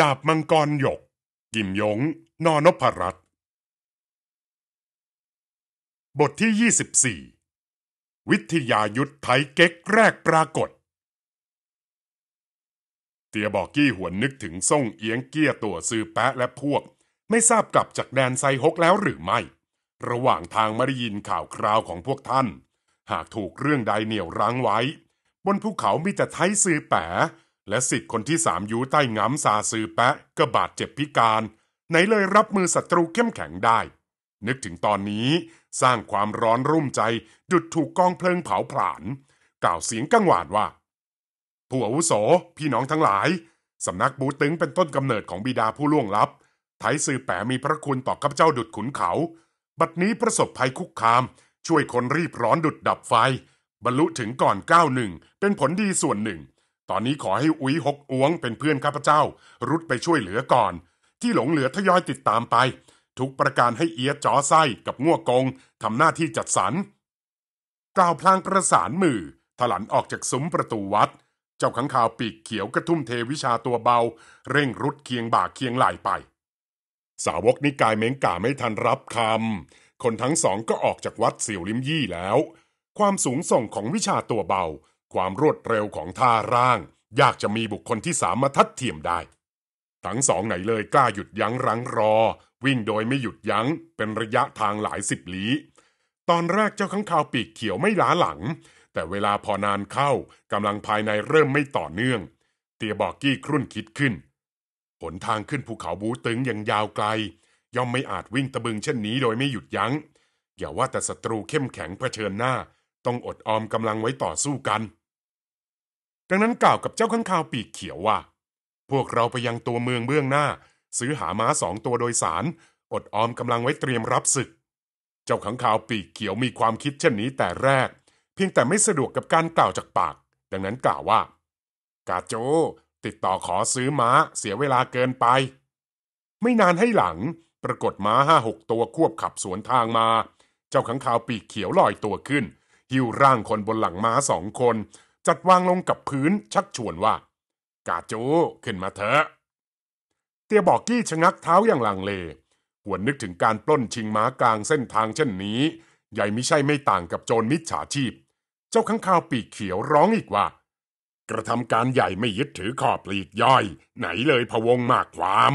ดาบมังกร หยกกิมยง นอนพรัตบทที่ 24 วิทยายุทธไทยเก๊กแรกปรากฏ เตียบอกกี้หวนนึกถึงส่งเอียงเกี้ยตัวซื้อแปะและพวก ไม่ทราบกลับจากแดนไซฮกแล้วหรือไม่ ระหว่างทางมาได้ยินข่าวคราวของพวกท่าน หากถูกเรื่องใดเหนี่ยวรั้งไว้ บนภูเขามีแต่ไทยซื้อแปะและสิทธิ์คนที่สามยูใต้งำซาซือแปะก็บาดเจ็บพิการ ไหนเลยรับมือศัตรูเข้มแข็งได้ นึกถึงตอนนี้สร้างความร้อนรุ่มใจ ดุดถูกกองเพลิงเผาผลาญกล่าวเสียงกังวานว่าผู้อาวุโส พี่น้องทั้งหลาย สำนักบูตึงเป็นต้นกำเนิดของบิดาผู้ล่วงลับ ไทยสือแปะมีพระคุณต่อข้าพเจ้าดุดขุนเขาบัดนี้ประสบภัยคุกคาม ช่วยคนรีบร้อนดุดดับไฟ บรรลุถึงก่อนก้าวหนึ่งเป็นผลดีส่วนหนึ่งตอนนี้ขอให้อุ้ยหกอวงเป็นเพื่อนข้าพเจ้า รุดไปช่วยเหลือก่อน ที่หลงเหลือทยอยติดตามไป ทุกประการให้เอียจ่อไส้กับง่วกงทำหน้าที่จัดสรรกล่าวพลางประสานมือ ถลันออกจากซุ้มประตูวัดเจ้าขังข่าวปีกเขียวกระทุ่มเทวิชาตัวเบา เร่งรุดเคียงบ่าเคียงไหลไป สาวกนิกายเม้งก่าไม่ทันรับคำคนทั้งสองก็ออกจากวัดเสี่ยวลิมยี่แล้ว ความสูงส่งของวิชาตัวเบาความรวดเร็วของท่าร่าง ยากจะมีบุคคลที่สามารถทัดเทียมได้ทั้งสองไหนเลยกล้าหยุดยั้งรังรอ วิ่งโดยไม่หยุดยัง้ง เป็นระยะทางหลายสิบลี้ตอนแรกเจ้าข้างคาวปีกเขียวไม่ล้าหลัง แต่เวลาพอนานเข้ากำลังภายในเริ่มไม่ต่อเนื่อง เตียบอกกี้ครุ่นคิดขึ้นหนทางขึ้นภูเขาบูตึงยังยาวไกล ย่อมไม่อาจวิ่งตะบึงเช่นนี้โดยไม่หยุดยัง้งอย่าว่าแต่ศัตรูเข้มแข็งเผชิญหน้า ต้องอดออมกำลังไว้ต่อสู้กันดังนั้นกล่าวกับเจ้าข้างคาวปีกเขียวว่า พวกเราไปยังตัวเมืองเบื้องหน้า ซื้อหาม้าสองตัวโดยสาร อดออมกำลังไว้เตรียมรับศึก เจ้าข้างคาวปีกเขียวมีความคิดเช่นนี้แต่แรก เพียงแต่ไม่สะดวกกับการกล่าวจากปาก ดังนั้นกล่าวว่า กาโจ ติดต่อขอซื้อม้าเสียเวลาเกินไป ไม่นานให้หลัง ปรากฏม้าห้าหกตัวควบขับสวนทางมา เจ้าขังขาวปีกเขียวลอยตัวขึ้นหิ้วร่างคนบนหลังม้าสองคนจัดวางลงกับพื้นชักชวนว่า กาจูขึ้นมาเถอะ เตียบอกกี้ชะงักเท้าอย่างลังเล หวนนึกถึงการปล้นชิงม้ากลางเส้นทางเช่นนี้ ใหญ่ไม่ใช่ไม่ต่างกับโจรมิจฉาชีพ เจ้าข้าง่าวปีกเขียวร้องอีกว่า กระทำการใหญ่ไม่ยึดถือขอบปลีกย่อย ไหนเลยพวงมากความ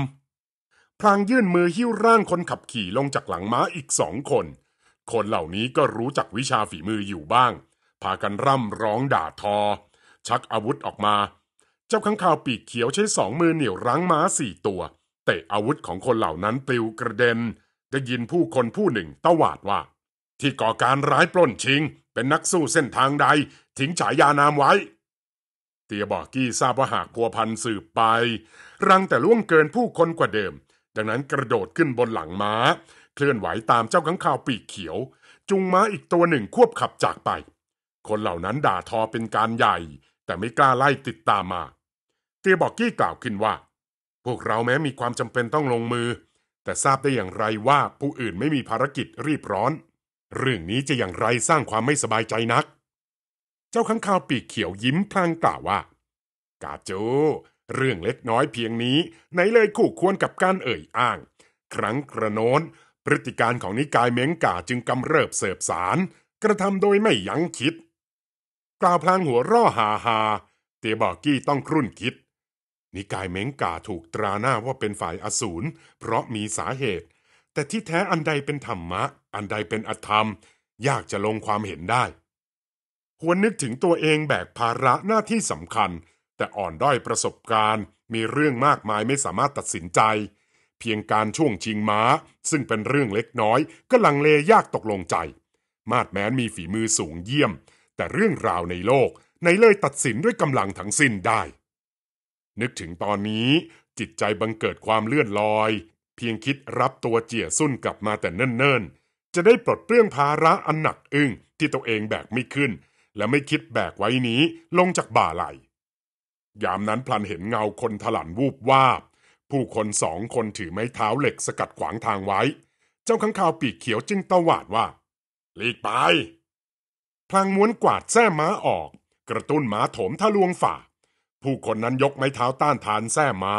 พลางยื่นมือหิ้วร่างคนขับขี่ลงจากหลังม้าอีกสองคน คนเหล่านี้ก็รู้จักวิชาฝีมืออยู่บ้างพากันร่ำร้องด่าทอ ชักอาวุธออกมา เจ้าข้างข่าวปีกเขียวใช้สองมือเหนี่ยวรั้งม้าสี่ตัว เตะอาวุธของคนเหล่านั้นปลิวกระเด็น ได้ยินผู้คนผู้หนึ่งตวาดว่า ที่ก่อการร้ายปล้นชิง เป็นนักสู้เส้นทางใดทิ้งฉายานามไว้ เตียบอกกี้ทราบว่าหากพัวพันสืบไป รังแต่ล่วงเกินผู้คนกว่าเดิมดังนั้นกระโดดขึ้นบนหลังม้า เคลื่อนไหวตามเจ้าข้างข่าวปีกเขียวจุงม้าอีกตัวหนึ่งควบขับจากไปคนเหล่านั้นด่าทอเป็นการใหญ่ แต่ไม่กล้าไล่ติดตามมา เตียบอกกี้กล่าวขึ้นว่า พวกเราแม้มีความจำเป็นต้องลงมือ แต่ทราบได้อย่างไรว่าผู้อื่นไม่มีภารกิจรีบร้อน เรื่องนี้จะอย่างไรสร้างความไม่สบายใจนัก เจ้าข้าง้าวปีกเขียวยิ้มพลางกล่าวว่า กาโจเรื่องเล็กน้อยเพียงนี้ ไหนเลยคู่ควรกับการเอ่ยอ้าง ครั้งกระโน้นพฤติการของนิกายเม้งกาจึงกำเริบเสบสารกระทำโดยไม่ยั้งคิดกล่าวพลางหัวร่อหาหาเตียบอกี้ต้องครุ่นคิดนิกายเม้งกาถูกตราหน้าว่าเป็นฝ่ายอสูรเพราะมีสาเหตุ แต่ที่แท้อันใดเป็นธรรมะอันใดเป็นอธรรมยากจะลงความเห็นได้ควรนึกถึงตัวเองแบกภาระหน้าที่สำคัญ แต่อ่อนด้อยประสบการณ์ มีเรื่องมากมายไม่สามารถตัดสินใจ เพียงการช่วงชิงม้า ซึ่งเป็นเรื่องเล็กน้อยก็ลังเลยากตกลงใจ มาดแม้นมีฝีมือสูงเยี่ยมแต่เรื่องราวในโลกในเลยตัดสินด้วยกำลังทั้งสิ้นได้ นึกถึงตอนนี้จิตใจบังเกิดความเลื่อนลอย เพียงคิดรับตัวเจี๋ยสุ่นกลับมาแต่เนิ่นๆ จะได้ปลดเปลื้องภาระอันหนักอึ้งที่ตัวเองแบกไม่ขึ้น และไม่คิดแบกไว้นี้ลงจากบ่าไหล ยามนั้นพลันเห็นเงาคนถลันวูบวาบผู้คนสองคนถือไม้เท้าเหล็กสกัดขวางทางไว้ เจ้าขังข่าวปีกเขียวจึงตวาดว่า หลีกไปพลางม้วนกวาดแส้ม้าออก กระตุ้นม้าโถมทะลวงฝ่า ผู้คนนั้นยกไม้เท้าต้านทานแส้ม้า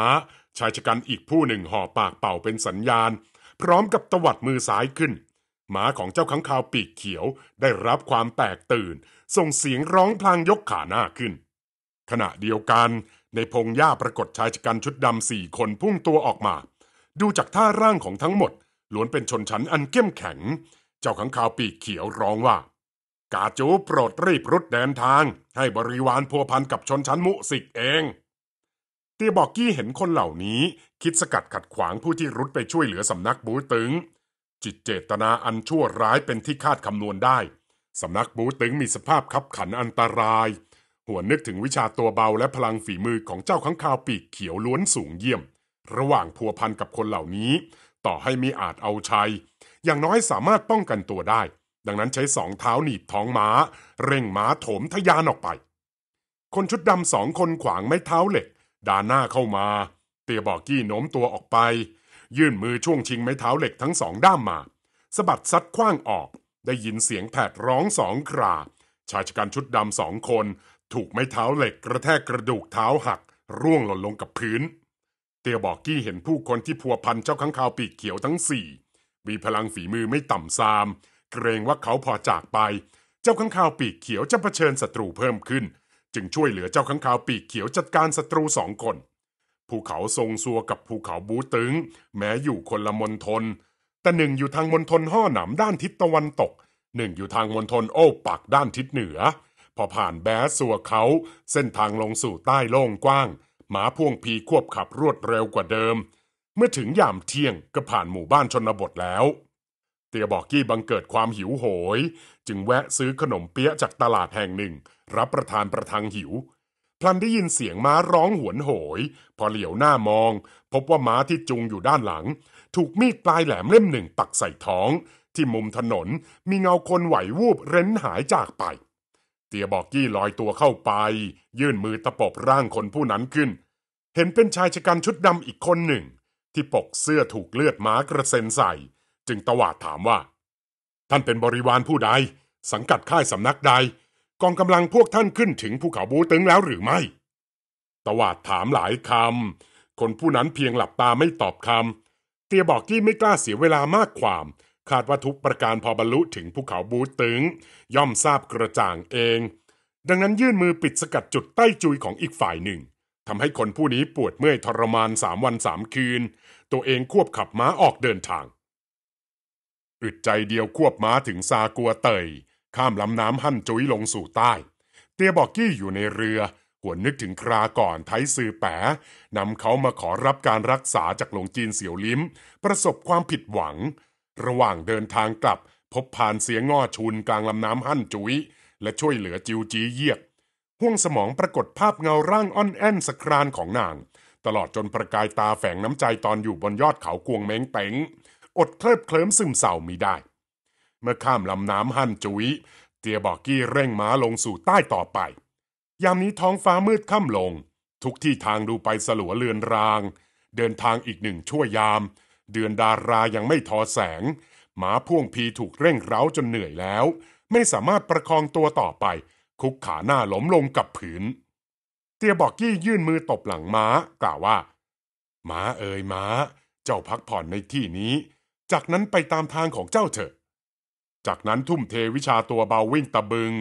ชายชะกันอีกผู้หนึ่งห่อปากเป่าเป็นสัญญาณ พร้อมกับตวัดมือซ้ายขึ้นม้าของเจ้าขัง่าวปีกเขียวได้รับความแตกตื่น ส่งเสียงร้องพลางยกขาหน้าขึ้น ขณะเดียวกัน ในพงหญ้าปรากฏชายชะกันชุดดำสี่คนพุ่งตัวออกมา ดูจากท่าร่างของทั้งหมดล้วนเป็นชนชั้นอันเข้มแข็ง เจ้าขัง่าวปีกเขียวร้องว่ากาจูโปรด รีบ รุดเดินทาง ให้บริวารพัวพันกับชน ชั้นมุสิก เอง เตียบอกกี้เห็นคนเหล่านี้ คิดสกัดขัดขวางผู้ที่รุดไปช่วยเหลือสำนักบูตึง จิตเจตนาอันชั่วร้ายเป็นที่คาดคำนวณได้ สำนักบูตึงมีสภาพคับขันอันตราย หัวนึกถึงวิชาตัวเบาและพลังฝีมือของเจ้าข้างคาวปีกเขียวล้วนสูงเยี่ยม ระหว่างพัวพันกับคนเหล่านี้ ต่อให้มีอาจเอาชัย อย่างน้อยสามารถป้องกันตัวได้ดังนั้นใช้สองเท้าหนีบท้องม้า เร่งม้าโถมทะยานออกไป คนชุดดำสองคนขวางไม้เท้าเหล็กดาหน้าเข้ามา เตียบอกกี้โน้มตัวออกไป ยื่นมือช่วงชิงไม้เท้าเหล็กทั้งสองด้ามมาสะบัดซัดคว้างออก ได้ยินเสียงแผดร้องสองคราชายชะกันชุดดำสองคน ถูกไม้เท้าเหล็ก กระแทกกระดูกเท้าหัก ร่วงหล่นลงกับพื้น เตียบอกกี้เห็นผู้คนที่พัวพันเจ้าข้างคาวปีกเขียวทั้งสี่มีพลังฝีมือไม่ต่ำซามเกรงว่าเขาพอจากไป เจ้าข้างคาวปีกเขียวจะะเผชิญศัตรูเพิ่มขึ้น จึงช่วยเหลือเจ้าข้างคาวปีกเขียวจัดการศัตรูสองคนภูเขาทรงซัวกับภูเขาบูตึงแม้อยู่คนละมณฑลแต่หนึ่งอยู่ทางมณฑลห่อหนำด้านทิศตะวันตก หนึ่งอยู่ทางมณฑลโอ้ปักด้านทิศเหนือ พอผ่านแบสซัวเขาเส้นทางลงสู่ใต้โล่งกว้างหมาพ่วงพีควบขับรวดเร็วกว่าเดิม เมื่อถึงยามเที่ยงก็ผ่านหมู่บ้านชนบทแล้วเตียบอกกี้บังเกิดความหิวโหย จึงแวะซื้อขนมเปี๊ยะจากตลาดแห่งหนึ่ง รับประทานประทังหิว พลันได้ยินเสียงม้าร้องหวนโหย พอเหลียวหน้ามอง พบว่าม้าที่จุงอยู่ด้านหลัง ถูกมีดปลายแหลมเล่มหนึ่งปักใส่ท้อง ที่มุมถนนมีเงาคนไหววูบเร้นหายจากไป เตียบอกกี้ลอยตัวเข้าไป ยื่นมือตะปบร่างคนผู้นั้นขึ้น เห็นเป็นชายชะกันชุดดำอีกคนหนึ่ง ที่ปกเสื้อถูกเลือดม้ากระเซ็นใส่จึงตวาดถามว่า ท่านเป็นบริวารผู้ใด สังกัดค่ายสำนักใด กองกำลังพวกท่านขึ้นถึงภูเขาบูตึงแล้วหรือไม่ตวาดถามหลายคำคนผู้นั้นเพียงหลับตาไม่ตอบคำเตียบอกกี้ไม่กล้าเสียเวลามากความคาดว่าทุกประการพอบรรลุถึงภูเขาบูตึง ย่อมทราบกระจ่างเอง ดังนั้นยื่นมือปิดสกัดจุดใต้จุยของอีกฝ่ายหนึ่งทำให้คนผู้นี้ปวดเมื่อยทรมานสามวันสามคืนตัวเองควบขับม้าออกเดินทางอึดใจเดียวควบม้าถึงซากัวเตย ข้ามลำน้ำหั่นจุ้ยลงสู่ใต้ เตียบอกกี้อยู่ในเรือหวนนึกถึงคราก่อนไทซือแปะนำเขามาขอรับการรักษาจากหลวงจีนเสียวลิ้ม ประสบความผิดหวัง ระหว่างเดินทางกลับ พบผ่านเสียงง่อชุนกลางลำน้ำหั่นจุ้ยและช่วยเหลือจิวจีเยียก ห่วงสมองปรากฏภาพเงาร่างอ่อนแอนสครานของนาง ตลอดจนประกายตาแฝงน้ำใจตอนอยู่บนยอดเขากวงเม้งเต็งอดเคลิบเคลิ้มซึมเศร้ามิได้ เมื่อข้ามลำน้ำหั่นจุยเตียบอกกี้เร่งม้าลงสู่ใต้ต่อไป ยามนี้ท้องฟ้ามืดค่ำลง ทุกที่ทางดูไปสลัวเลือนราง เดินทางอีกหนึ่งชั่วยาม เดือนดารายังไม่ทอแสง หมาพ่วงพีถูกเร่งเร้าจนเหนื่อยแล้ว ไม่สามารถประคองตัวต่อไป คุกขาหน้าล้มลงกับผืน เตียบอกกี้ยื่นมือตบหลังม้า กล่าวว่า ม้าเอ่ยม้า เจ้าพักผ่อนในที่นี้จากนั้นไปตามทางของเจ้าเถอะ จากนั้นทุ่มเทวิชาตัวเบาวิ่งตะบึง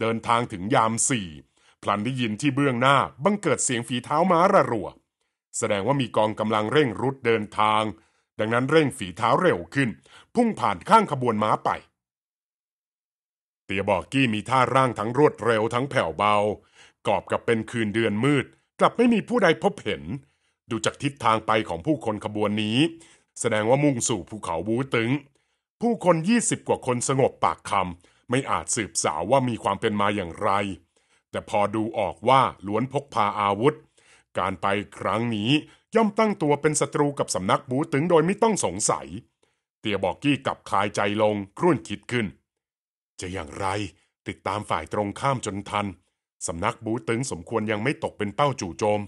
เดินทางถึงยามสี่พลันได้ยินที่เบื้องหน้า บังเกิดเสียงฝีเท้าม้าระรัวแสดงว่ามีกองกำลังเร่งรุดเดินทาง ดังนั้นเร่งฝีเท้าเร็วขึ้น พุ่งผ่านข้างขบวนม้าไป เตียบอกกี้มีท่าร่างทั้งรวดเร็วทั้งแผ่วเบา กอบกับเป็นคืนเดือนมืด กลับไม่มีผู้ใดพบเห็น ดูจากทิศทางไปของผู้คนขบวนนี้แสดงว่ามุ่งสู่ภูเขาบูตึง ผู้คน20กว่าคนสงบปากคำไม่อาจสืบสาวว่ามีความเป็นมาอย่างไร แต่พอดูออกว่าล้วนพกพาอาวุธ การไปครั้งนี้ย่อมตั้งตัวเป็นศัตรูกับสำนักบูตึงโดยไม่ต้องสงสัย เตียบอกกี้กับคลายใจลงครุ่นคิดขึ้น จะอย่างไรติดตามฝ่ายตรงข้ามจนทันสำนักบูตึงสมควรยังไม่ตกเป็นเป้าจู่โจม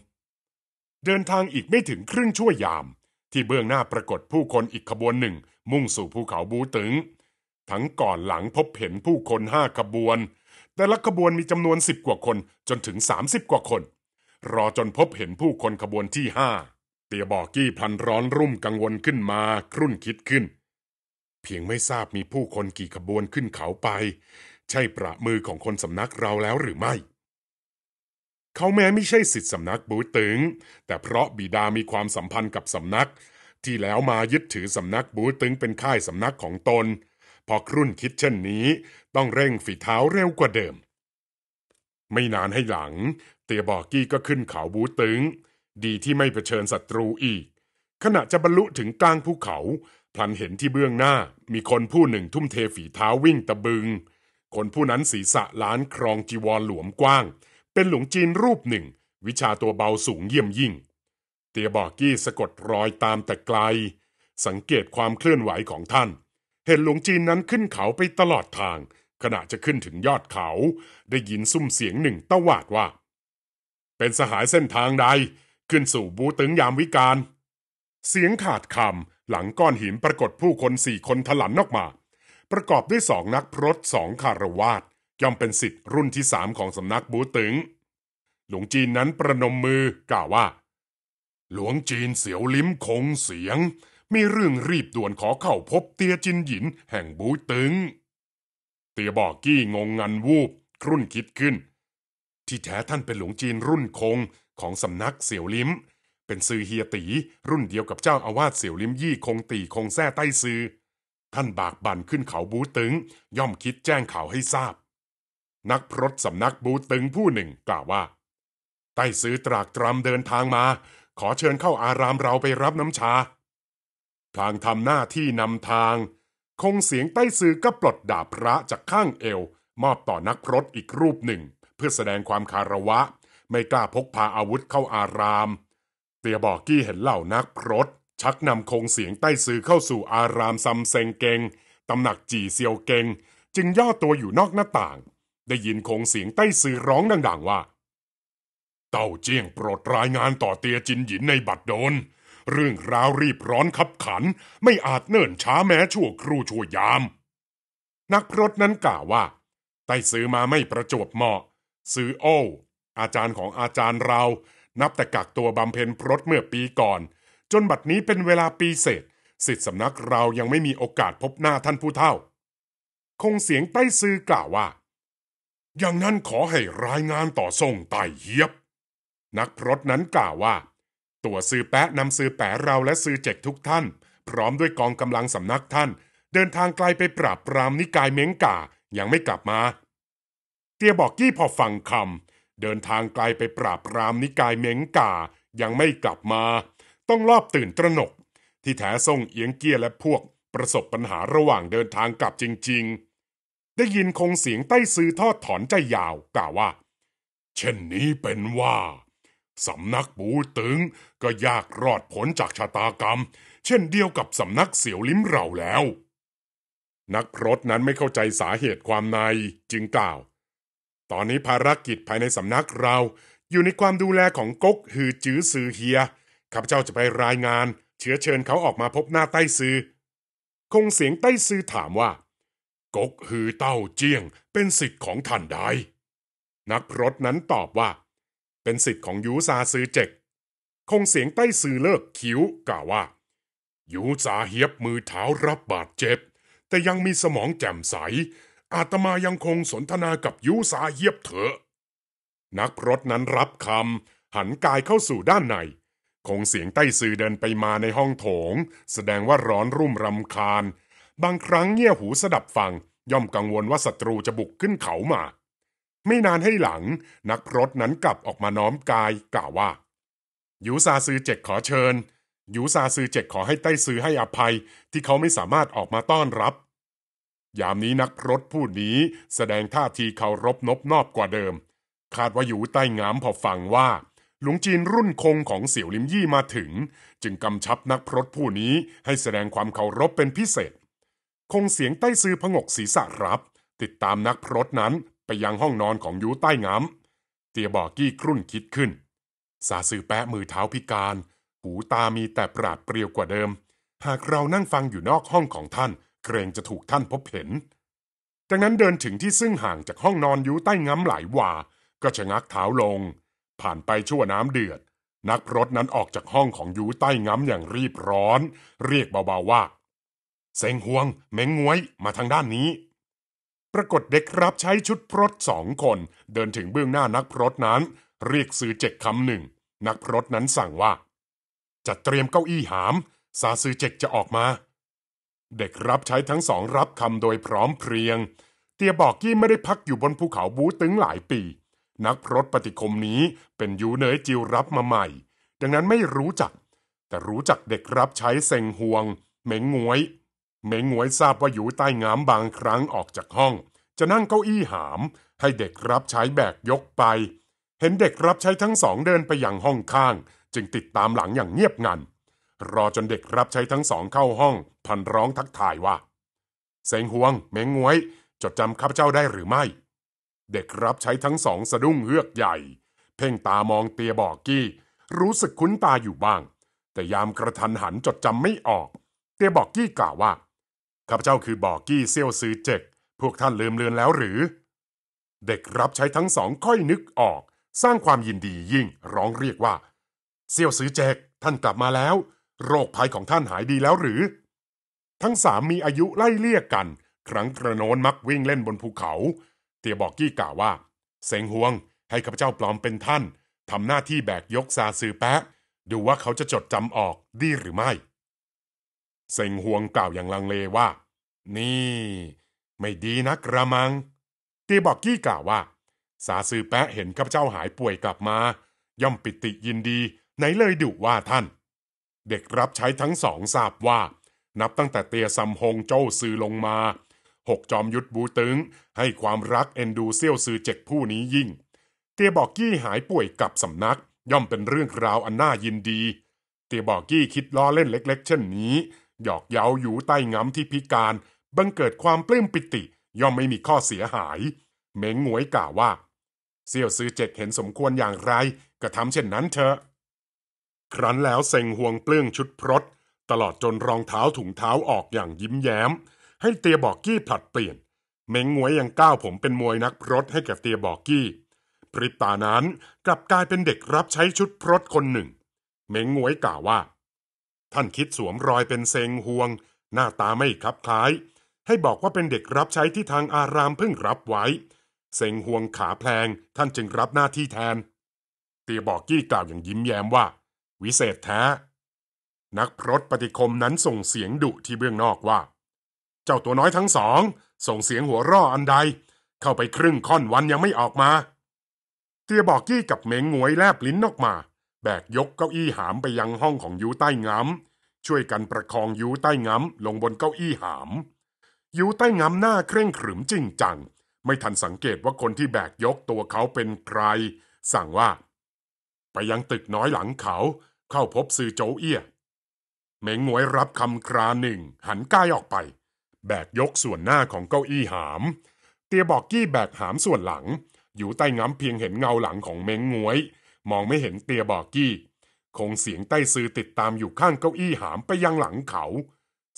เดินทางอีกไม่ถึงครึ่งชั่วยามที่เบื้องหน้าปรากฏผู้คนอีกขบวนหนึ่ง มุ่งสู่ภูเขาบูตึงทั้งก่อนหลังพบเห็นผู้คนห้าขบวน แต่ละขบวนมีจำนวนสิบกว่าคนจนถึงสามสิบกว่าคน รอจนพบเห็นผู้คนขบวนที่ห้าเตียบอกกี้พลันร้อนรุ่มกังวลขึ้นมา ครุ่นคิดขึ้น เพียงไม่ทราบมีผู้คนกี่ขบวนขึ้นเขาไป ใช่ประมือของคนสำนักเราแล้วหรือไม่เขาแม้ไม่ใช่สิทธิสำนักบูตึง แต่เพราะบิดามีความสัมพันธ์กับสำนัก ที่แล้วมายึดถือสำนักบูตึงเป็นค่ายสำนักของตน พอครุ่นคิดเช่นนี้ต้องเร่งฝีเท้าเร็วกว่าเดิม ไม่นานให้หลัง เตียบอกกี้ก็ขึ้นเขาบูตึง ดีที่ไม่เผชิญศัตรูอีก ขณะจะบรรลุถึงกลางภูเขา พลันเห็นที่เบื้องหน้ามีคนผู้หนึ่งทุ่มเทฝีเท้าวิ่งตะบึง คนผู้นั้นศีรษะล้านครองจีวรหลวมกว้างเป็นหลวงจีนรูปหนึ่งวิชาตัวเบาสูงเยี่ยมยิ่ง เตียบอกกี้สะกดรอยตามแต่ไกล สังเกตความเคลื่อนไหวของท่าน เห็นหลวงจีนนั้นขึ้นเขาไปตลอดทาง ขณะจะขึ้นถึงยอดเขาได้ยินซุ้มเสียงหนึ่งตะวาดว่า เป็นสหายเส้นทางใด ขึ้นสู่บูตึงยามวิการ เสียงขาดคำหลังก้อนหินปรากฏผู้คนสี่คนถลันออกมา ประกอบด้วยสองนักพรตสองคารวาสย่อมเป็นสิทธิ์รุ่นที่สามของสำนักบูตึง หลวงจีนนั้นประนมมือกล่าวว่า หลวงจีนเสียวลิ้มคงเสียง มีเรื่องรีบด่วนขอเข้าพบเตียจินหยินแห่งบูตึง เตียบอกกี้งงงันวูบครุ่นคิดขึ้น ที่แท้ท่านเป็นหลวงจีนรุ่นคง ของสำนักเสียวลิ้ม เป็นซือเฮียตี รุ่นเดียวกับเจ้าอาวาสเสียวลิ้มยี่คงตีคงแท้ใต้ซือท่านบากบั่นขึ้นเขาบูตึงย่อมคิดแจ้งข่าวให้ทราบนักพรตสำนักบูตึงผู้หนึ่งกล่าวว่า ใต้ซื้อตรากตรำเดินทางมา ขอเชิญเข้าอารามเราไปรับน้ำชาพลางทำหน้าที่นำทางคงเสียงใต้ซื้อก็ปลดดาบพระจากข้างเอวมอบต่อนักพรตอีกรูปหนึ่ง เพื่อแสดงความคาระวะ ไม่กล้าพกพาอาวุธเข้าอาราม เตียบอกกี้เห็นเหล่านักพรตชักนำคงเสียงใต้ซื้อเข้าสู่อารามซำเซงเกงตำหนักจีเซียวเกงจึงย่อตัวอยู่นอกหน้าต่างได้ยินคงเสียงใต้สื่อร้องดังๆว่า เต้าเจี้ยงโปรดรายงานต่อเตียจินหยินในบัดโดนเรื่องราวรีบร้อนขับขัน ไม่อาจเนิ่นช้าแม้ชั่วครู่ชั่วยาม นักพรตนั้นกล่าวว่า ใต้สื่อมาไม่ประจบเหมาะ ซื้อโอ้อาจารย์ของอาจารย์เรา นับแต่กักตัวบำเพ็ญพรตเมื่อปีก่อน จนบัดนี้เป็นเวลาปีเศษสิทธิสำนักเรายังไม่มีโอกาสพบหน้าท่านผู้เฒ่า คงเสียงใต้ซื้อกล่าวว่าอย่างนั้นขอให้รายงานต่อส่งไต่เยียบ นักพรตนั้นกล่าวว่า ตัวซื้อแปะนำซื้อแปะเราและซื้อเจกทุกท่าน พร้อมด้วยกองกำลังสำนักท่าน เดินทางไกลไปปราบปรามนิกายเม้งก่ายังไม่กลับมา เตียบอกกี้พอฟังคำเดินทางไกลไปปราบปรามนิกายเม้งก่ายังไม่กลับมา ต้องรอบตื่นตระหนก ที่แท้ส่งเอียงเกียและพวก ประสบปัญหาระหว่างเดินทางกลับจริง ๆได้ยินคงเสียงใต้ซื้อทอดถอนใจยาว กล่าวว่า เช่นนี้เป็นว่า สำนักบูตึงก็ยากรอดผลจากชะตากรรม เช่นเดียวกับสำนักเสียวลิ้มเราแล้ว นักพรตนั้นไม่เข้าใจสาเหตุความในจึงกล่าว ตอนนี้ภารกิจภายในสำนักเรา อยู่ในความดูแลของก๊กหือจื้อซือเฮียข้าพเจ้าจะไปรายงาน เชื้อเชิญเขาออกมาพบหน้าใต้ซือคงเสียงใต้ซือถามว่ากกฮือเต้าเจี้ยงเป็นสิทธิ์ของท่านใดนักพรตนั้นตอบว่า เป็นสิทธิ์ของยูซาซือเจกคงเสียงใต้ซือเลิกคิ้ว กล่าวว่ายูซาเฮียบมือเท้ารับบาดเจ็บ แต่ยังมีสมองแจ่มใส อาตมายังคงสนทนากับยูซาเฮียบเถอะนักพรตนั้นรับคำหันกายเข้าสู่ด้านใน คงเสียงใต้ซือเดินไปมาในห้องโถง แสดงว่าร้อนรุ่มรำคาญบางครั้งเงี่ยหูสดับฟัง ย่อมกังวลว่าศัตรูจะบุกขึ้นเขามา ไม่นานให้หลัง นักพรตนั้นกลับออกมาน้อมกายกล่าวว่ายูซาซือเจ็กขอเชิญยูซาซือเจ็กขอให้ใต้ซือให้อภัย ที่เขาไม่สามารถออกมาต้อนรับ ยามนี้นักพรตผู้นี้แสดงท่าทีเคารพนบนอบกว่าเดิมคาดว่าอยู่ใต้งามพอฟังว่า หลวงจีนรุ่นคงของเสี่ยวลิมยี่มาถึง จึงกำชับนักพรตผู้นี้ให้แสดงความเคารพเป็นพิเศษคงเสียงใต้ซื้อผงกศีรษะรับ ติดตามนักพรตนั้นไปยังห้องนอนของยูใต้งามเตียบอกกี้ครุ่นคิดขึ้นซาซือแปะมือเท้าพิการหูตามีแต่ปราดเปรียวกว่าเดิม หากเรานั่งฟังอยู่นอกห้องของท่านเกรงจะถูกท่านพบเห็นดังนั้นเดินถึงที่ซึ่งห่างจากห้องนอนยูใต้ง้ำหลายว่าก็ชะงักเท้าลง ผ่านไปชั่วน้ำเดือด นักพรตนั้นออกจากห้องของยูใต้ง้ำอย่างรีบร้อน เรียกเบาๆว่าเซงฮวงเมงงวยมาทางด้านนี้ ปรากฏเด็กรับ ใช้ชุดพรตสองคน เดินถึงเบื้องหน้านักพรตนั้น เรียกซื้อเจกคำหนึ่ง นักพรตนั้นสั่งว่า จัดเตรียมเก้าอี้หามซาซือเจกจะออกมา เด็กรับใช้ทั้งสองรับคำโดยพร้อมเพรียง เตียบอกกี้ไม่ได้พักอยู่บนภูเขาบูตึงหลายปี นักพรตปฏิคมนี้เป็นยูเนยจิวรับมาใหม่ ดังนั้นไม่รู้จัก แต่รู้จักเด็กรับใช้เซงฮวงเมงงวยเหม่งหวยทราบว่าอยู่ใต้งามบางครั้งออกจากห้อง จะนั่งเก้าอี้หาม ให้เด็กรับใช้แบกยกไป เห็นเด็กรับใช้ทั้งสองเดินไปอย่างห้องข้าง จึงติดตามหลังอย่างเงียบงันรอจนเด็กรับใช้ทั้งสองเข้าห้อง พันร้องทักทายว่าเสงหวงเมงงวย จดจำข้าพเจ้าได้หรือไม่ เด็กรับใช้ทั้งสองสะดุ้งเฮือกใหญ่ เพ่งตามองเตียบอกกี้ รู้สึกคุ้นตาอยู่บ้าง แต่ยามกระทันหันจดจำไม่ออก เตียบอกกี้กล่าวว่าข้าพเจ้าคือบอกกี้เซียวซือเจกพวกท่านลืมเลือนแล้วหรือ เด็กรับใช้ทั้งสองค่อยนึกออก สร้างความยินดียิ่ง ร้องเรียกว่าเซียวซือเจกท่านกลับมาแล้ว โรคภัยของท่านหายดีแล้วหรือ ทั้งสามมีอายุไล่เลี่ยกกัน ครั้งกระโนนมักวิ่งเล่นบนภูเขา เตียบอกกี้กล่าวว่าเสงหวงให้ข้าพเจ้าปลอมเป็นท่านทำหน้าที่แบกยกซาซือแปะดูว่าเขาจะจดจำออก ดีหรือไม่เซิงหวงกล่าวอย่างลังเลว่านี่ ไม่ดีนักกระมังตีบอกกี้กล่าวว่า สาสือแปะเห็นข้าพเจ้าหายป่วยกลับมา ย่อมปิติยินดีไหนเลยดุว่าท่าน เด็กรับใช้ทั้งสองทราบว่า นับตั้งแต่เตียซัมฮงโจ้ซือลงมาหกจอมยุทธบูตึงให้ความรักเอ็นดูเซี่ยวซือเจ็กผู้นี้ยิ่ง เตียบอกกี้หายป่วยกลับสำนัก ย่อมเป็นเรื่องราวอันน่ายินดี เตียบอกกี้คิดล้อเล่นเล็ก ๆ เช่นนี้หยอกเย้าอยู่ใต้ง้ำที่พิการบังเกิดความปลื้มปิติย่อมไม่มีข้อเสียหาย เมงหวยกล่าวว่าเซี่ยวซื้อเจ็กเห็นสมควรอย่างไรก็ทำเช่นนั้นเถอะ ครั้นแล้วเซ็งห่วงเปลื้องชุดพรตตลอดจนรองเท้าถุงเท้าออกอย่างยิ้มแย้ม ให้เตียบอกกี้ผลัดเปลี่ยน เมงหวยยังก้าวผมเป็นมวยนักพรตให้กับเตียบอกกี้พริบตานั้นกลับกลายเป็นเด็กรับใช้ชุดพรตคนหนึ่ง เมงหวยกล่าวว่า ท่านคิดสวมรอยเป็นเซงหวง หน้าตาไม่คับคล้ายให้บอกว่าเป็นเด็กรับใช้ที่ทางอารามเพิ่งรับไว้เซงห่วงขาแพลงท่านจึงรับหน้าที่แทน เตียบอกกี้กล่าวอย่างยิ้มแย้มว่า วิเศษแท้ นักพรตปฏิคมนั้นส่งเสียงดุที่เบื้องนอกว่า เจ้าตัวน้อยทั้งสอง ส่งเสียงหัวร่ออันใด เข้าไปครึ่งค่อนวันยังไม่ออกมา เตียบอกกี้กับเมงงวยแลบลิ้นออกมา แบกยกเก้าอี้หามไปยังห้องของยูใต้งำช่วยกันประคองยูใต้งำลงบนเก้าอี้หามอยู่ใต้งำหน้าเคร่งขรึมจริงจัง ไม่ทันสังเกตว่าคนที่แบกยกตัวเขาเป็นใคร สั่งว่า ไปยังตึกน้อยหลังเขา เข้าพบซือโจเอี้ยเหมงหวยรับคำคราหนึ่ง หันก้ายออกไป แบกยกส่วนหน้าของเก้าอี้หามเตียบอกกี้แบกหามส่วนหลัง อยู่ใต้งำเพียงเห็นเงาหลังของเมงงวย มองไม่เห็นเตียบอกกี้ คงเสียงใต้ซือติดตามอยู่ข้างเก้าอี้หามไปยังหลังเขา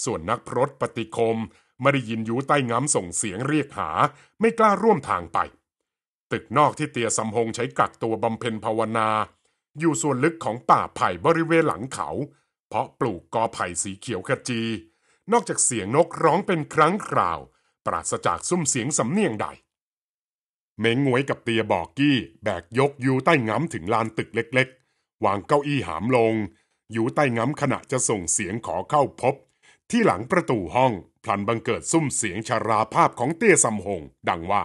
ส่วนนักพรตปฏิคมไม่ได้ยินยูใต้ง้ำส่งเสียงเรียกหาไม่กล้าร่วมทางไป ตึกนอกที่เตียสำหงใช้กักตัวบำเพ็ญภาวนา อยู่ส่วนลึกของป่าไผ่บริเวณหลังเขา เพราะปลูกกอไผ่สีเขียวขจี นอกจากเสียงนกร้องเป็นครั้งคราว ปราศจากซุ้มเสียงสำเนียงใด เม้งงวยกับเตียบอกกี้แบกยกยูใต้ง้ำถึงลานตึกเล็กๆวางเก้าอี้หามลงยูใต้ง้ำขณะจะส่งเสียงขอเข้าพบที่หลังประตูห้องพลันบังเกิดซุ้มเสียงชาราภาพของเตี้ยสำหงดังว่า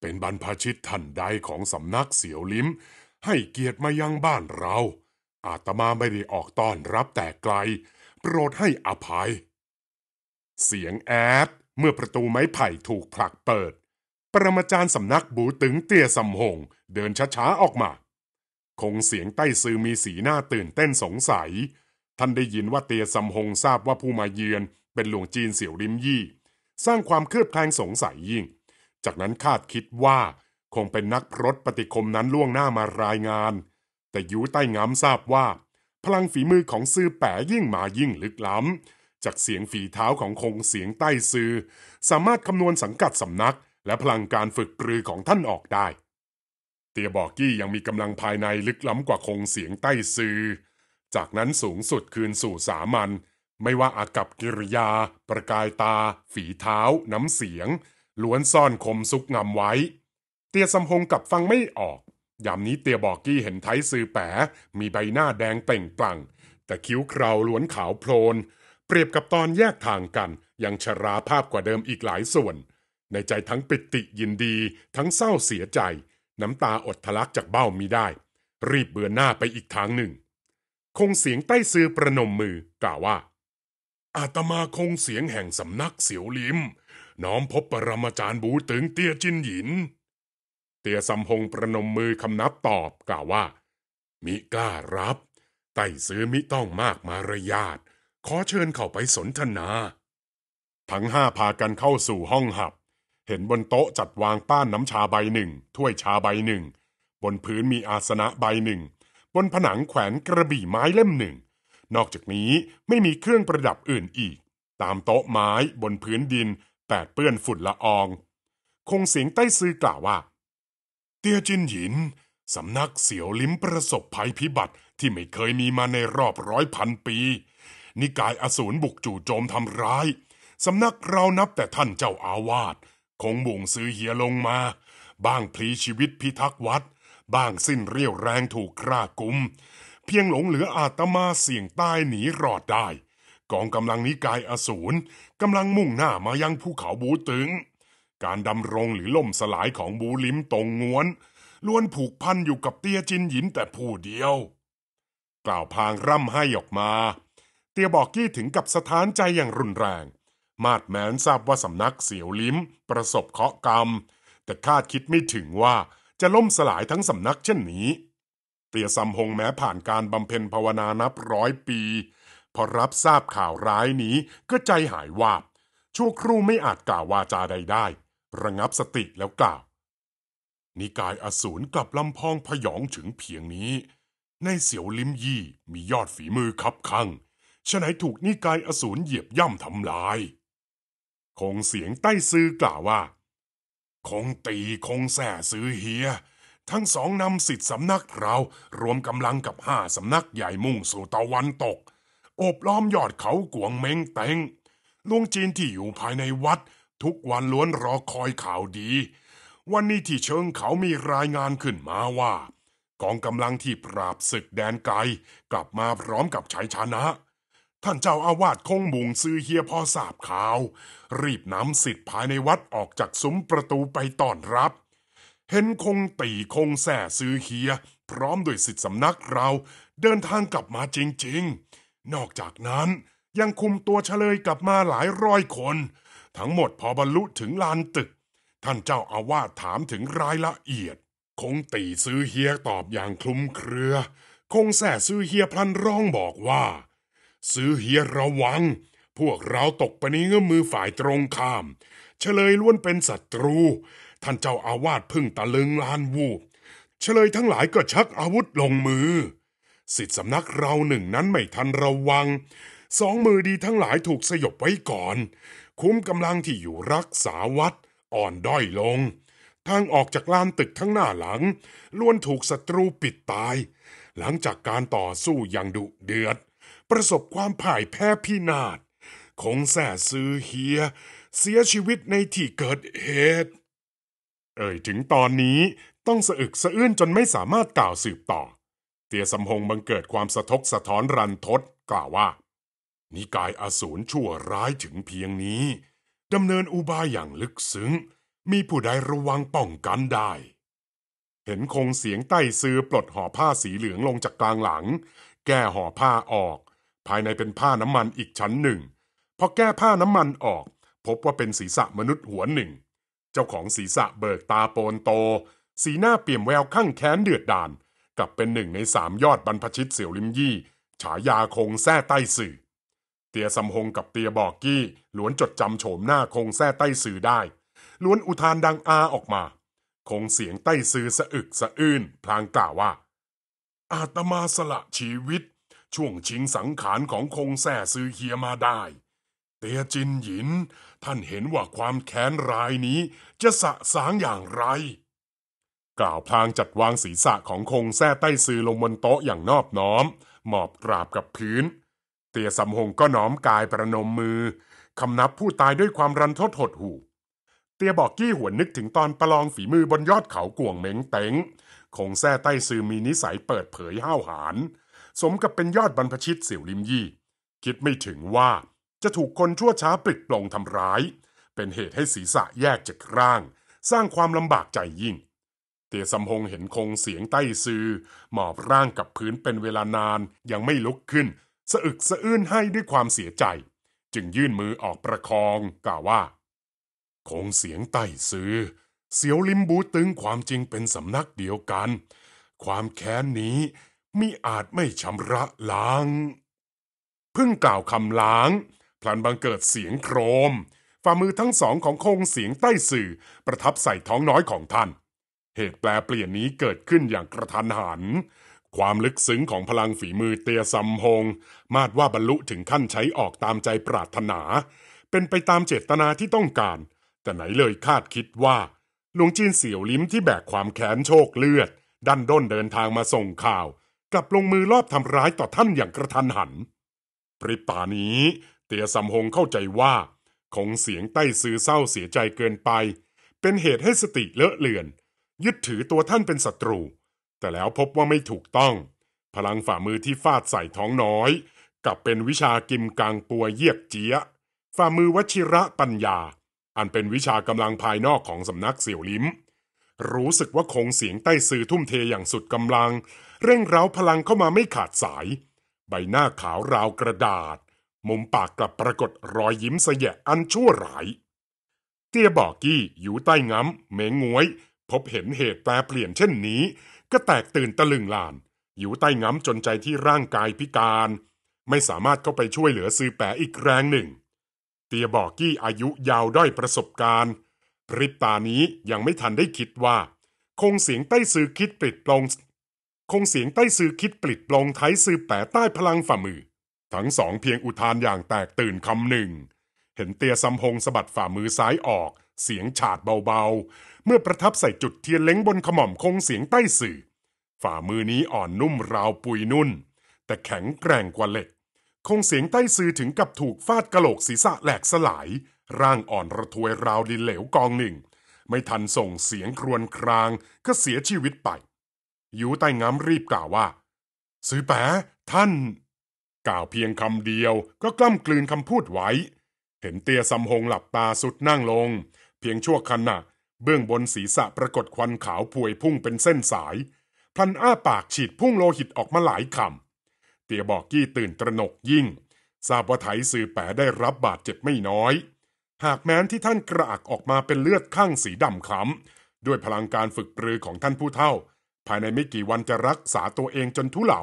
เป็นบรรพชิตท่านใดของ สำนักเสียวลิ้ม ให้เกียรติมายังบ้านเรา อาตมาไม่ได้ออกต้อนรับแต่ไกล โปรดให้อภัย เสียงแอดเมื่อประตูไม้ไผ่ถูกผลักเปิด ปรมาจารย์สำนักบูตึงเตี้ยสำหงเดินช้าๆออกมา คงเสียงใต้ซือมีสีหน้าตื่นเต้นสงสัยท่านได้ยินว่าเตียซัมฮงทราบว่าผู้มาเยือนเป็นหลวงจีนเสี่ยวริมยี่ สร้างความเครือบแคลงสงสัยยิ่ง จากนั้นคาดคิดว่าคงเป็นนักพรตปฏิคมนั้นล่วงหน้ามารายงาน แต่ยูใต้งามทราบว่าพลังฝีมือของซื่อแป๋ยิ่งมายิ่งลึกล้ำ จากเสียงฝีเท้าของคงเสียงใต้ซือสามารถคำนวณสังกัดสำนักและพลังการฝึกปรือของท่านออกได้ เตียบอกกี้ยังมีกำลังภายในลึกล้ำกว่าคงเสียงใต้ซือจากนั้นสูงสุดคืนสู่สามัญไม่ว่าอากับกิริยา ประกายตา ฝีเท้าน้ำเสียง ล้วนซ่อนคมซุกงำไว้ เตียสำพงกับฟังไม่ออกยามนี้เตียบอกกี้เห็นไทยซื้อแปะมีใบหน้าแดงเป่งปลั่ง แต่คิ้วคราวล้วนขาวโพลน เปรียบกับตอนแยกทางกัน ยังชราภาพกว่าเดิมอีกหลายส่วน ในใจทั้งปิติยินดี ทั้งเศร้าเสียใจ น้ำตาอดทะลักจากเบ้ามีได้ รีบเบือนหน้าไปอีกทางหนึ่งคงเสียงใต้ซือประนมมือกล่าวว่า อาตมาคงเสียงแห่งสำนักเสียวลิมน้อมพบปรมาจารย์บูตึงเตียจินหยิน เตียสำพงประนมมือคำนับตอบกล่าวว่า มิกล้ารับ ใต้ซือมิต้องมากมารยาทขอเชิญเข้าไปสนทนา ทั้งห้าพากันเข้าสู่ห้องหับ เห็นบนโต๊ะจัดวางป้านน้ำชาใบหนึ่ง ถ้วยชาใบหนึ่ง บนพื้นมีอาสนะใบหนึ่งบนผนังแขวนกระบี่ไม้เล่มหนึ่ง นอกจากนี้ไม่มีเครื่องประดับอื่นอีก ตามโต๊ะไม้บนพื้นดินแปดเปื้อนฝุ่นละออง คงเสียงใต้ซื้อกล่าวว่า เตียจินหยิน สำนักเสียวลิ้มประสบภัยพิบัติที่ไม่เคยมีมาในรอบร้อยพันปี นิกายอสูรบุกจู่โจมทำร้าย สำนักเรานับแต่ท่านเจ้าอาวาสคงบุงซื้อเหียลงมา บ้างพลีชีวิตพิทักษ์วัดบ้างสิ้นเรี่ยวแรงถูกครากุม เพียงหลงเหลืออาตมาเสี่ยงตายหนีรอดได้ กองกำลังนิกายอสูรกำลังมุ่งหน้ามายังภูเขาบูตึง การดำรงหรือล่มสลายของบูลิมตรงงวน ล้วนผูกพันอยู่กับเตียจินหยินแต่ผู้เดียว กล่าวพางร่ำให้ออกมา เตียบอกกี้ถึงกับสถานใจอย่างรุนแรง มาดแมนทราบว่าสำนักเสียวลิมประสบเคาะกรรม แต่คาดคิดไม่ถึงว่าจะล่มสลายทั้งสำนักเช่นนี้ เตียซัมฮงแม้ผ่านการบำเพ็ญภาวนานับร้อยปี พอรับทราบข่าวร้ายนี้ก็ใจหายวาบชั่วครู่ไม่อาจกล่าววาจาใดได้ ระงับสติแล้วกล่าว นิกายอสูรกับลำพองพยองถึงเพียงนี้ ในเสียวลิมยี่ มียอดฝีมือคับคั่งฉะไหนถูกนิกายอสูรเหยียบย่ำทำลาย คงเสียงใต้ซือกล่าวว่าคงตีคงแส่ซื้อเฮีย ทั้งสองนำสิทธิสำนักเรารวมกำลังกับห้าสำนักใหญ่มุ่งสู่ตะวันตก โอบล้อมยอดเขากวงเม้งเต็งลวงจีนที่อยู่ภายในวัดทุกวันล้วนรอคอยข่าวดี วันนี้ที่เชิงเขามีรายงานขึ้นมาว่า กองกำลังที่ปราบศึกแดนไกล กลับมาพร้อมกับชัยชนะท่านเจ้าอาวาสคงมุงซื้อเฮียพอสาบข่าว รีบนำสิทธิ์ภายในวัดออกจากซุ้มประตูไปต้อนรับ เห็นคงตีคงแส่ซื้อเฮียพร้อมด้วยสิทธิสำนักเรา เดินทางกลับมาจริงๆ นอกจากนั้นยังคุมตัวเฉลยกลับมาหลายร้อยคน ทั้งหมดพอบรรลุถึงลานตึก ท่านเจ้าอาวาสถามถึงรายละเอียด คงตีซื้อเฮียตอบอย่างคลุมเครือ คงแส่ซื้อเฮียพลันร้องบอกว่าซื้อเฮียระวัง พวกเราตกไปนิเงื้อมือฝ่ายตรงข้าม เฉลยล้วนเป็นศัตรู ท่านเจ้าอาวาสพึ่งตะลึงลานวูบเฉลยทั้งหลายก็ชักอาวุธลงมือสิทธิสำนักเราหนึ่งนั้นไม่ทันระวังสองมือดีทั้งหลายถูกสยบไว้ก่อน คุ้มกำลังที่อยู่รักษาวัดอ่อนด้อยลงทางออกจากลานตึกทั้งหน้าหลังล้วนถูกศัตรูปิดตาย หลังจากการต่อสู้อย่างดุเดือดประสบความพ่ายแพ้พินาศ คงแส่ซื้อเฮีย เสียชีวิตในที่เกิดเหตุ เอ่ย ถึงตอนนี้ต้องสะอึกสะอื้นจนไม่สามารถกล่าวสืบต่อ เตียสำหงบังเกิดความสะทกสะท้อนรันทดกล่าวว่า นิกายอสูรชั่วร้ายถึงเพียงนี้ดำเนินอุบายอย่างลึกซึ้ง มีผู้ใดระวังป้องกันได้ เห็นคงเสียงใต้ซื้อปลดห่อผ้าสีเหลืองลงจากกลางหลัง แก้ห่อผ้าออกภายในเป็นผ้าน้ำมันอีกชั้นหนึ่ง พอแก้ผ้าน้ำมันออก พบว่าเป็นศีรษะมนุษย์หัวหนึ่ง เจ้าของศีรษะเบิกตาโปนโต สีหน้าเปี่ยมแววข้างแค้นเดือดดาลกับเป็นหนึ่งในสามยอดบรรพชิตเสี่ยวลิมยี่ฉายาคงแท้ใต้สื่อ เตียสำหงกับเตียบอกกี้ล้วนจดจำโฉมหน้าคงแท้ใต้สื่อได้ ล้วนอุทานดังอาออกมา คงเสียงใต้สื่อสะอึกสะอื้นพลางกล่าวว่า อาตมาสละชีวิตช่วงชิงสังขารของคงแซ่ซื้อเฮียมาได้ เตียจินหยิน ท่านเห็นว่าความแค้นรายนี้จะสะสางอย่างไร กล่าวพลางจัดวางศีรษะของคงแซ่ใต้ซื้อลงบนโต๊ะอย่างนอบน้อม หมอบกราบกับพื้น เตียสำหงก็น้อมกายประนมมือคำนับผู้ตายด้วยความรันทดหดหู่เตียบอกกี้หวนนึกถึงตอนประลองฝีมือบนยอดเขากวงเม้งเต็งคงแซ่ใต้ซือมีนิสัยเปิดเผยห้าวหาญสมกับเป็นยอดบรรพชิตเสี่ยวลิมยี่คิดไม่ถึงว่าจะถูกคนชั่วช้าปลิดปลงทำร้าย เป็นเหตุให้ศีรษะแยกจากร่าง สร้างความลำบากใจยิ่ง เตียสำพงเห็นคงเสียงใต้ซือหมอบร่างกับพื้นเป็นเวลานานยังไม่ลุกขึ้นสะอึกสะอื้นให้ด้วยความเสียใจ จึงยื่นมือออกประคองกล่าวว่า คงเสียงใต้ซือเสียวลิมบูตึงความจริงเป็นสำนักเดียวกัน ความแค้นนี้มิอาจไม่ชำระล้าง เพิ่งกล่าวคำล้าง พลันบังเกิดเสียงโครม ฝ่ามือทั้งสองของคงเสียงใต้สื่อ ประทับใส่ท้องน้อยของท่าน เหตุแปลเปลี่ยนนี้เกิดขึ้นอย่างกระทันหัน ความลึกซึ้งของพลังฝีมือเตียซัมฮงมาดว่าบรรลุถึงขั้นใช้ออกตามใจปรารถนา เป็นไปตามเจตนาที่ต้องการ แต่ไหนเลยคาดคิดว่า หลวงจีนเสี่ยวลิ้มที่แบกความแค้นโชคเลือดดันด้นเดินทางมาส่งข่าวกลับลงมือรอบทำร้ายต่อท่านอย่างกระทันหัน ปริปานี้เตียสำหงเข้าใจว่า คงเสียงใต้ซื้อเศร้าเสียใจเกินไป เป็นเหตุให้สติเลอะเลือน ยึดถือตัวท่านเป็นศัตรู แต่แล้วพบว่าไม่ถูกต้อง พลังฝ่ามือที่ฟาดใส่ท้องน้อย กลับเป็นวิชากิมกังปัวเยียกเจียฝ่ามือวชิระปัญญา อันเป็นวิชากำลังภายนอกของสำนักเสี่ยวลิ้ม รู้สึกว่าคงเสียงใต้ซื้อทุ่มเทอย่างสุดกำลังเร่งเร้าพลังเข้ามาไม่ขาดสาย ใบหน้าขาวราวกระดาษ มุมปากกลับปรากฏรอยยิ้มเสยะอันชั่วร้าย เตียบอกกี้อยู่ใต้ง้ำเมงงวย พบเห็นเหตุแปรเปลี่ยนเช่นนี้ ก็แตกตื่นตะลึงลาน อยู่ใต้ง้ำจนใจที่ร่างกายพิการ ไม่สามารถเข้าไปช่วยเหลือซือแปะอีกแรงหนึ่ง เตียบอกกี้อายุยาวด้อยประสบการณ์ปริบตานี้ยังไม่ทันได้คิดว่า คงเสียงใต้ซื้อคิดปิดปลงคงเสียงใต้ซื้อคิดปลิดปลงไทยซื้อแปะใต้พลังฝ่ามือ ทั้งสองเพียงอุทานอย่างแตกตื่นคำหนึ่ง เห็นเตียซัมพงสะบัดฝ่ามือซ้ายออก เสียงฉาดเบาๆ เมื่อประทับใส่จุดเทียนเล้งบนขม่อมคงเสียงใต้สื่อฝ่ามือนี้อ่อนนุ่มราวปุยนุ่น แต่แข็งแกร่งกว่าเหล็ก คงเสียงใต้สื่อถึงกับถูกฟาดกะโหลกศีรษะแหลกสลายร่างอ่อนระทวยราวดินเหลวกองหนึ่ง ไม่ทันส่งเสียงครวญครางก็เสียชีวิตไปยูไต้ง้ำรีบกล่าวว่าสือแปะท่าน กล่าวเพียงคำเดียวก็กล้ำกลืนคำพูดไว้ เห็นเตียสำหงหลับตาสุดนั่งลง เพียงชั่วขณะ เบื้องบนศีรษะปรากฏควันขาวพวยพุ่งเป็นเส้นสายพลันอ้าปากฉีดพุ่งโลหิตออกมาหลายคำเตียบอกกี้ตื่นตระหนกยิ่งทราบว่าไถสื่อแปได้รับบาดเจ็บไม่น้อย หากแม้นที่ท่านกระอักออกมาเป็นเลือดข้างสีดำคล้ำด้วยพลังการฝึกปรือของท่านผู้เฒ่าภายในไม่กี่วันจะรักษาตัวเองจนทุเลา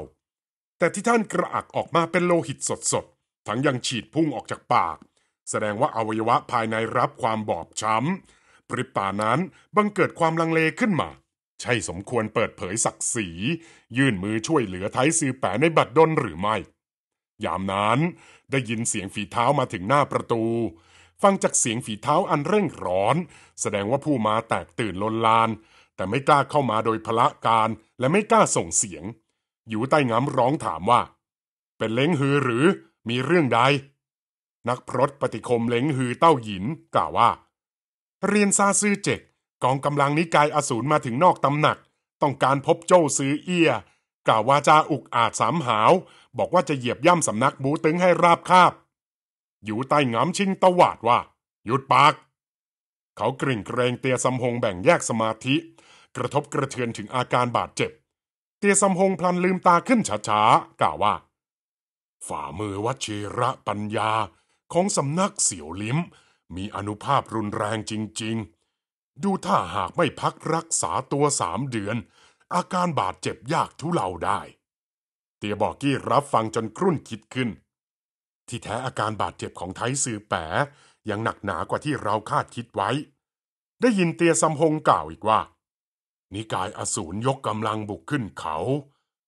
แต่ที่ท่านกระอักออกมาเป็นโลหิตสดๆ ทั้งยังฉีดพุ่งออกจากปาก แสดงว่าอวัยวะภายในรับความบอบช้ำ ปริปตานั้นบังเกิดความลังเลขึ้นมา ใช่สมควรเปิดเผยศักดิ์ศรียื่นมือช่วยเหลือไทยซือแปะในบัดดลหรือไม่ ยามนั้นได้ยินเสียงฝีเท้ามาถึงหน้าประตู ฟังจากเสียงฝีเท้าอันเร่งร้อน แสดงว่าผู้มาแตกตื่นลนลานแต่ไม่กล้าเข้ามาโดยพละการ และไม่กล้าส่งเสียง อยู่ใต้งาำร้องถามว่า เป็นเล้งฮือหรือ มีเรื่องใดนักพรตปฏิคมเล้งฮือเต้าหยิน กล่าวว่า เรียนซาซือเจกกองกำลังนิกายอสูรมาถึงนอกตำหนัก ต้องการพบโจ้ซื้อเอียกล่าววาจาอุกอาจสามหาว บอกว่าจะเหยียบย่ำสำนักบูตึงให้ราบคาบ อยู่ใต้งามชิงตวาดว่าหยุดปาก เขากริ่งเกรงเตียสมหงแบ่งแยกสมาธิกระทบกระเทือนถึงอาการบาดเจ็บ เตียสมพงพลันลืมตาขึ้นช้าๆกล่าวว่า ฝ่ามือวชิระปัญญา ของสำนักเสี่ยวลิ้ม มีอนุภาพรุนแรงจริงๆ ดูถ้าหากไม่พักรักษาตัวสามเดือน อาการบาดเจ็บยากทุเลาได้ เตียบอกกี้รับฟังจนครุ่นคิดขึ้น ที่แท้อาการบาดเจ็บของไทซือแปะยังหนักหนากว่าที่เราคาดคิดไว้ ได้ยินเตียสมพงกล่าวอีกว่านิกายอสูรยกกำลังบุกขึ้นเขา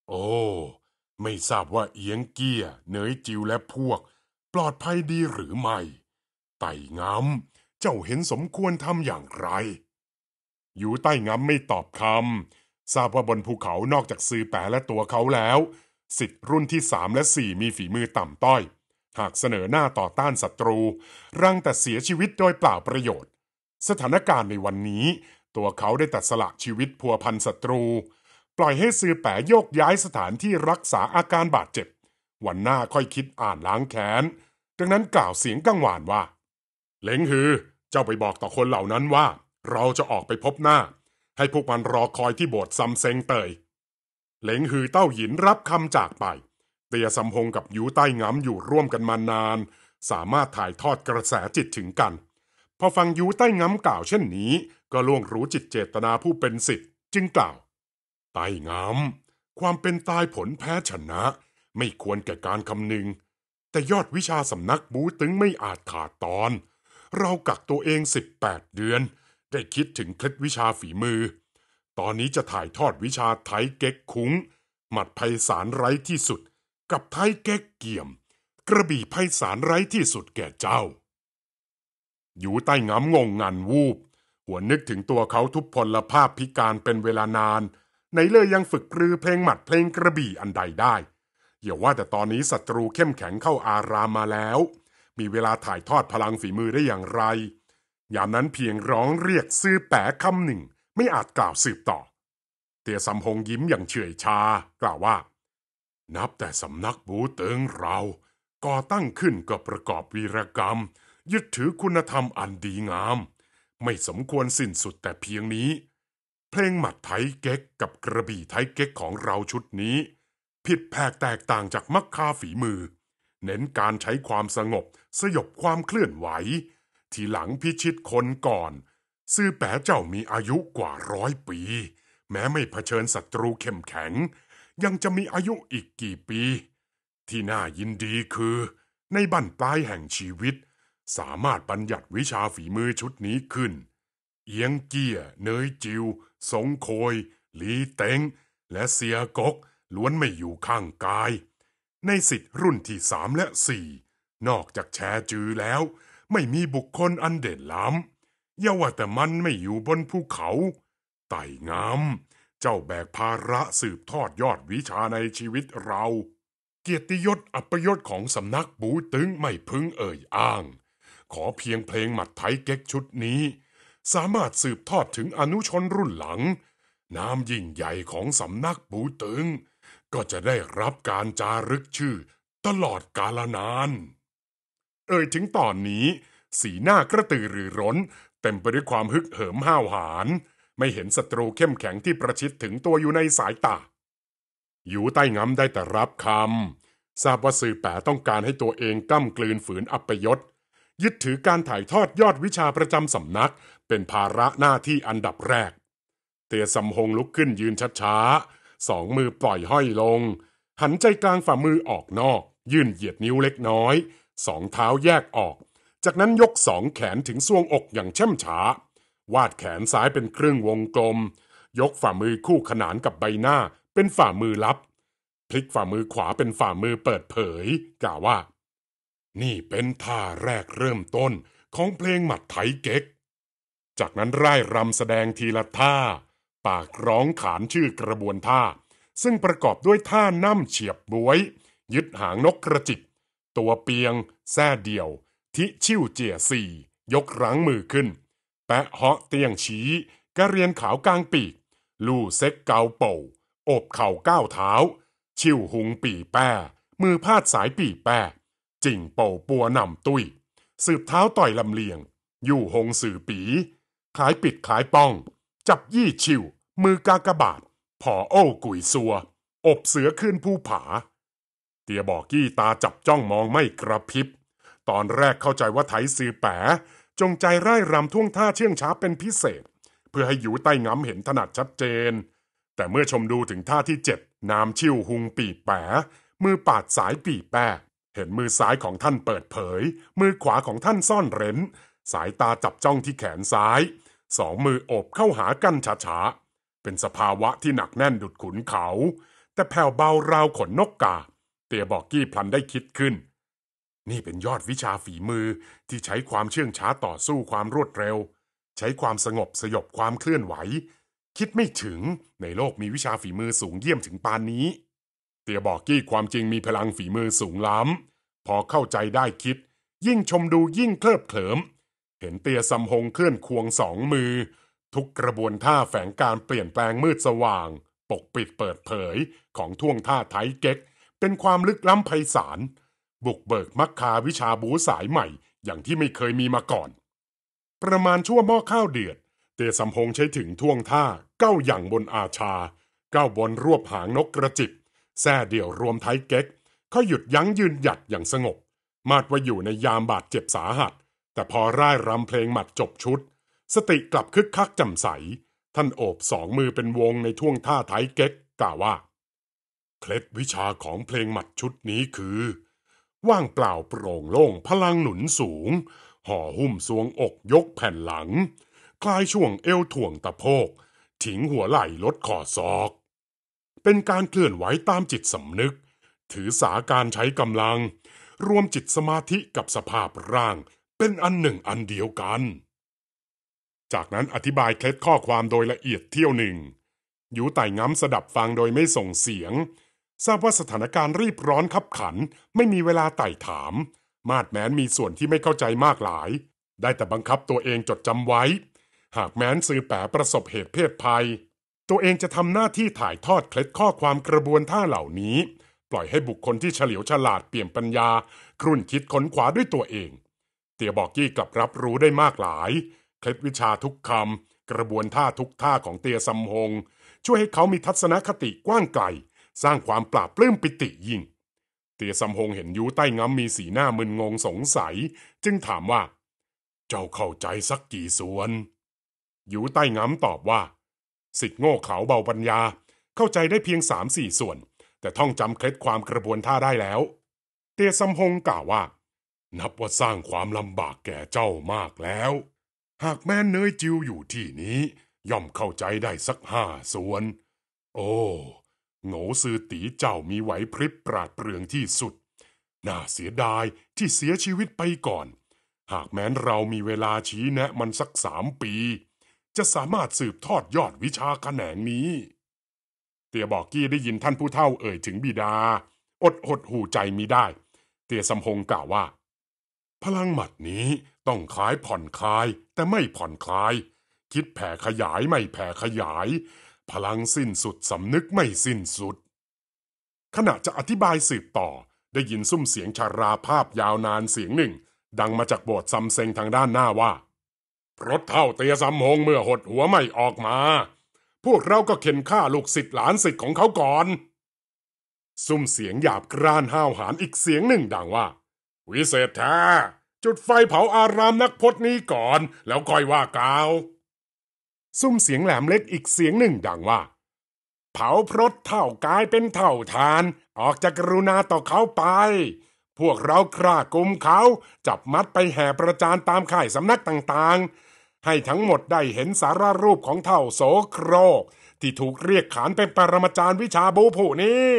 โอ้ ไม่ทราบว่าเอียงเกียเนยจิวและพวก ปลอดภัยดีหรือไม่ไต่งามเจ้าเห็นสมควรทำอย่างไร อยู่ใต้งามไม่ตอบคำ ทราบว่าบนภูเขานอกจากซือแปะและตัวเขาแล้ว สิทธิ์รุ่นที่สามและสี่มีฝีมือต่ำต้อย หากเสนอหน้าต่อต้านศัตรู รังแต่เสียชีวิตโดยเปล่าประโยชน์ สถานการณ์ในวันนี้ตัวเขาได้ตัดสละชีวิตพัวพันศัตรู ปล่อยให้ซือแปะโยกย้ายสถานที่รักษาอาการบาดเจ็บ วันหน้าค่อยคิดอ่านล้างแค้นดังนั้นกล่าวเสียงกังวานว่าเล้งฮือ เจ้าไปบอกต่อคนเหล่านั้นว่า เราจะออกไปพบหน้า ให้พวกมันรอคอยที่โบสถ์ซัมเซงเตยเล้งฮือเต้าหยินรับคำจากไปเตียสมพงกับยูใต้งำอยู่ร่วมกันมานาน สามารถถ่ายทอดกระแสจิตถึงกัน พอฟังยูใต้งำกล่าวเช่นนี้ก็ล่วงรู้จิตเจตนาผู้เป็นสิทธิ์จึงกล่าวไต่งามความเป็นตายผลแพ้ชนะ ไม่ควรแก่การคำนึง แต่ยอดวิชาสำนักบูตึงไม่อาจขาดตอน เรากักตัวเอง 18 เดือน ได้คิดถึงเคล็ดวิชาฝีมือ ตอนนี้จะถ่ายทอดวิชาไทยเก๊กคุ้งหมัดไพศาลไร้ที่สุด กับไทยเก๊กเกี่ยม กระบี่ไพศาลไร้ที่สุดแก่เจ้า อยู่ใต้งามงงงันวูบหัวนึกถึงตัวเขาทุพพลภาพพิการเป็นเวลานาน ในเลยยังฝึกปรือเพลงหมัดเพลงกระบี่อันใดได้อย่าว่าแต่ตอนนี้ศัตรูเข้มแข็งเข้าอารามมาแล้ว มีเวลาถ่ายทอดพลังฝีมือได้อย่างไร ยามนั้นเพียงร้องเรียกซื้อแปะคำหนึ่ง ไม่อาจกล่าวสืบต่อ เตียสำหงยิ้มอย่างเฉยชา กล่าวว่า นับแต่สำนักบูเติงเราก่อตั้งขึ้นก็ประกอบวีรกรรม ยึดถือคุณธรรมอันดีงามไม่สมควรสิ้นสุดแต่เพียงนี้ เพลงหมัดไทยเก๊กกับกระบี่ไทยเก๊กของเราชุดนี้ ผิดแผกแตกต่างจากมักคาฝีมือ เน้นการใช้ความสงบสยบความเคลื่อนไหว ทีหลังพิชิตคนก่อน ซื่อแปะเจ้ามีอายุกว่าร้อยปี แม้ไม่เผชิญศัตรูเข้มแข็ง ยังจะมีอายุอีกกี่ปี ที่น่ายินดีคือ ในบั้นปลายแห่งชีวิตสามารถบัญญัติวิชาฝีมือชุดนี้ขึ้น เอียงเกียเนยจิว สงโคยหลีเต็ง และเสียกก ล้วนไม่อยู่ข้างกาย ในสิทธิ์รุ่นที่สามและสี่นอกจากแชจือแล้ว ไม่มีบุคคลอันเด่นล้ำเย่าว่าแต่มันไม่อยู่บนภูเขาไต่งามเจ้าแบกภาระสืบทอดยอดวิชาในชีวิตเรา เกียรติยศอัปยศของสำนักบูตึงไม่พึงเอ่ยอ้างขอเพียงเพลงหมัดไทยเก๊กชุดนี้ สามารถสืบทอดถึงอนุชนรุ่นหลัง น้ำยิ่งใหญ่ของสำนักปูตึง ก็จะได้รับการจารึกชื่อตลอดกาลนาน เอ่ยถึงตอนนี้ สีหน้ากระตือรือร้น เต็มไปด้วยความฮึกเหิมห้าวหาญไม่เห็นศัตรูเข้มแข็งที่ประชิดถึงตัวอยู่ในสายตาอยู่ใต้งำได้แต่รับคำทราบว่าสื่อแปะต้องการให้ตัวเองก้ำกลืนฝืนอัปยศยึดถือการถ่ายทอดยอดวิชาประจำสำนัก เป็นภาระหน้าที่อันดับแรก เตียสำหงลุกขึ้นยืนช้าๆ สองมือปล่อยห้อยลง หันใจกลางฝ่ามือออกนอก ยื่นเหยียดนิ้วเล็กน้อย สองเท้าแยกออก จากนั้นยกสองแขนถึงซ่วงอกอย่างเช่มช้า วาดแขนซ้ายเป็นครึ่งวงกลม ยกฝ่ามือคู่ขนานกับใบหน้า เป็นฝ่ามือลับ พลิกฝ่ามือขวาเป็นฝ่ามือเปิดเผย กล่าวว่านี่เป็นท่าแรกเริ่มต้นของเพลงหมัดไถเก๊กจากนั้นร่ายรำแสดงทีละท่า ปากร้องขานชื่อกระบวนท่า ซึ่งประกอบด้วยท่าน้ำเฉียบบวย ยึดหางนกกระจิบตัวเปียงแท่เดี่ยว ทิชิ่วเจียสี่ ยกรั้งมือขึ้น แปะเหาะเตียงชี้กระเรียนขาวกลางปีก ลู่เซ็กเกาเป่าอบเข่าก้าวเท้า ชิ่วหุงปีแป้มือพาดสายปีแป้จิงเป่าปัวนำตุ้ยสืบเท้าต่อยลำเลียง อยู่หงสือปีขายปิดขายป้อง จับยี่ชิว มือกากบาทผอโอ้กุยซัว อบเสือขึ้นภูผา เตียบอกกี้ตาจับจ้องมองไม่กระพริบตอนแรกเข้าใจว่าไถซือแปะจงใจไร่รำท่วงท่าเชื่องช้าเป็นพิเศษ เพื่อให้อยู่ใต้ง้ำเห็นถนัดชัดเจน แต่เมื่อชมดูถึงท่าที่เจ็ดน้ำชิวหุงปีแปะมือปาดสายปีแปะเห็นมือซ้ายของท่านเปิดเผย มือขวาของท่านซ่อนเร้น สายตาจับจ้องที่แขนซ้าย สอง มือโอบเข้าหากันช้าๆเป็นสภาวะที่หนักแน่นดุดขุนเขา แต่แผ่วเบาราวขนนกกา เตียบอกกี้พลันได้คิดขึ้น นี่เป็นยอดวิชาฝีมือที่ใช้ความเชื่องช้าต่อสู้ความรวดเร็ว ใช้ความสงบสยบความเคลื่อนไหว คิดไม่ถึงในโลกมีวิชาฝีมือสูงเยี่ยมถึงปานนี้เตียบอกกี้ความจริงมีพลังฝีมือสูงล้ำ พอเข้าใจได้คิด ยิ่งชมดูยิ่งเคลิบเคลิมเห็นเตียสำหงเคลื่อนควงสองมือ ทุกกระบวนท่าแฝงการเปลี่ยนแปลงมืดสว่าง ปกปิดเปิดเผยของท่วงท่าไทยเก๊กเป็นความลึกล้ำไพศาลบุกเบิกมักคาวิชาบูสายใหม่ อย่างที่ไม่เคยมีมาก่อน ประมาณชั่วหม้อข้าวเดือดเตียสำหงใช้ถึงท่วงท่าเก้าอย่างบนอาชาเก้าบนรวบหางนกกระจิบแท่เดี่ยวรวมไทยเก๊กก็หยุดยั้งยืนหยัดอย่างสงบมาดว่าอยู่ในยามบาดเจ็บสาหัส แต่พอร่ายรำเพลงหมัดจบชุด สติกลับคึกคักจำใส ท่านโอบสองมือเป็นวงในท่วงท่าไทยเก๊ก กล่าวว่า เคล็ดวิชาของเพลงหมัดชุดนี้คือ ว่างเปล่าโปร่งโล่งพลังหนุนสูง ห่อหุ้มสวงอกยกแผ่นหลัง คลายช่วงเอวถ่วงตะโพกถิงหัวไหล่ลดขอศอกเป็นการเคลื่อนไหวตามจิตสำนึก ถือสาการใช้กำลัง รวมจิตสมาธิกับสภาพร่าง เป็นอันหนึ่งอันเดียวกัน จากนั้นอธิบายเคล็ดข้อความโดยละเอียดเที่ยวหนึ่งยูไต่ง้ำสดับฟังโดยไม่ส่งเสียง ทราบว่าสถานการณ์รีบร้อนขับขัน ไม่มีเวลาไต่ถาม มาดแม้นมีส่วนที่ไม่เข้าใจมากหลาย ได้แต่บังคับตัวเองจดจำไว้ หากแม้นสื่อแปรประสบเหตุเพศภัยตัวเองจะทำหน้าที่ถ่ายทอดเคล็ดข้อความกระบวนท่าเหล่านี้ ปล่อยให้บุคคลที่เฉลียวฉลาดเปลี่ยนปัญญาครุ่นคิดค้นขวาด้วยตัวเอง เตียบอกกี้กลับรับรู้ได้มากหลาย เคล็ดวิชาทุกคำกระบวนท่าทุกท่าของเตียสัมฮงช่วยให้เขามีทัศนคติกว้างไกลสร้างความปราบปลื้มปิติยิ่ง เตียสัมฮงเห็นยูใต้ง้ำมีสีหน้ามึนงงสงสัย จึงถามว่า เจ้าเข้าใจสักกี่ส่วนยูใต้ง้ำตอบว่าสิทธิ์โง่เขาเบาปัญญาเข้าใจได้เพียงสามสี่ส่วน แต่ท่องจำเคล็ดความกระบวนท่าได้แล้ว เตียซัมฮงกล่าวว่า นับว่าสร้างความลำบากแก่เจ้ามากแล้ว หากแม่เนยจิวอยู่ที่นี้ ย่อมเข้าใจได้สักห้าส่วน โอ้โง่ซือตีเจ้ามีไหวพริบปราดเปรื่องที่สุด น่าเสียดายที่เสียชีวิตไปก่อน หากแม้นเรามีเวลาชี้แนะมันสักสามปีจะสามารถสืบทอดยอดวิชาแขนงนี้ เตียบอกกี้ได้ยินท่านผู้เฒ่าเอ่ยถึงบิดา อดหดหูใจมิได้ เตียสำพงกล่าวว่า พลังหมัดนี้ต้องคลายผ่อนคลาย แต่ไม่ผ่อนคลาย คิดแผ่ขยายไม่แผ่ขยาย พลังสิ้นสุดสำนึกไม่สิ้นสุด ขณะจะอธิบายสืบต่อได้ยินซุ้มเสียงชาราภาพยาวนานเสียงหนึ่ง ดังมาจากโบสถ์ซัมเซงทางด้านหน้าว่ารถเท่าเตียสำหงเมื่อหดหัวไม่ออกมา พวกเราก็เข็นฆ่าลูกศิษย์หลานศิษย์ของเขาก่อนซุ่มเสียงหยาบกร้านห้าวหาญอีกเสียงหนึ่งดังว่า วิเศษแท้จุดไฟเผาอารามนักพจนี้ก่อน แล้วค่อยว่ากล่าวซุ่มเสียงแหลมเล็กอีกเสียงหนึ่งดังว่า เผาพรตเท่ากายเป็นเท่าทาน ออกจากกรุณาต่อเขาไป พวกเราคร่ากุมเขา จับมัดไปแห่ประจานตามข่ายสำนักต่างๆให้ทั้งหมดได้เห็นสารรูปของเท่าโสโครก ที่ถูกเรียกขานเป็นปรมาจารย์วิชาบูผูนี้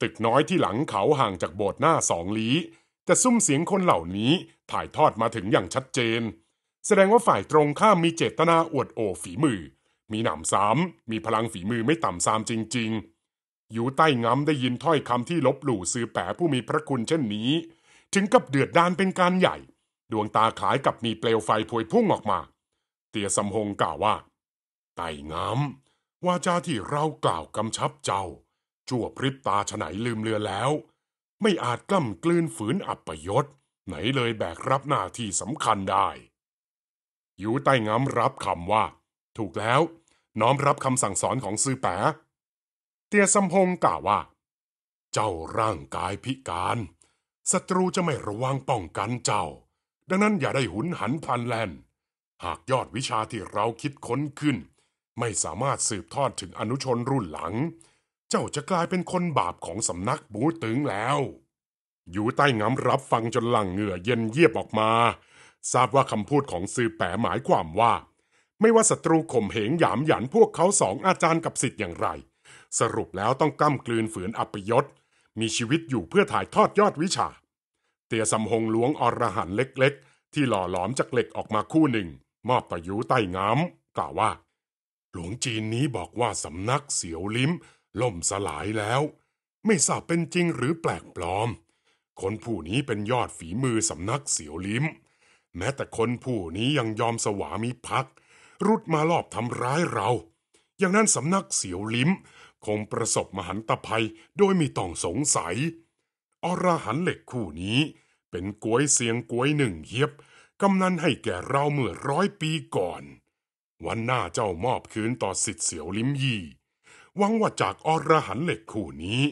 ตึกน้อยที่หลังเขาห่างจากโบสถ์หน้าสองลี้แต่ซุ้มเสียงคนเหล่านี้ถ่ายทอดมาถึงอย่างชัดเจน แสดงว่าฝ่ายตรงข้ามมีเจตนาอวดโอฝีมือ มีหนำซ้ำมีพลังฝีมือไม่ต่ำซามจริงๆ อยู่ใต้งำได้ยินถ้อยคำที่ลบหลู่ซื้อแปะผู้มีพระคุณเช่นนี้ถึงกับเดือดดานเป็นการใหญ่ดวงตาคล้ายกับมีเปลวไฟพวยพุ่งออกมา เตียสำหงกล่าวว่าไต่งามวาจาที่เรากล่าวกำชับเจ้า จั่วพริบตาฉไหนลืมเลือนแล้ว ไม่อาจกล้ำกลืนฝืนอัปยศไหนเลยแบกรับหน้าที่สำคัญได้อยู่ไต่งามรับคำว่า ถูกแล้ว น้อมรับคำสั่งสอนของซื่อแปะเตียสำหงกล่าวว่า เจ้าร่างกายพิการศัตรูจะไม่ระวังป้องกันเจ้าดังนั้นอย่าได้หุนหันพันแลน หากยอดวิชาที่เราคิดค้นขึ้น ไม่สามารถสืบทอดถึงอนุชนรุ่นหลัง เจ้าจะกลายเป็นคนบาปของสำนักบูตึงแล้ว อยู่ใต้งำรับฟังจนหลังเหงื่อเย็นเยียบออกมา ทราบว่าคำพูดของซื่อแปหมายความว่า ไม่ว่าศัตรูข่มเหงหยามหยันพวกเขาสองอาจารย์กับสิทธิ์อย่างไรสรุปแล้วต้องกล้ำกลืนฝืนอัปยศมีชีวิตอยู่เพื่อถ่ายทอดยอดวิชาเตียสำหงลวงอรหันเล็ก ๆ ที่หล่อหลอมจากเหล็กออกมาคู่หนึ่ง มอบต่อยูใต้งามกล่าวว่า หลวงจีนนี้บอกว่าสำนักเสียวลิ้ม ล่มสลายแล้ว ไม่ทราบเป็นจริงหรือแปลกปลอม คนผู้นี้เป็นยอดฝีมือสำนักเสียวลิ้ม แม้แต่คนผู้นี้ยังยอมสวามิภักดิ์รุดมาลอบทำร้ายเรา อย่างนั้นสำนักเสียวลิ้ม คงประสบมหันตภัยโดยมีต้องสงสัย อรหันเหล็กคู่นี้เป็นกวยเสียงกวยหนึ่งเฮียบกำนันให้แก่เราเมื่อร้อยปีก่อน วันหน้าเจ้ามอบคืนต่อสิทธิเสียวลิมยีหวังว่าจากอรหันเหล็กคู่นี้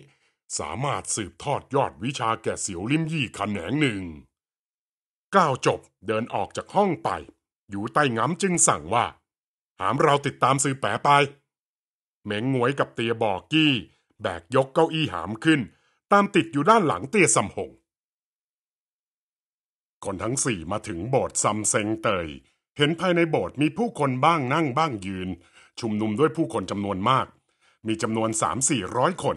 สามารถสืบทอดยอดวิชาแก่เสียวลิมยี่ขันแหงหนึ่งก้าวจบเดินออกจากห้องไป อยู่ใต้ง้ำจึงสั่งว่า หามเราติดตามซื้อแปะไปเหม่งงวยกับเตียบอกกี้ แบกยกเก้าอี้หามขึ้น ตามติดอยู่ด้านหลังเตียสำหงคนทั้งสี่มาถึงโบสถ์ซัมเซงเตย เห็นภายในโบสถ์มีผู้คนบ้างนั่งบ้างยืน ชุมนุมด้วยผู้คนจำนวนมาก มีจำนวนสามสี่ร้อยคน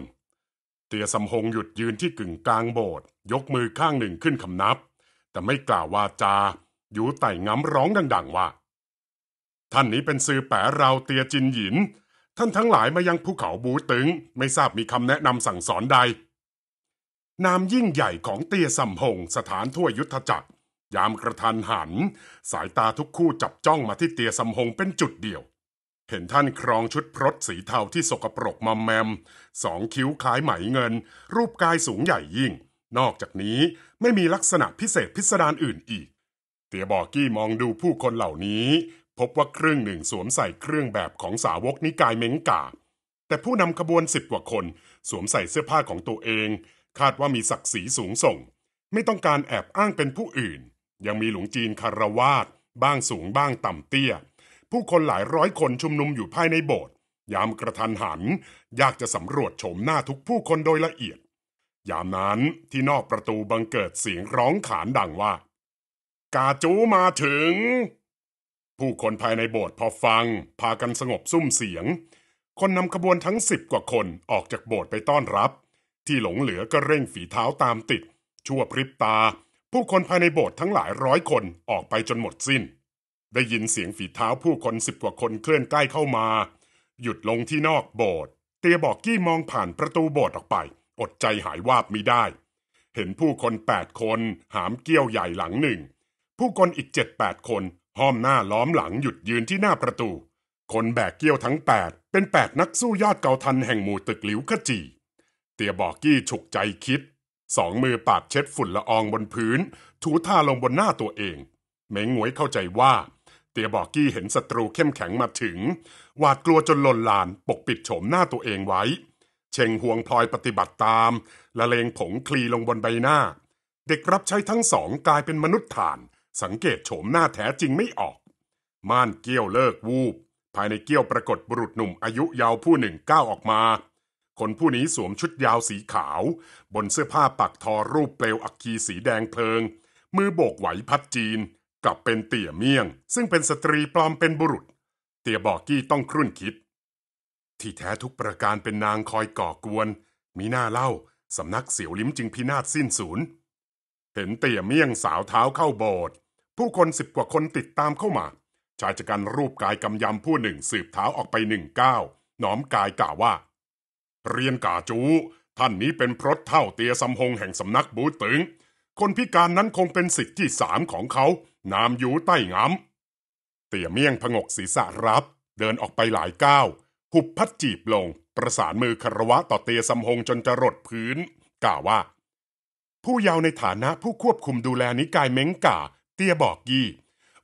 เตียสำหงหยุดยืนที่กึ่งกลางโบสถ์ยกมือข้างหนึ่งขึ้นคำนับ แต่ไม่กล่าววาจา อยู่ไต่ง้ำร้องดังๆ ว่าท่านนี้เป็นซือแปะเราเตียจินหยิน ท่านทั้งหลายมายังภูเขาบูตึงไม่ทราบมีคำแนะนำสั่งสอนใดนามยิ่งใหญ่ของเตียสัมพงสถานทั่วยุทธจักร ยามกระทันหัน สายตาทุกคู่จับจ้องมาที่เตียสัมพงเป็นจุดเดียว เห็นท่านครองชุดพรตสีเทาที่สกปรกมอมแมมสองคิ้วคล้ายไหมเงิน รูปกายสูงใหญ่ยิ่ง นอกจากนี้ไม่มีลักษณะพิเศษพิสดารอื่นอีก เตียบอกกี้มองดูผู้คนเหล่านี้ พบว่าครึ่งหนึ่งสวมใส่เครื่องแบบของสาวกนิกายเมงกาแต่ผู้นำขบวนสิบกว่าคนสวมใส่เสื้อผ้าของตัวเองคาดว่ามีศักดิ์ศรีสูงส่ง ไม่ต้องการแอบอ้างเป็นผู้อื่น ยังมีหลวงจีนคารวาสบ้างสูงบ้างต่ำเตี้ย ผู้คนหลายร้อยคนชุมนุมอยู่ภายในโบสถ์ยามกระทันหัน ยากจะสำรวจโฉมหน้าทุกผู้คนโดยละเอียด ยามนั้นที่นอกประตูบังเกิดเสียงร้องขานดังว่า กาจูมาถึง ผู้คนภายในโบสถ์พอฟัง พากันสงบซุ่มเสียง คนนำขบวนทั้งสิบกว่าคนออกจากโบสถ์ไปต้อนรับที่หลงเหลือก็เร่งฝีเท้าตามติด ชั่วพริบตา ผู้คนภายในโบสถ์ทั้งหลายร้อยคนออกไปจนหมดสิน้น ได้ยินเสียงฝีเท้าผู้คนสิบกว่าคนเคลื่อนใกล้เข้ามา หยุดลงที่นอกโบสถ์เตียบอกกี้มองผ่านประตูโบสถ์ออกไป อดใจหายวาบมิได้ เห็นผู้คนแปดคน หามเกี้ยวใหญ่หลังหนึ่ง ผู้คนอีกเจ็ดแปดคนห้อมหน้าล้อมหลังหยุดยืนที่หน้าประตู คนแบกเกี้ยวทั้งแปดเป็นแปดนักสู้ยอดเกาทันแห่งหมู่ตึกหลิวขจีเตียบอกกี้ฉุกใจคิดสองมือปาดเช็ดฝุ่นละอองบนพื้น ถูท่าลงบนหน้าตัวเองเม้งหวยเข้าใจว่า เตียบอกกี้เห็นศัตรูเข้มแข็งมาถึง หวาดกลัวจนหล่นลานปกปิดโฉมหน้าตัวเองไว้ เชงห่วงพลอยปฏิบัติตาม ละเลงผงคลีลงบนใบหน้า เด็กรับใช้ทั้งสองกลายเป็นมนุษย์ฐาน สังเกตโฉมหน้าแท้จริงไม่ออกม่านเกี้ยวเลิกวูบ ภายในเกี้ยวปรากฏบุรุษหนุ่มอายุยาวผู้หนึ่งก้าวออกมาคนผู้นี้สวมชุดยาวสีขาว บนเสื้อผ้าปักทอรูปเปลวอักคีสีแดงเพลิง มือโบกไหวพัดจีน กลับเป็นเตี่ยเมี่ยง ซึ่งเป็นสตรีปลอมเป็นบุรุษ เตี่ยบอกกี้ต้องครุ่นคิด ที่แท้ทุกประการเป็นนางคอยก่อกวน มีหน้าเล่า สำนักเสียวลิ้มจึงพินาศสิ้นสูญเห็นเตี่ยเมี่ยงสาวเท้าเข้าโบสถ์ผู้คนสิบกว่าคนติดตามเข้ามา ชายจักันรูปกายกำยำผู้หนึ่งสืบเท้าออกไปหนึ่งก้าวน้อมกายกล่าวว่าเรียนกาจู ท่านนี้เป็นพรตเท่าเตียสำหงแห่งสำนักบูตึงคนพิการนั้นคงเป็นสิทธิ์ที่สามของเขา นามยูใต้งามเตียเมี่ยงผงกศีรษะรับ เดินออกไปหลายก้าว หุบพัดจีบลง ประสานมือคารวะต่อเตียสำหงจนจะรดพื้น กล่าวว่า ผู้ยาวในฐานะผู้ควบคุมดูแลนิกายเม้งก่าเตียบอกยี่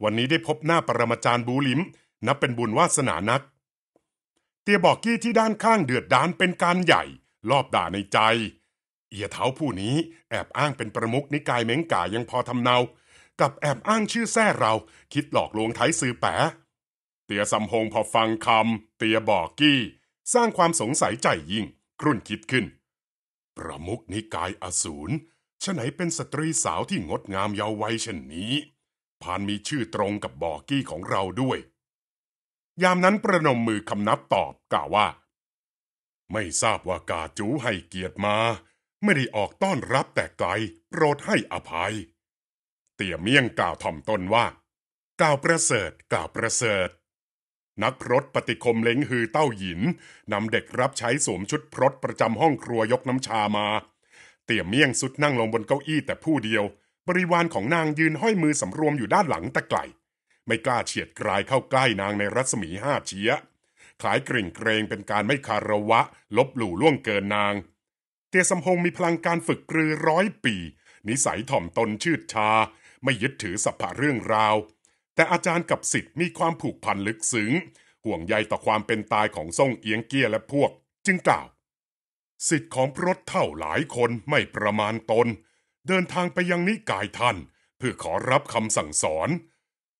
วันนี้ได้พบหน้าปรมาจารย์บูลิม นับเป็นบุญวาสนานักเตียบอกกี้ที่ด้านข้างเดือดดานเป็นการใหญ่รอบด่าในใจ เอียเท้าผู้นี้แอบอ้างเป็นประมุขนิกายเม้งก่ายังพอทำเนากับแอบอ้างชื่อแท้เราคิดหลอกลวงไทยซื้อแปะเตียสำหงพอฟังคำเตียบอกกี้สร้างความสงสัยใจยิ่งกรุ่นคิดขึ้น ประมุขนิกายอสูรชะไหนเป็นสตรีสาวที่งดงามเยาว์วัยเช่นนี้ผ่านมีชื่อตรงกับบอกกี้ของเราด้วยยามนั้นประนมมือคำนับตอบกล่าวว่า ไม่ทราบว่ากาจูให้เกียรติมา ไม่ได้ออกต้อนรับแต่ไกลโปรดให้อภัย เตี่ยเมี่ยงกล่าวถ่อมตนว่ากล่าวประเสริฐกล่าวประเสริฐ นักพรตปฏิคมเล้งฮือเต้าหยินนำเด็กรับใช้สวมชุดพรตประจำห้องครัวยกน้ำชามา เตี่ยเมี่ยงสุดนั่งลงบนเก้าอี้แต่ผู้เดียว บริวารของนางยืนห้อยมือสำรวมอยู่ด้านหลังตะไกรไม่กล้าเฉียดกรายเข้าใกล้นางในรัศมีห้าเชียขายกริ่งเกรงเป็นการไม่คาระวะลบหลู่ล่วงเกินนาง เตียสมพงมีพลังการฝึกกรือร้อยปี นิสัยถ่อมตนชืดชา ไม่ยึดถือสัพพะเรื่องราว แต่อาจารย์กับสิทธิ์มีความผูกพันลึกซึ้ง ห่วงใยต่อความเป็นตายของทรงเอียงเกียและพวก จึงกล่าวสิทธิ์ของพรตเท่าหลายคนไม่ประมาณตน เดินทางไปยังนิกายท่านเพื่อขอรับคำสั่งสอน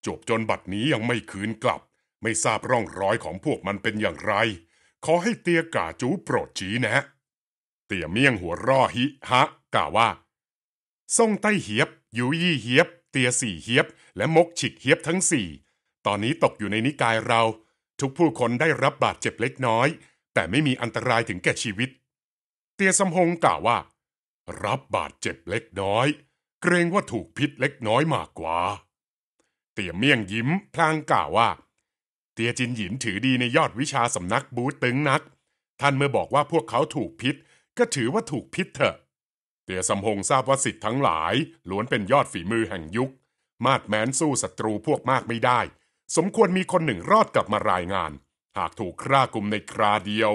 จบจนบัดนี้ยังไม่คืนกลับ ไม่ทราบร่องรอยของพวกมันเป็นอย่างไร ขอให้เตียก่าจูโปรดชี้นะ เตียเมี่ยงหัวร่อฮิฮะ กล่าวว่าส่งใต้เฮียบยูยี่เฮียบ เตียสี่เฮียบ และมกฉิกเฮียบทั้งสี่ตอนนี้ตกอยู่ในนิกายเรา ทุกผู้คนได้รับบาดเจ็บเล็กน้อย แต่ไม่มีอันตรายถึงแก่ชีวิต เตียสมหงกล่าวว่า รับบาดเจ็บเล็กน้อย เกรงว่าถูกพิษเล็กน้อยมากกว่าเตี่ยเมี่ยงยิ้มพลางกล่าวว่า เตียจินหยินถือดีในยอดวิชาสำนักบูตึงนัก ท่านเมื่อบอกว่าพวกเขาถูกพิษ ก็ถือว่าถูกพิษเถอะเตี่ยสำหงทราบว่าสิทธิ์ทั้งหลายล้วนเป็นยอดฝีมือแห่งยุค มาดแม้นสู้ศัตรูพวกมากไม่ได้ สมควรมีคนหนึ่งรอดกลับมารายงาน หากถูกคร่ากลุ่มในคราเดียว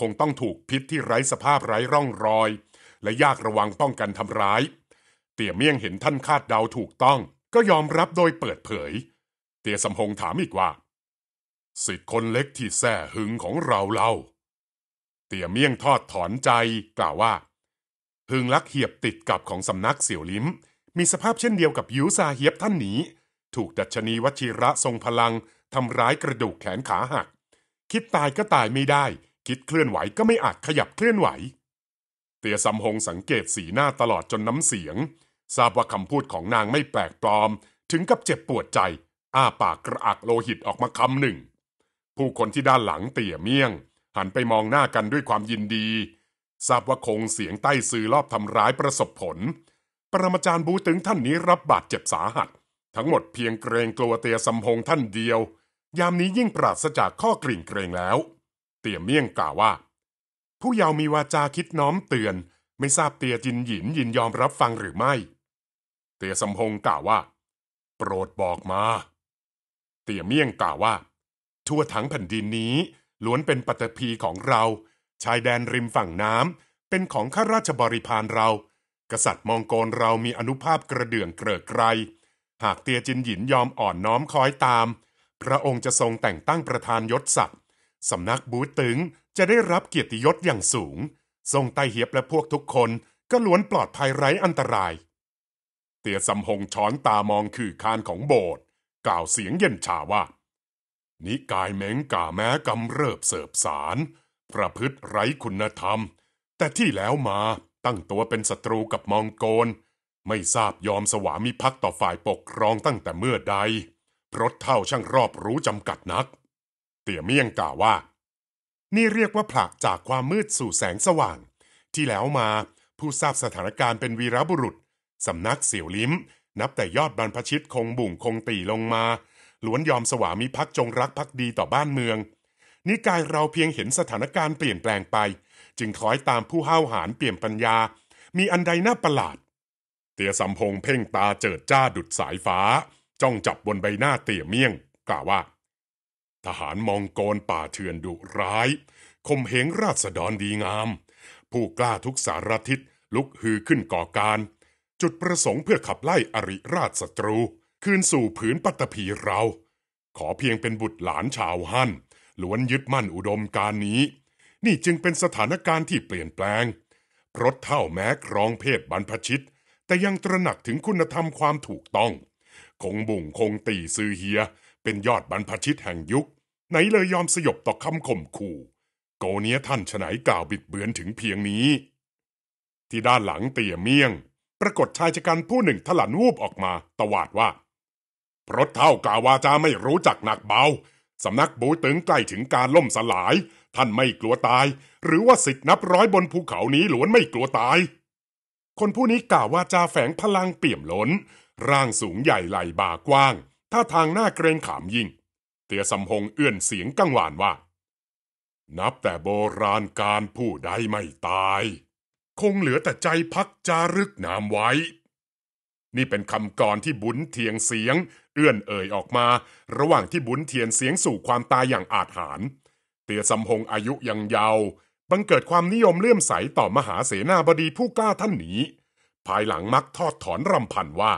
คงต้องถูกพิษที่ไร้สภาพไร้ร่องรอย และยากระวังป้องกันทำร้าย เตี่ยเมี่ยงเห็นท่านคาดเดาถูกต้องก็ยอมรับโดยเปิดเผย เตียสมพงถามอีกว่าสิทธิ์คนเล็กที่แท้หึงของเราเล่า เตียเมี่ยงทอดถอนใจกล่าวว่า หึงลักเหียบติดกับของสำนักเสี่ยวลิ้ม มีสภาพเช่นเดียวกับยูซาเหียบท่านนี้ ถูกดัชนีวชิระทรงพลัง ทำร้ายกระดูกแขนขาหัก คิดตายก็ตายไม่ได้ คิดเคลื่อนไหวก็ไม่อาจขยับเคลื่อนไหว เตียสมหงสังเกตสีหน้าตลอดจนน้ำเสียงทราบว่าคำพูดของนางไม่แปลกปลอมถึงกับเจ็บปวดใจอ้าปากกระอักโลหิตออกมาคำหนึ่ง ผู้คนที่ด้านหลังเตี่ยเมี่ยง หันไปมองหน้ากันด้วยความยินดี ทราบว่าคงเสียงใต้ซื้อรอบทำร้ายประสบผล ปรมาจารย์บูถึงท่านนี้รับบาดเจ็บสาหัส ทั้งหมดเพียงเกรงกลัวเตียสัมพงท่านเดียว ยามนี้ยิ่งปราศจากข้อกริ่งเกรงแล้ว เตี่ยเมี่ยงกล่าวว่า ผู้เยาว์มีวาจาคิดน้อมเตือน ไม่ทราบเตียจินหยินยินยอมรับฟังหรือไม่เตียสมพงศ์กล่าวว่า โปรดบอกมา เตียเมี่ยงกล่าวว่า ทั่วทั้งแผ่นดินนี้ ล้วนเป็นปัตตภีของเรา ชายแดนริมฝั่งน้ำเป็นของข้าราชบริพารเรา กษัตริย์มองโกลเรา มีอนุภาพกระเดื่องเกลือไกรหากเตียจินหยินยอมอ่อนน้อมคอยตาม พระองค์จะทรงแต่งตั้งประธานยศศักดิ์สำนักบูตึงจะได้รับเกียรติยศอย่างสูง ทรงไตเหียบและพวกทุกคนก็ล้วนปลอดภัยไร้อันตรายเตียสัมหงช้อนตามองคือคานของโบสถ์กล่าวเสียงเย็นชาว่านิกายเม้งกาแม้กำเริบเสิบสารประพฤติไร้คุณธรรม แต่ที่แล้วมาตั้งตัวเป็นศัตรูกับมองโกน ไม่ทราบยอมสวามิภักดิ์ต่อฝ่ายปกครองตั้งแต่เมื่อใดพรถเท่าช่างรอบรู้จำกัดนัก เตี่ยเมี่ยงกล่าวว่า นี่เรียกว่าผละจากความมืดสู่แสงสว่าง ที่แล้วมา ผู้ทราบสถานการณ์เป็นวีรบุรุษสำนักเสี่ยวลิ้ม นับแต่ยอดบรรพชิตคงบุ่งคงตีลงมาล้วนยอมสวามิภักดิ์จงรักภักดีต่อบ้านเมือง นิกายเราเพียงเห็นสถานการณ์เปลี่ยนแปลงไป จึงคล้อยตามผู้ห้าวหาญเปลี่ยนปัญญา มีอันใดน่าประหลาด เตียสัมพงเพ่งตาเจิดจ้าดุดสายฟ้า จ้องจับบนใบหน้าเตี่ยเมี่ยง กล่าวว่า ทหารมองโกนป่าเถื่อนดุร้ายคมเหงราษฎรดีงาม ผู้กล้าทุกสารทิศลุกฮือขึ้นก่อการจุดประสงค์เพื่อขับไล่อริราชศัตรู คืนสู่ผืนปัตตภีเรา ขอเพียงเป็นบุตรหลานชาวฮั่นล้วนยึดมั่นอุดมการนี้ นี่จึงเป็นสถานการณ์ที่เปลี่ยนแปลงรถเท่าแม้ครองเพศบรรพชิต แต่ยังตระหนักถึงคุณธรรมความถูกต้อง คงบุ่งคงตีซือเฮีย เป็นยอดบรรพชิตแห่งยุคไหนเลยยอมสยบต่อคำข่มขู่ โกเนี้ยท่านฉนายกล่าวบิดเบือนถึงเพียงนี้ ที่ด้านหลังเตี่ยเมี่ยงปรากฏชายชะกันผู้หนึ่งถลันวูบออกมา ตวาดว่า พระเท่าก่าววาจาไม่รู้จักหนักเบา สำนักบูตึงใกล้ถึงการล่มสลาย ท่านไม่กลัวตาย หรือว่าสิทธินับร้อยบนภูเขานี้ล้วนไม่กลัวตาย คนผู้นี้กล่าววาจาแฝงพลังเปี่ยมล้นร่างสูงใหญ่ไหลบ่ากว้าง ท่าทางหน้าเกรงขามยิ่งเตียสำหงเอื้อนเสียงกังวานว่า นับแต่โบราณการผู้ใดไม่ตายคงเหลือแต่ใจพักจารึกนามไว้ นี่เป็นคำกรที่บุญเทียงเสียงเอื้อนเอ่ยออกมา ระหว่างที่บุญเทียนเสียงสู่ความตายอย่างอาถรรพ์เตียสำพงอายุยังเยาว บังเกิดความนิยมเลื่อมใสต่อมหาเสนาบดีผู้กล้าท่านนี้ ภายหลังมักทอดถอนรำพันว่า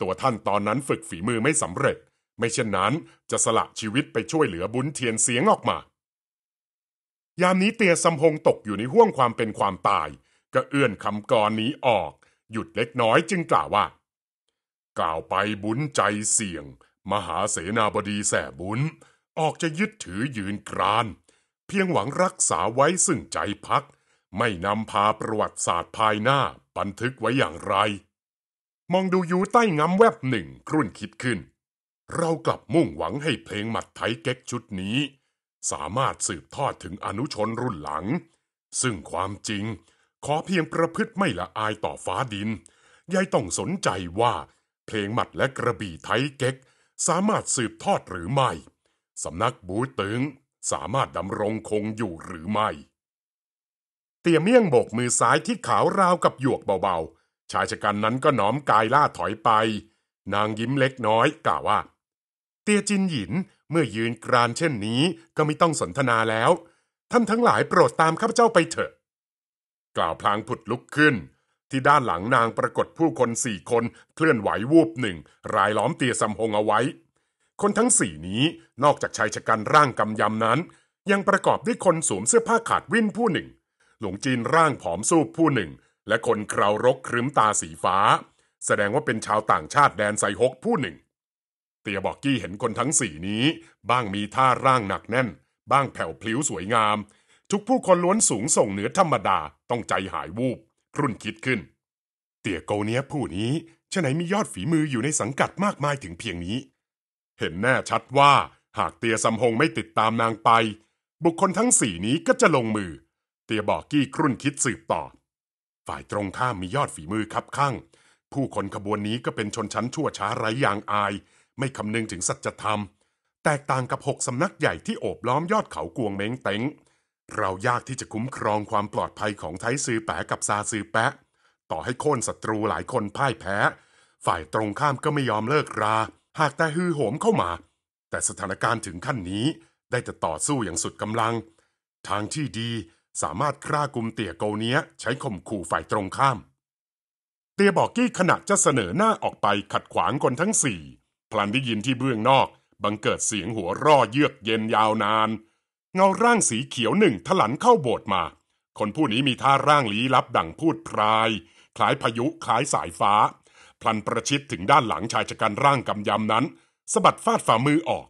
ตัวท่านตอนนั้นฝึกฝีมือไม่สำเร็จ ไม่เช่นนั้นจะสละชีวิตไปช่วยเหลือบุญเทียนเสียงออกมา ยามนี้เตียสำพงตกอยู่ในห่วงความเป็นความตาย็เอื้อนคำกรนี้ออกหยุดเล็กน้อยจึงกล่าวว่า กล่าวไปบุญใจเสี่ยง มหาเสนาบดีแสบุญ ออกจะยึดถือยืนกราน เพียงหวังรักษาไว้ซึ่งใจพัก ไม่นำพาประวัติศาสตร์ภายหน้าบันทึกไว้อย่างไร มองดูยูใต้ง้ำแวบหนึ่งครุ่นคิดขึ้น เรากลับมุ่งหวังให้เพลงหมัดไทยเก๊กชุดนี้ สามารถสืบทอดถึงอนุชนรุ่นหลัง ซึ่งความจริงขอเพียงประพฤติไม่ละอายต่อฟ้าดิน ยายต้องสนใจว่า เพลงหมัดและกระบี่ไทยเก๊กสามารถสืบทอดหรือไม่ สำนักบูตึงสามารถดำรงคงอยู่หรือไม่ เตี่ยเมี่ยงโบกมือซ้ายที่ขาวราวกับหยวกเบาๆ ชายชะกันนั้นก็น้อมกายล่าถอยไป นางยิ้มเล็กน้อยกล่าวว่า เตียจินหยินเมื่อยืนกรานเช่นนี้ก็ไม่ต้องสนทนาแล้วท่านทั้งหลายโปรดตามข้าพเจ้าไปเถอะกล่าวพลางผุดลุกขึ้น ที่ด้านหลังนางปรากฏผู้คนสี่คนเคลื่อนไหววูบหนึ่ง รายล้อมเตียสำฮงเอาไว้ คนทั้งสี่นี้นอกจากชายชะกันร่างกำยำนั้น ยังประกอบด้วยคนสวมเสื้อผ้าขาดวิ่นผู้หนึ่ง หลวงจีนร่างผอมสูบผู้หนึ่ง และคนคราวรกครึ้มตาสีฟ้า แสดงว่าเป็นชาวต่างชาติแดนไซฮกผู้หนึ่ง เตียบอกกี้เห็นคนทั้งสี่นี้บ้างมีท่าร่างหนักแน่น บ้างแผ่วพลิ้วสวยงามทุกผู้คนล้วนสูงส่งเหนือธรรมดาต้องใจหายวูบ ครุ่นคิดขึ้น เตี่ยโกเนี้ยผู้นี้ชะไหนมียอดฝีมืออยู่ในสังกัดมากมายถึงเพียงนี้ เห็นแน่ชัดว่าหากเตียสำหงไม่ติดตามนางไป บุคคลทั้งสี่นี้ก็จะลงมือ เตียบอกกี้ครุ่นคิดสืบต่อ ฝ่ายตรงข้ามมียอดฝีมือ คับข้างผู้คนขบวนนี้ก็เป็นชนชั้นชั่วช้าไร้ยางอาย ไม่คำนึงถึงสัจธรรม แตกต่างกับหกสำนักใหญ่ที่โอบล้อมยอดเขากวงเม้งเต็งเรายากที่จะคุ้มครองความปลอดภัยของไทซือแปะกับซาซือแปะ ต่อให้โค่นศัตรูหลายคนพ่ายแพ้ ฝ่ายตรงข้ามก็ไม่ยอมเลิกรา หากแต่ฮือโหมเข้ามา แต่สถานการณ์ถึงขั้นนี้ได้แต่ต่อสู้อย่างสุดกำลัง ทางที่ดีสามารถฆ่ากุมเตี่ยโกเนี้ยใช้ข่มขู่ฝ่ายตรงข้าม เตียบอกกี้ขณะจะเสนอหน้าออกไปขัดขวางคนทั้งสี่พลันได้ยินที่เบื้องนอก บังเกิดเสียงหัวร่อเยือกเย็นยาวนานเงาร่างสีเขียวหนึ่งถลันเข้าโบสถ์มา คนผู้นี้มีท่าร่างลี้ลับดังพูดพราย คล้ายพายุคล้ายสายฟ้าพลันประชิดถึงด้านหลังชายชะกันร่างกำยำนั้นสะบัดฟาดฝ่ามือออก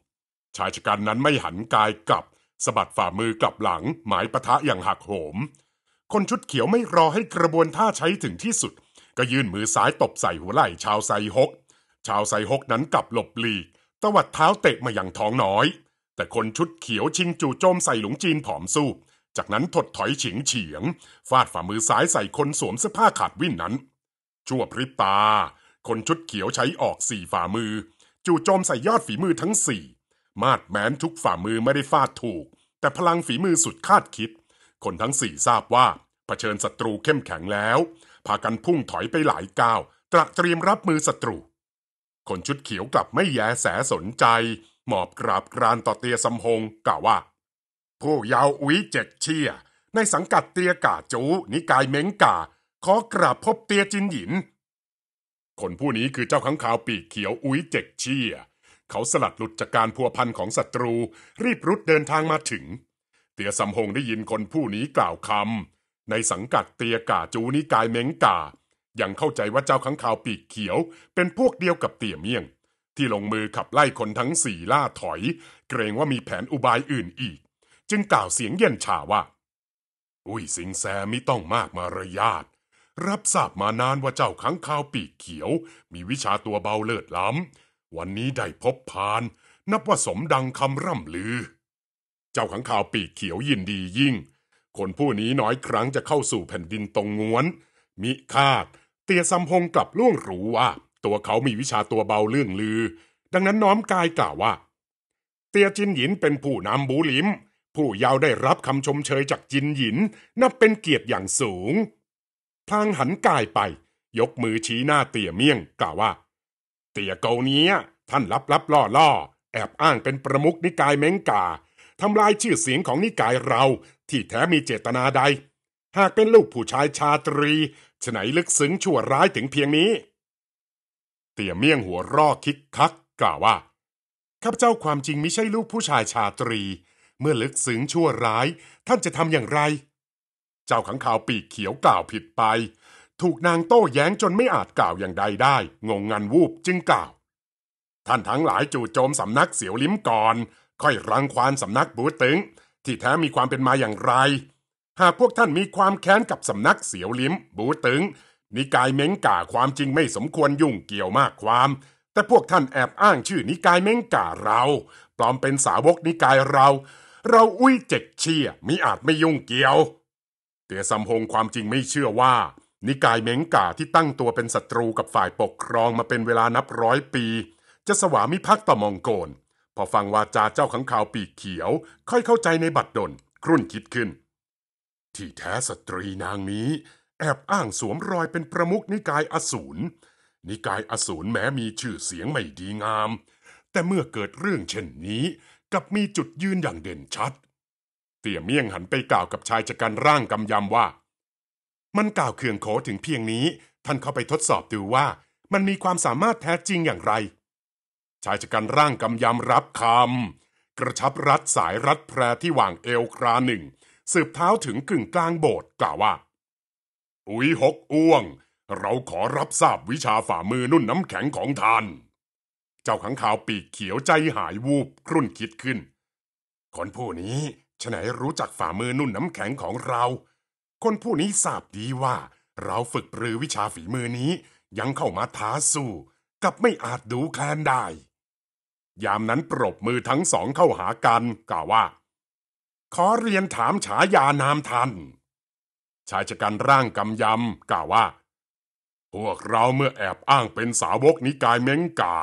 ชายชะกันนั้นไม่หันกายกลับสะบัดฝ่ามือกลับหลัง หมายปะทะอย่างหักโหม คนชุดเขียวไม่รอให้กระบวนท่าใช้ถึงที่สุดก็ยื่นมือซ้ายตบใส่หัวไหล่ชาวไซฮกชาวไซฮกนั้นกลับหลบหลีกตวัดเท้าเตะมาอย่างท้องน้อยแต่คนชุดเขียวชิงจู่โจมใส่หลงจีนผอมสู้จากนั้นถดถอยเฉียงเฉียงฟาดฝ่ามือซ้ายใส่คนสวมเสื้อผ้าขาดวิ่นนั้น ชั่วพริบตา คนชุดเขียวใช้ออกสี่ฝ่ามือ จู่โจมใส่ยอดฝีมือทั้งสี่ มาดแม้นทุกฝ่ามือไม่ได้ฟาดถูก แต่พลังฝีมือสุดคาดคิด คนทั้งสี่ทราบว่าเผชิญศัตรูเข้มแข็งแล้ว พากันพุ่งถอยไปหลายก้าว ตระเตรียมรับมือศัตรู คนชุดเขียวกลับไม่แยแสสนใจหมอบกราบกรานต่อเตียสมหงกล่าวว่าผู้ยาวอุ้ยเจ็กเชี่ยในสังกัดเตียกาจูนิกายเม้งกาขอกราบพบเตียจินหยิน คนผู้นี้คือเจ้าขังขาวปีกเขียวอุ้ยเจ็กเชี่ยเขาสลัดหลุดจากการพัวพันของศัตรูรีบรุดเดินทางมาถึง เตียสมหงได้ยินคนผู้นี้กล่าวคำในสังกัดเตียกาจูนิกายเม้งกายังเข้าใจว่าเจ้าขังขาวปีกเขียว เป็นพวกเดียวกับเตียเมี่ยงที่ลงมือขับไล่คนทั้งสี่ล่าถอย เกรงว่ามีแผนอุบายอื่นอีก จึงกล่าวเสียงเย็นชาว่า อุ้ย สิงแซมิต้องมากมารยาทรับทราบมานานว่าเจ้าขังข่าวปีกเขียว มีวิชาตัวเบาเลิศล้ำวันนี้ได้พบพาน นับว่าสมดังคำร่ำลือ เจ้าขังข่าวปีกเขียวยินดียิ่ง คนผู้นี้น้อยครั้งจะเข้าสู่แผ่นดินตรงงวน มิคาด เตียซัมพงกลับล่วงรู้ว่าตัวเขามีวิชาตัวเบาเรื่องลือ ดังนั้นน้อมกายกล่าวว่า เตียจินหยินเป็นผู้นำบูหลิมผู้ยาวได้รับคำชมเชยจากจินหยิน นับเป็นเกียรติอย่างสูง พลางหันกายไป ยกมือชี้หน้าเตี่ยเมี่ยง กล่าวว่าเตี่ยเกาเนี้ยท่านลับลับล่อล่อแอบอ้างเป็นประมุขนิกายเม้งกาทำลายชื่อเสียงของนิกายเราที่แท้มีเจตนาใดหากเป็นลูกผู้ชายชาตรี ฉไหนลึกซึ้งชั่วร้ายถึงเพียงนี้เตี่ยเมี่ยงหัวรอกคิกคัก กล่าวว่าข้าพเจ้าความจริงไม่ใช่ลูกผู้ชายชาตรี เมื่อลึกซึ้งชั่วร้ายท่านจะทำอย่างไร เจ้าขังข่าวปีกเขียวกล่าวผิดไป ถูกนางโต้แย้งจนไม่อาจกล่าวอย่างใดได้ งงงันวูบจึงกล่าว ท่านทั้งหลายจู่โจมสำนักเสียวลิ้มก่อน ค่อยรังควานสำนักบูตึงที่แท้มีความเป็นมาอย่างไร หากพวกท่านมีความแค้นกับสำนักเสียวลิ้ม บูตึงนิกายเม้งก่าความจริงไม่สมควรยุ่งเกี่ยวมากความ แต่พวกท่านแอบอ้างชื่อนิกายเม้งก่าเรา ปลอมเป็นสาวกนิกายเรา เราอุ้ยเจ็กเชี่ยมิอาจไม่ยุ่งเกี่ยวเตียสำพงความจริงไม่เชื่อว่า นิกายเม้งก่าที่ตั้งตัวเป็นศัตรูกับฝ่ายปกครองมาเป็นเวลานับร้อยปี จะสวามิภักดิ์ต่อมองโกนพอฟังวาจาเจ้าขังข่าวปีกเขียว ค่อยเข้าใจในบัดดลครุ่นคิดขึ้น ที่แท้สตรีนางนี้แอบอ้างสวมรอยเป็นประมุขนิกายอสูร นิกายอสูรแม้มีชื่อเสียงไม่ดีงาม แต่เมื่อเกิดเรื่องเช่นนี้กับมีจุดยืนอย่างเด่นชัด เตี่ยเมี่ยงหันไปกล่าวกับชายจัการร่างกำยำว่า มันกล่าวเคืองโขถึงเพียงนี้ ท่านเข้า ไปทดสอบดูว่า มันมีความสามารถแท้จริงอย่างไร ชายจัการร่างกำยำรับคำกระชับรัดสายรัดแพรที่วางเอวคราหนึ่ง สืบเท้าถึงกึ่งกลางโบสถ์กล่าวว่าอุ๋ยหกอ้วง เราขอรับทราบวิชาฝ่ามือนุ่นน้ำแข็งของท่าน เจ้าขังข่าวปีกเขียวใจหายวูบครุ่นคิดขึ้นคนผู้นี้ฉไหนรู้จักฝ่ามือนุ่นน้ำแข็งของเรา คนผู้นี้ทราบดีว่า เราฝึกปรือวิชาฝีมือนี้ ยังเข้ามาท้าสู้ กับไม่อาจดูแคลนได้ ยามนั้นปรบมือทั้งสองเข้าหากัน กล่าวว่า ขอเรียนถามฉายานามท่านชายชะกันร่างกำยำกล่าวว่า พวกเราเมื่อแอบอ้างเป็นสาวกนิกายเม้งกา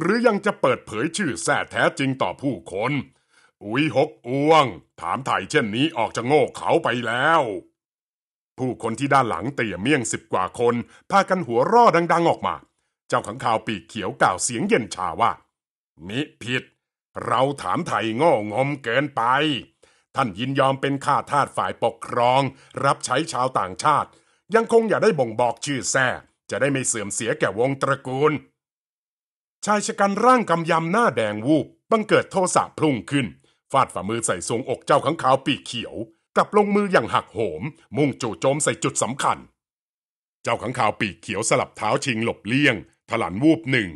หรือยังจะเปิดเผยชื่อแท้แท้จริงต่อผู้คน อุยหกอ้วง ถามไถ่เช่นนี้ออกจะโง่เขาไปแล้ว ผู้คนที่ด้านหลังเตี่ยเมี่ยงสิบกว่าคนพากันหัวร่อดัง ๆ ออกมา เจ้าขังข่าวปีกเขียวกล่าวเสียงเย็นชาว่ามิผิด เราถามไถ่โง่งมเกินไปท่านยินยอมเป็นข้าทาสฝ่ายปกครอง รับใช้ชาวต่างชาติ ยังคงอย่าได้บ่งบอกชื่อแท้จะได้ไม่เสื่อมเสียแก่วงตระกูล ชายชะกันร่างกำยำหน้าแดงวูบบังเกิดโทสะพุ่งขึ้นฟาดฝ่ามือใส่ทรงอกเจ้าขังขาวปีกเขียว กลับลงมืออย่างหักโหม มุ่งจู่โจมใส่จุดสำคัญ เจ้าขังขาวปีกเขียวสลับเท้าชิงหลบเลี่ยง ถลันวูบหนึ่ง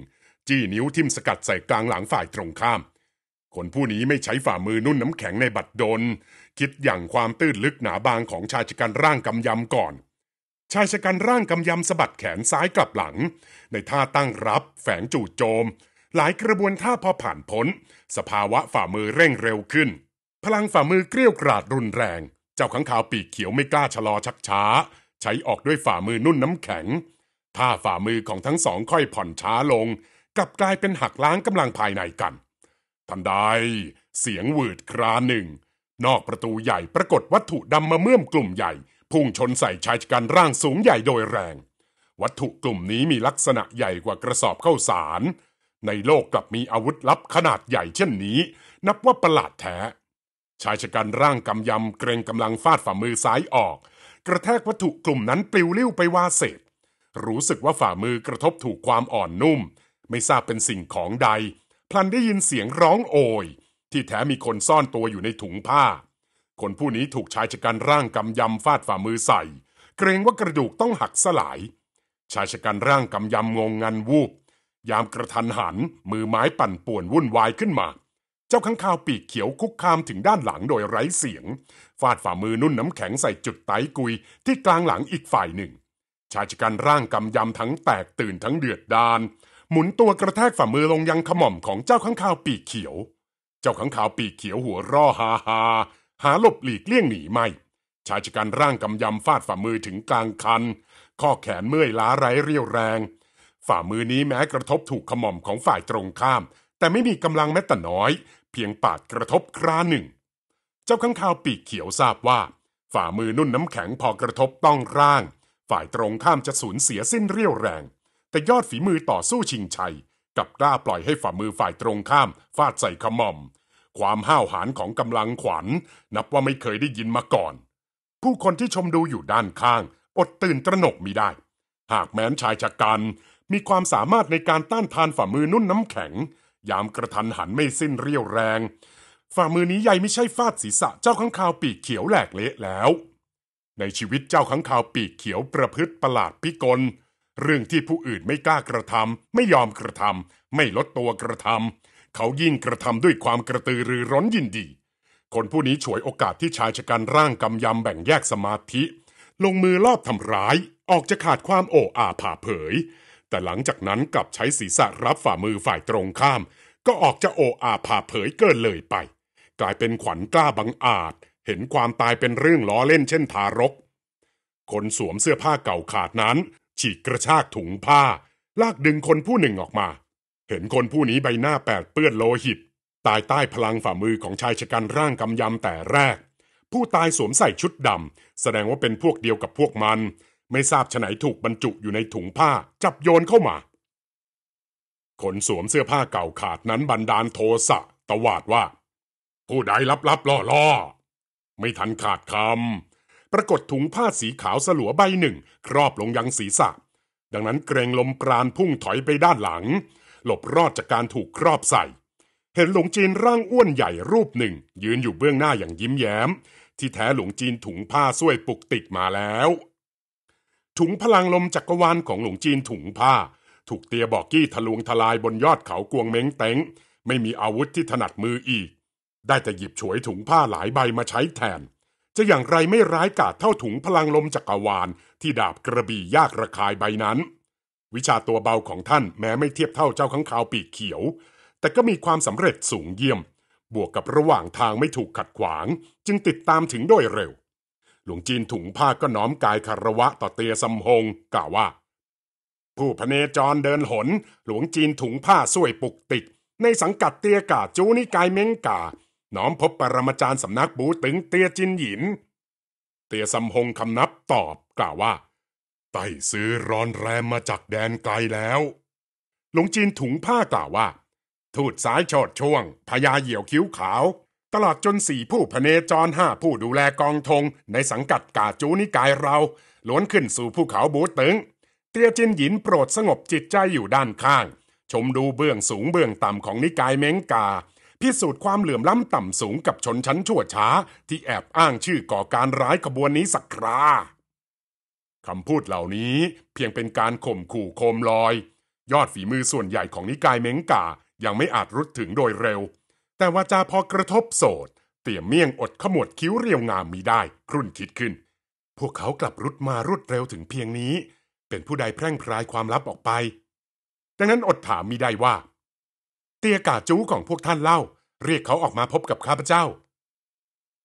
จี้นิ้วทิ่มสกัดใส่กลางหลังฝ่ายตรงข้ามคนผู้นี้ไม่ใช้ฝ่ามือนุ่นน้ำแข็งในบัตรดนคิดอย่างความตื้นลึกหนาบางของชายชะกันร่างกำยำก่อน ชายชะกันร่างกำยำสะบัดแขนซ้ายกลับหลัง ในท่าตั้งรับ แฝงจู่โจม หลายกระบวนท่าพอผ่านพ้นสภาวะฝ่ามือเร่งเร็วขึ้น พลังฝ่ามือเกลี้ยวกราดรุนแรง เจ้าขังขาวปีกเขียวไม่กล้าชะลอชักช้า ใช้ออกด้วยฝ่ามือนุ่นน้ำแข็ง ท่าฝ่ามือของทั้งสองค่อยผ่อนช้าลง กลับกลายเป็นหักล้างกำลังภายในกันทันใดเสียงหวืดคราหนึ่ง นอกประตูใหญ่ปรากฏวัตถุดำมาเมื่อมกลุ่มใหญ่ พุ่งชนใส่ชายชกันร่างสูงใหญ่โดยแรง วัตถุกลุ่มนี้มีลักษณะใหญ่กว่ากระสอบข้าวสาร ในโลกกลับมีอาวุธลับขนาดใหญ่เช่นนี้ นับว่าประหลาดแท้ ชายชกันร่างกำยำเกรงกำลังฟาดฝ่ามือซ้ายออก กระแทกวัตถุกลุ่มนั้นปลิวเลี้วไปวาเศษรู้สึกว่าฝ่ามือกระทบถูกความอ่อนนุ่ม ไม่ทราบเป็นสิ่งของใดพลันได้ยินเสียงร้องโอย ที่แท้มีคนซ่อนตัวอยู่ในถุงผ้า คนผู้นี้ถูกชายชะกันร่างกำยำฟาดฝ่ามือใส่ เกรงว่ากระดูกต้องหักสลาย ชายชะกันร่างกำยำงงงันวูบยามกระทันหันมือไม้ปั่นป่วนวุ่นวายขึ้นมา เจ้าขังข่าวปีกเขียวคุกคามถึงด้านหลังโดยไร้เสียงฟาดฝ่ามือนุ่นน้ำแข็งใส่จุดไตกุย ที่กลางหลังอีกฝ่ายหนึ่ง ชายชะกันร่างกำยำทั้งแตกตื่นทั้งเดือดดานหมุนตัวกระแทกฝ่ามือลงยังขม่อมของเจ้าข้างข่าวปีกเขียว เจ้าข้างข่าวปีกเขียวหัวร่อฮาฮาหาหลบหลีกเลี่ยงหนีไม่ ชายชะกันร่างกำยำฟาดฝ่ามือถึงกลางคัน ข้อแขนเมื่อยล้าไร้เรี่ยวแรง ฝ่ามือนี้แม้กระทบถูกขม่อมของฝ่ายตรงข้าม แต่ไม่มีกำลังแม้แต่น้อยเพียงปาดกระทบคราหนึ่ง เจ้าข้างข่าวปีกเขียวทราบว่าฝ่ามือนุ่นน้ำแข็งพอกระทบต้องร่าง ฝ่ายตรงข้ามจะสูญเสียสิ้นเรี่ยวแรงแต่ยอดฝีมือต่อสู้ชิงชัย กับกล้าปล่อยให้ฝ่ามือฝ่ายตรงข้ามฟาดใส่ขมอม ความห้าวหาญของกำลังขวัญนนับว่าไม่เคยได้ยินมาก่อน ผู้คนที่ชมดูอยู่ด้านข้าง อดตื่นตระหนกมิได้ หากแม้นชายชะกัน มีความสามารถในการต้านทานฝ่ามือนุ่นน้ำแข็ง ยามกระทันหันไม่สิ้นเรียวแรงฝ่ามือนี้ใหญ่ไม่ใช่ฟาดศีรษะเจ้าข้างคาวปีกเขียวแหลกเละแล้ว ในชีวิตเจ้าข้างคาวปีกเขียวประพฤติประหลาดพิกลเรื่องที่ผู้อื่นไม่กล้ากระทำไม่ยอมกระทำไม่ลดตัวกระทำเขายิ่งกระทำด้วยความกระตือรือร้นยินดี คนผู้นี้ฉวยโอกาสที่ชายชะกันร่างกำยำแบ่งแยกสมาธิ ลงมือลอบทำร้าย ออกจะขาดความโอ้อาผ่าเผย แต่หลังจากนั้นกลับใช้ศีรษะรับฝ่ามือฝ่ายตรงข้าม ก็ออกจะโอ้อาผ่าเผยเกินเลยไป กลายเป็นขวัญกล้าบังอาจเห็นความตายเป็นเรื่องล้อเล่นเช่นทารกคนสวมเสื้อผ้าเก่าขาดนั้นฉีกกระชากถุงผ้า ลากดึงคนผู้หนึ่งออกมา เห็นคนผู้นี้ใบหน้าแปดเปื้อนโลหิต ตายใต้พลังฝ่ามือของชายชะกันร่างกำยำแต่แรก ผู้ตายสวมใส่ชุดดำแสดงว่าเป็นพวกเดียวกับพวกมัน ไม่ทราบชไหนถูกบรรจุอยู่ในถุงผ้าจับโยนเข้ามา คนสวมเสื้อผ้าเก่าขาดนั้นบันดาลโทสะตวาดว่า ผู้ใดลับลับล่อล่อไม่ทันขาดคำปรากฏถุงผ้าสีขาวสลัวใบหนึ่งครอบลงยังศีรษะดังนั้นเกรงลมปราณพุ่งถอยไปด้านหลัง หลบรอดจากการถูกครอบใส่ เห็นหลวงจีนร่างอ้วนใหญ่รูปหนึ่ง ยืนอยู่เบื้องหน้าอย่างยิ้มแย้ม ที่แท้หลวงจีนถุงผ้าส้วยปุกติดมาแล้ว ถุงพลังลมจักกรวาลของหลวงจีนถุงผ้า ถูกเตียบอกกี้ทะลวงทลายบนยอดเขากวงเม้งเต็งไม่มีอาวุธที่ถนัดมืออีก ได้แต่หยิบฉวยถุงผ้าหลายใบมาใช้แทนจะอย่างไรไม่ร้ายกาจเท่าถุงพลังลมจักรวาลที่ดาบกระบี่ยากระคายใบนั้น วิชาตัวเบาของท่านแม้ไม่เทียบเท่าเจ้าข้างคาวปีกเขียว แต่ก็มีความสำเร็จสูงเยี่ยม บวกกับระหว่างทางไม่ถูกขัดขวางจึงติดตามถึงโดยเร็ว หลวงจีนถุงผ้าก็น้อมกายคารวะต่อเตียสำหงกล่าวว่า ผู้พเนจรเดินหนหลวงจีนถุงผ้าสวยปุกติดในสังกัดเตียกาจูนิกายเม้งกาน้อมพบปรมาจารย์สำนักบูตึงเตียจินหยิน เตียสัมงคำนับตอบกล่าวว่า ไต้ซื้อร้อนแรมมาจากแดนไกลแล้ว หลงจีนถุงผ้ากล่าวว่า ทูดสายชดช่วงพญาเหี่ยวคิ้วขาว ตลอดจนสี่ผู้พเนจรห้าผู้ดูแลกองทงในสังกัดกาจูนิกายเราล้วนขึ้นสู่ภูเขาบูตึง เตียจินหยินโปรดสงบจิตใจอยู่ด้านข้าง ชมดูเบื้องสูงเบื้องต่ำของนิกายเม้งกาพิสูจน์ความเหลื่อมล้ำต่ำสูงกับชนชั้นชั่วช้า ที่แอบอ้างชื่อก่อการร้ายขบวนนี้สักครา คำพูดเหล่านี้เพียงเป็นการข่มขู่โคมลอย ยอดฝีมือส่วนใหญ่ของนิกายเม้งกายังไม่อาจรุดถึงโดยเร็ว แต่ว่าจาพอกระทบโสด เตี่ยมเมี่ยงอดขมวดคิ้วเรียวงามมีได้ ครุ่นคิดขึ้น พวกเขากลับรุดมารุดเร็วถึงเพียงนี้ เป็นผู้ใดแพร่งพรายความลับออกไปดังนั้นอดถามมิได้ว่าเตียกาจูของพวกท่านเล่า เรียกเขาออกมาพบกับ ข้าพเจ้า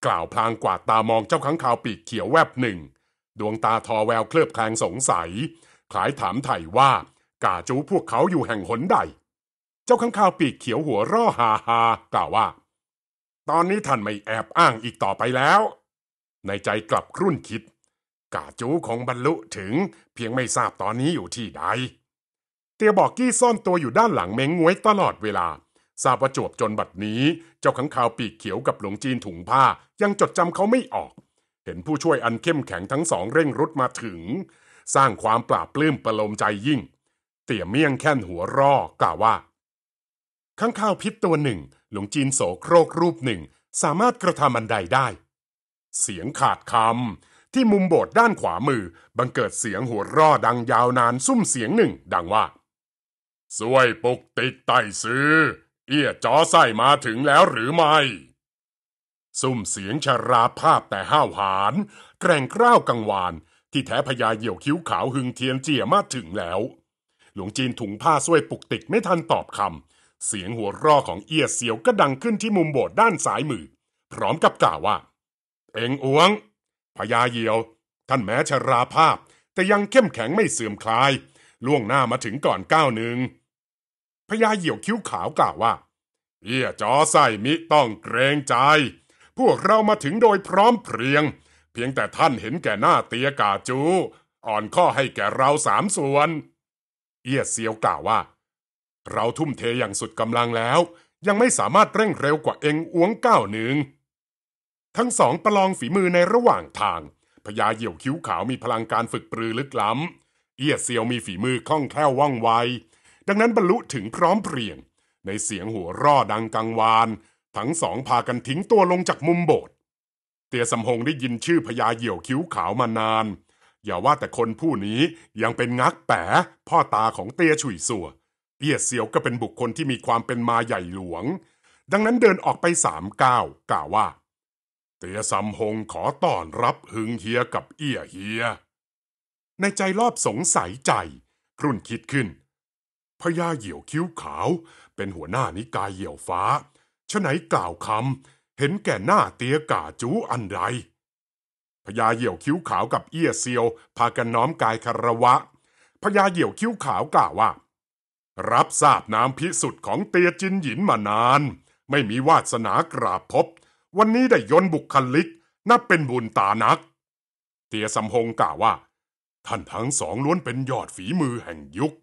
กล่าวพลางกวาดตามองเจ้าขังข่าวปีกเขียวแวบหนึ่ง ดวงตาทอแววเคลือบแคลงสงสัยคลายถามไถ่ว่า กาจูพวกเขาอยู่แห่งหนใด เจ้าขังข่าวปีกเขียวหัวร่อฮาฮากล่าวว่า ตอนนี้ท่านไม่แอบอ้างอีกต่อไปแล้ว ในใจกลับครุ่นคิด กาจูของบรรลุถึง เพียงไม่ทราบตอนนี้อยู่ที่ใดเตียบอกกี้ซ่อนตัวอยู่ด้านหลังเม้งงวยตลอดเวลาทราบว่าจวบจนบัดนี้ เจ้าขังข่าวปีกเขียวกับหลงจีนถุงผ้ายังจดจำเขาไม่ออก เห็นผู้ช่วยอันเข้มแข็งทั้งสองเร่งรุดมาถึง สร้างความปราบปลื้มประโลมใจยิ่ง เตี่ยเมี่ยงแค่น หัวรอกล่าวว่าขังข่าวพิษตัวหนึ่ง หลงจีนโสโครกรูปหนึ่ง สามารถกระทำอันใดได้ เสียงขาดคำที่มุมโบสถ์ด้านขวามือ บังเกิดเสียงหัวรอดังยาวนานซุ่มเสียงหนึ่งดังว่าสวยปุกติกไต่ซื้อ เอี้ยจอใส่มาถึงแล้วหรือไม่ ซุ่มเสียงชราภาพแต่ห้าวหาญแกร่งกร้าวกังวาน ที่แท้พญาเหี่ยวคิ้วขาวหึงเทียนเจียมาถึงแล้ว หลวงจีนถุงผ้าสวยปุกติกไม่ทันตอบคำเสียงหัวรอของเอี้ยเสียวก็ดังขึ้นที่มุมโบสถ์ด้านซ้ายมือพร้อมกับกล่าวว่า เอ็งอ้วงพญาเหี่ยวท่านแม้ชราภาพ แต่ยังเข้มแข็งไม่เสื่อมคลาย ล่วงหน้ามาถึงก่อนก้าวหนึ่งพญาเหี่ยวคิ้วขาวกล่าวว่า เอี่จอไส้มิต้องเกรงใจ พวกเรามาถึงโดยพร้อมเพรียง เพียงแต่ท่านเห็นแก่หน้าเตียกาจู อ่อนข้อให้แก่เราสามส่วน เอียเซียวกล่าวว่า เราทุ่มเทอย่างสุดกำลังแล้ว ยังไม่สามารถเร่งเร็วกว่าเองอ้วงก้าวหนึ่ง ทั้งสองประลองฝีมือในระหว่างทาง พญาเหี่ยวคิ้วขาวมีพลังการฝึกปรือลึกล้ำเอียเซียวมีฝีมือคล่องแคล่วว่องไวดังนั้นบรรลุถึงพร้อมเพรียงในเสียงหัวร่อดังกังวานทั้งสองพากันทิ้งตัวลงจากมุมโบสถ์เตียสำหงได้ยินชื่อพญาเหี่ยวคิ้วขาวมานาน อย่าว่าแต่คนผู้นี้ยังเป็นงักแปะพ่อตาของเตียฉุยสัวเอียเสียวก็เป็นบุคคลที่มีความเป็นมาใหญ่หลวง ดังนั้นเดินออกไปสามก้าวกล่าวว่า เตียสำหงขอต้อนรับหึงเฮียกับเอียเฮีย ในใจรอบสงสัยใจครุ่นคิดขึ้นพญาเหี่ยวคิ้วขาวเป็นหัวหน้านิกายเหี่ยวฟ้าฉไหนกล่าวคำเห็นแก่หน้าเตียก่าจูอันไรพญาเหี่ยวคิ้วขาวกับเอี้ยเซียวพากันน้อมกายคารวะพญาเหี่ยวคิ้วขาวกล่าวว่า รับทราบน้ำพิสุทธิ์ของเตียจินหยินมานาน ไม่มีวาสนากราบพบ วันนี้ได้ยนบุคลิก นับเป็นบุญตานัก เตียสำพงกล่าวว่าท่านทั้งสองล้วนเป็นยอดฝีมือแห่งยุค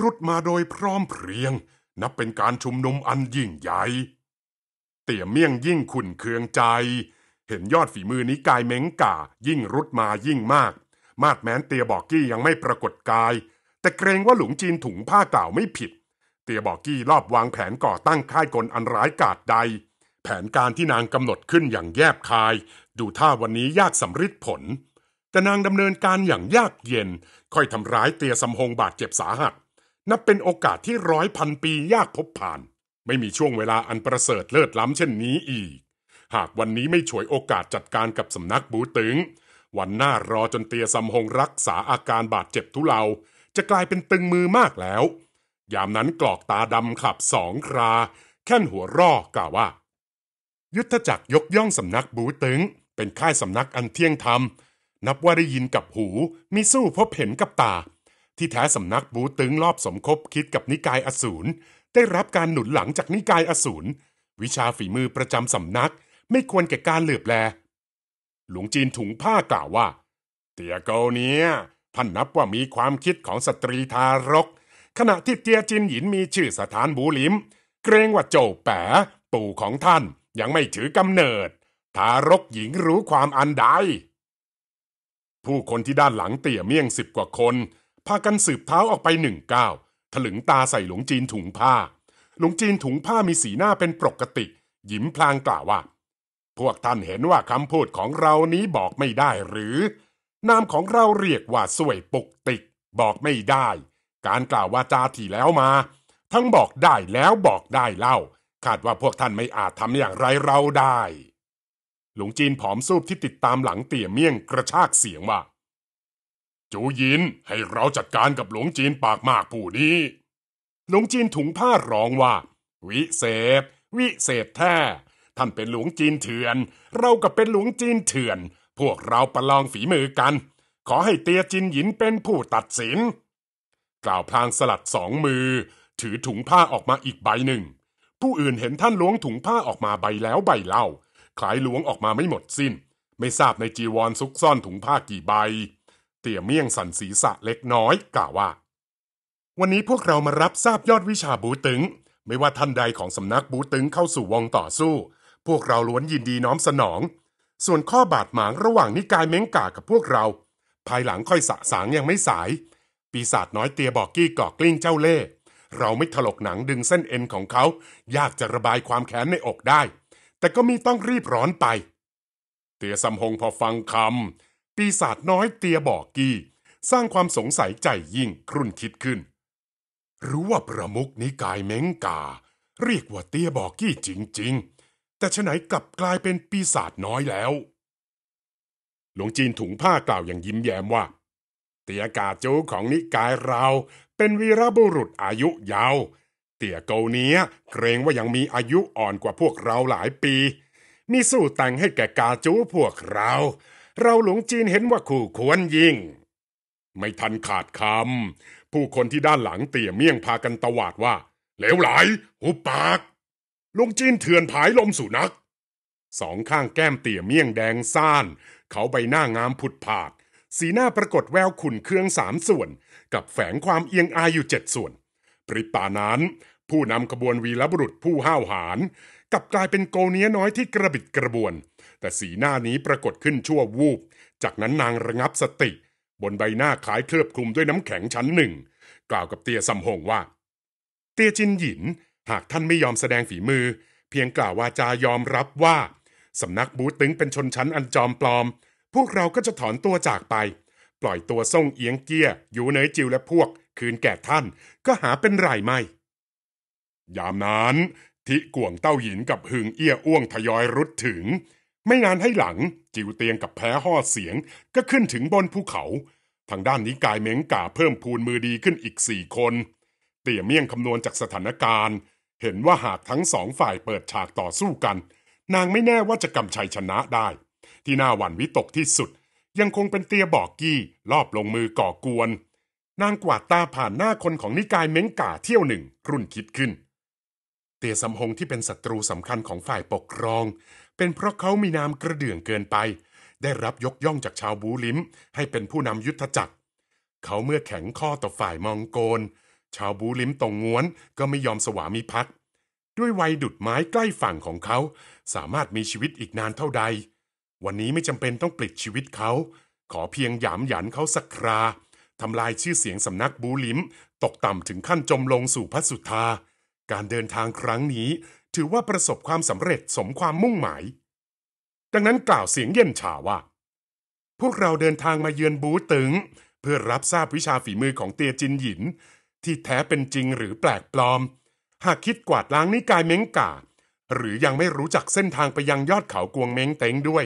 รุดมาโดยพร้อมเพรียง นับเป็นการชุมนุมอันยิ่งใหญ่เตี่ยเมี่ยงยิ่งขุนเคืองใจ เห็นยอดฝีมือนี้กายเม้งก่า ยิ่งรุดมายิ่งมาก มาดแม้นเตียบอกกี้ยังไม่ปรากฏกาย แต่เกรงว่าหลงจีนถุงผ้ากล่าวไม่ผิด เตียบอกกี้รอบวางแผนก่อตั้งค่ายกลอันร้ายกาจใด แผนการที่นางกำหนดขึ้นอย่างแยบคาย ดูท่าวันนี้ยากสำริดผลแต่นางดำเนินการอย่างยากเย็น ค่อยทำร้ายเตียสำหงบาดเจ็บสาหัสนับเป็นโอกาสที่ร้อยพันปียากพบผ่าน ไม่มีช่วงเวลาอันประเสริฐเลิศล้ำเช่นนี้อีก หากวันนี้ไม่ฉวยโอกาสจัดการกับสำนักบูตึง วันหน้ารอจนเตียสำหงรักษาอาการบาดเจ็บทุเลา จะกลายเป็นตึงมือมากแล้ว ยามนั้นกรอกตาดำขับสองครา แค่นหัวร่อกล่าวว่า ยุทธจักรยกย่องสำนักบูตึงเป็นค่ายสำนักอันเที่ยงธรรมนับว่าได้ยินกับหูมีสู้พบเห็นกับตาที่แท้สำนักบูตึงรอบสมคบคิดกับนิกายอสูรได้รับการหนุนหลังจากนิกายอสูรวิชาฝีมือประจำสำนัก ไม่ควรแก่การเหลือบแล หลวงจีนถุงผ้ากล่าวว่า เตียโกเนี้ยท่านนับว่ามีความคิดของสตรีทารก ขณะที่เตียจินหยินมีชื่อสถานบูลิมเกรงว่าโจแปะปู่ของท่านยังไม่ถือกำเนิด ทารกหญิงรู้ความอันใด ผู้คนที่ด้านหลังเตี่ยเมี่ยงสิบกว่าคนพากันสืบเท้าออกไปหนึ่งก้าว ถลึงตาใส่หลวงจีนถุงผ้า หลวงจีนถุงผ้ามีสีหน้าเป็นปกติ ยิ้มพลางกล่าวว่า พวกท่านเห็นว่าคำพูดของเรานี้บอกไม่ได้หรือ นามของเราเรียกว่าสวยปกติ บอกไม่ได้ การกล่าววาจาที่แล้วมา ทั้งบอกได้แล้วบอกได้เล่า คาดว่าพวกท่านไม่อาจทำอย่างไรเราได้ หลวงจีนผอมซูบที่ติดตามหลังเตี่ยเมี่ยงกระชากเสียงว่าจูยินให้เราจัดการกับหลวงจีนปากมากผู้นี้ หลวงจีนถุงผ้าร้องว่า วิเศษ วิเศษแท้ ท่านเป็นหลวงจีนเถื่อน เรากับเป็นหลวงจีนเถื่อน พวกเราประลองฝีมือกัน ขอให้เตียจินหยินเป็นผู้ตัดสิน กล่าวพลางสลัดสองมือ ถือถุงผ้าออกมาอีกใบหนึ่ง ผู้อื่นเห็นท่านล้วงถุงผ้าออกมาใบแล้วใบเล่า คล้ายล้วงออกมาไม่หมดสิน้น ไม่ทราบในจีวรซุกซ่อนถุงผ้ากี่ใบเตี่ยเมี่ยงสันศีษะเล็กน้อยกล่าวว่า วันนี้พวกเรามารับทราบยอดวิชาบูตึง ไม่ว่าท่านใดของสำนักบูตึงเข้าสู่วงต่อสู้ พวกเราล้วนยินดีน้อมสนอง ส่วนข้อบาดหมางระหว่างนิกายเม้งกากับพวกเรา ภายหลังค่อยสะสางยังไม่สาย ปีศาจน้อยเตียบอกกี้กอกลิ้งเจ้าเล่ เราไม่ถลกหนังดึงเส้นเอ็นของเขา ยากจะระบายความแค้นในอกได้ แต่ก็มีต้องรีบร้อนไป เตียสำหงพอฟังคำปีศาจน้อยเตียบอกกี้สร้างความสงสัยใจยิ่งครุ่นคิดขึ้น รู้ว่าประมุกนิกายเม้งกาเรียกว่าเตียบอกกี้จริงๆ แต่ฉไหนกลับกลายเป็นปีศาจน้อยแล้วหลวงจีนถุงผ้ากล่าวอย่างยิ้มแย้มว่า เตียกาจูของนิกายเราเป็นวีรบุรุษอายุยาว เตี่ยโกเนี้ยเกรงว่ายังมีอายุอ่อนกว่าพวกเราหลายปีนี่สู้แต่งให้แกกาจูพวกเราเราหลวงจีนเห็นว่าคู่ควรยิงไม่ทันขาดคำผู้คนที่ด้านหลังเตี่ยเมี่ยงพากันตวาดว่าเหลวไหลหุบปากหลวงจีนเถื่อนผายลมสุนัก สองข้างแก้มเตี่ยเมี่ยงแดงซ่านเขาใบหน้างามผุดผาดสีหน้าปรากฏแววขุนเครื่องสามส่วน กับแฝงความเอียงอายอยู่เจ็ดส่วนพริบตานั้น ผู้นำขบวนวีรบุรุษผู้ห้าวหาญกับกลายเป็นโกเนี้ยน้อยที่กระบิดกระบวนแต่สีหน้านี้ปรากฏขึ้นชั่ววูบ จากนั้นนางระงับสติ บนใบหน้าคล้ายเคลือบคลุมด้วยน้ำแข็งชั้นหนึ่ง กล่าวกับเตียซัมหงว่า เตียจินหยินหากท่านไม่ยอมแสดงฝีมือ เพียงกล่าววาจายอมรับว่า สำนักบูตึงเป็นชนชั้นอันจอมปลอม พวกเราก็จะถอนตัวจากไป ปล่อยตัวส่งเอียงเกี้ย อยู่เนยจิวและพวก คืนแก่ท่าน ก็หาเป็นไรไม่ ยามนั้นทิก่วงเต้าหยินกับหึงเอี้ยอ้วงทยอยรุดถึงไม่นานให้หลัง จิวเตียงกับแพ้ห่อเสียงก็ขึ้นถึงบนภูเขา ทางด้านนี้กายเม้งก่าเพิ่มพูนมือดีขึ้นอีกสี่คน เตี่ยเมี่ยงคำนวณจากสถานการณ์ เห็นว่าหากทั้งสองฝ่ายเปิดฉากต่อสู้กัน นางไม่แน่ว่าจะกำชัยชนะได้ ที่น่าหวั่นวิตกที่สุด ยังคงเป็นเตียบอกกี้รอบลงมือก่อกวน นางกวาดตาผ่านหน้าคนของนิกายเม้งก่าเที่ยวหนึ่งรุ่นคิดขึ้น เตียสำหงที่เป็นศัตรูสำคัญของฝ่ายปกครองเป็นเพราะเขามีนามกระเดื่องเกินไป ได้รับยกย่องจากชาวบูลิม ให้เป็นผู้นำยุทธจักรเขาเมื่อแข็งข้อต่อฝ่ายมองโกลชาวบูลิมตรงงวนก็ไม่ยอมสวามิภักดิ์ด้วยวัยดุดไม้ใกล้ฝั่งของเขาสามารถมีชีวิตอีกนานเท่าใด วันนี้ไม่จำเป็นต้องปลิดชีวิตเขา ขอเพียงหยามหยันเขาสักคราทำลายชื่อเสียงสำนักบูลิมตกต่ำถึงขั้นจมลงสู่พัสุธา การเดินทางครั้งนี้ถือว่าประสบความสำเร็จสมความมุ่งหมาย ดังนั้นกล่าวเสียงเย็นชาว่า พวกเราเดินทางมาเยือนบูตึงเพื่อรับทราบวิชาฝีมือของเตียจินหยินที่แท้เป็นจริงหรือแปลกปลอม หากคิดกวาดล้างนิกายเม้งกาหรือยังไม่รู้จักเส้นทางไปยังยอดเขากวงเม้งเต็งด้วย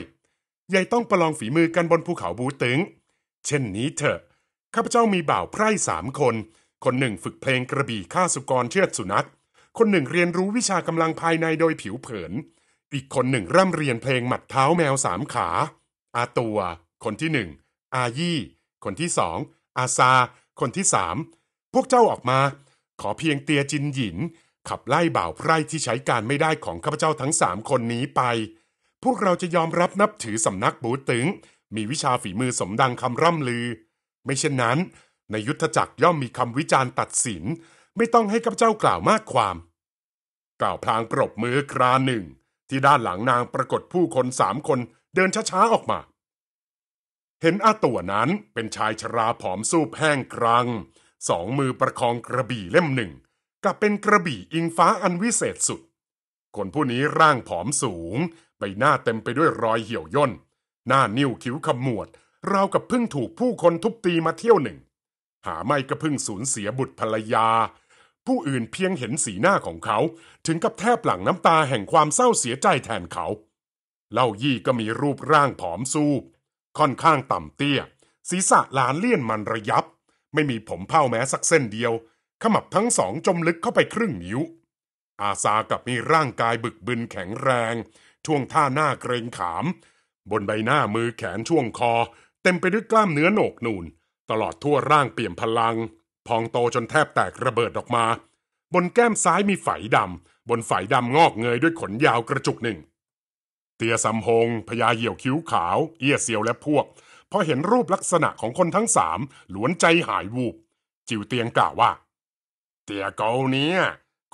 ยายต้องประลองฝีมือกันบนภูเขาบูตึงเช่นนี้เถอะข้าพเจ้ามีบ่าวไพร่สามคน คนหนึ่งฝึกเพลงกระบี่ข้าสุกรเชือดสุนัขคนหนึ่งเรียนรู้วิชากำลังภายในโดยผิวเผิน อีกคนหนึ่งร่ำเรียนเพลงหมัดเท้าแมวสามขา อาตัว คนที่หนึ่ง อายี่คนที่สอง อาซา คนที่สาม พวกเจ้าออกมา ขอเพียงเตียจินหยิน ขับไล่บ่าวไพร่ที่ใช้การไม่ได้ของข้าพเจ้าทั้งสามคนนี้ไป พวกเราจะยอมรับนับถือสำนักบูตึง มีวิชาฝีมือสมดังคำร่ำลือ ไม่เช่นนั้น ในยุทธจักรย่อมมีคำวิจารณ์ตัดสินไม่ต้องให้กับเจ้ากล่าวมากความ กล่าวพลางกรบมือคราหนึ่ง ที่ด้านหลังนางปรากฏผู้คนสามคนเดินช้าๆ ออกมา เห็นอาตัวนั้นเป็นชายชราผอมสูบแห้งกรังสองมือประคองกระบี่เล่มหนึ่งกับเป็นกระบี่อิงฟ้าอันวิเศษสุด คนผู้นี้ร่างผอมสูงใบหน้าเต็มไปด้วยรอยเหี่ยวย่นหน้านิ้วคิ้วขมวดราวกับเพิ่งถูกผู้คนทุบตีมาเที่ยวหนึ่ง หาไม่ก็เพิ่งสูญเสียบุตรภรรยาผู้อื่นเพียงเห็นสีหน้าของเขา ถึงกับแทบหลั่งน้ำตาแห่งความเศร้าเสียใจแทนเขา เล่ายี่ก็มีรูปร่างผอมซูบค่อนข้างต่ำเตี้ย ศีรษะลานเลี่ยนมันระยับ ไม่มีผมเผ้าแม้สักเส้นเดียว ขมับทั้งสองจมลึกเข้าไปครึ่งนิ้วอาซากับมีร่างกายบึกบึนแข็งแรง ท่วงท่าหน้าเกรงขาม บนใบหน้ามือแขนช่วงคอ เต็มไปด้วยกล้ามเนื้อโหนกนูนตลอดทั่วร่างเปี่ยมพลังพองโตจนแทบแตกระเบิดออกมา บนแก้มซ้ายมีไฝดำ บนไฝดำงอกเงยด้วยขนยาวกระจุกหนึ่ง เตียสำหงพญาเหี่ยวคิ้วขาวเอี้ยเซียวและพวกพอเห็นรูปลักษณะของคนทั้งสามล้วนใจหายวูบจิวเตียงกล่าวว่า เตียเกาเนี้ย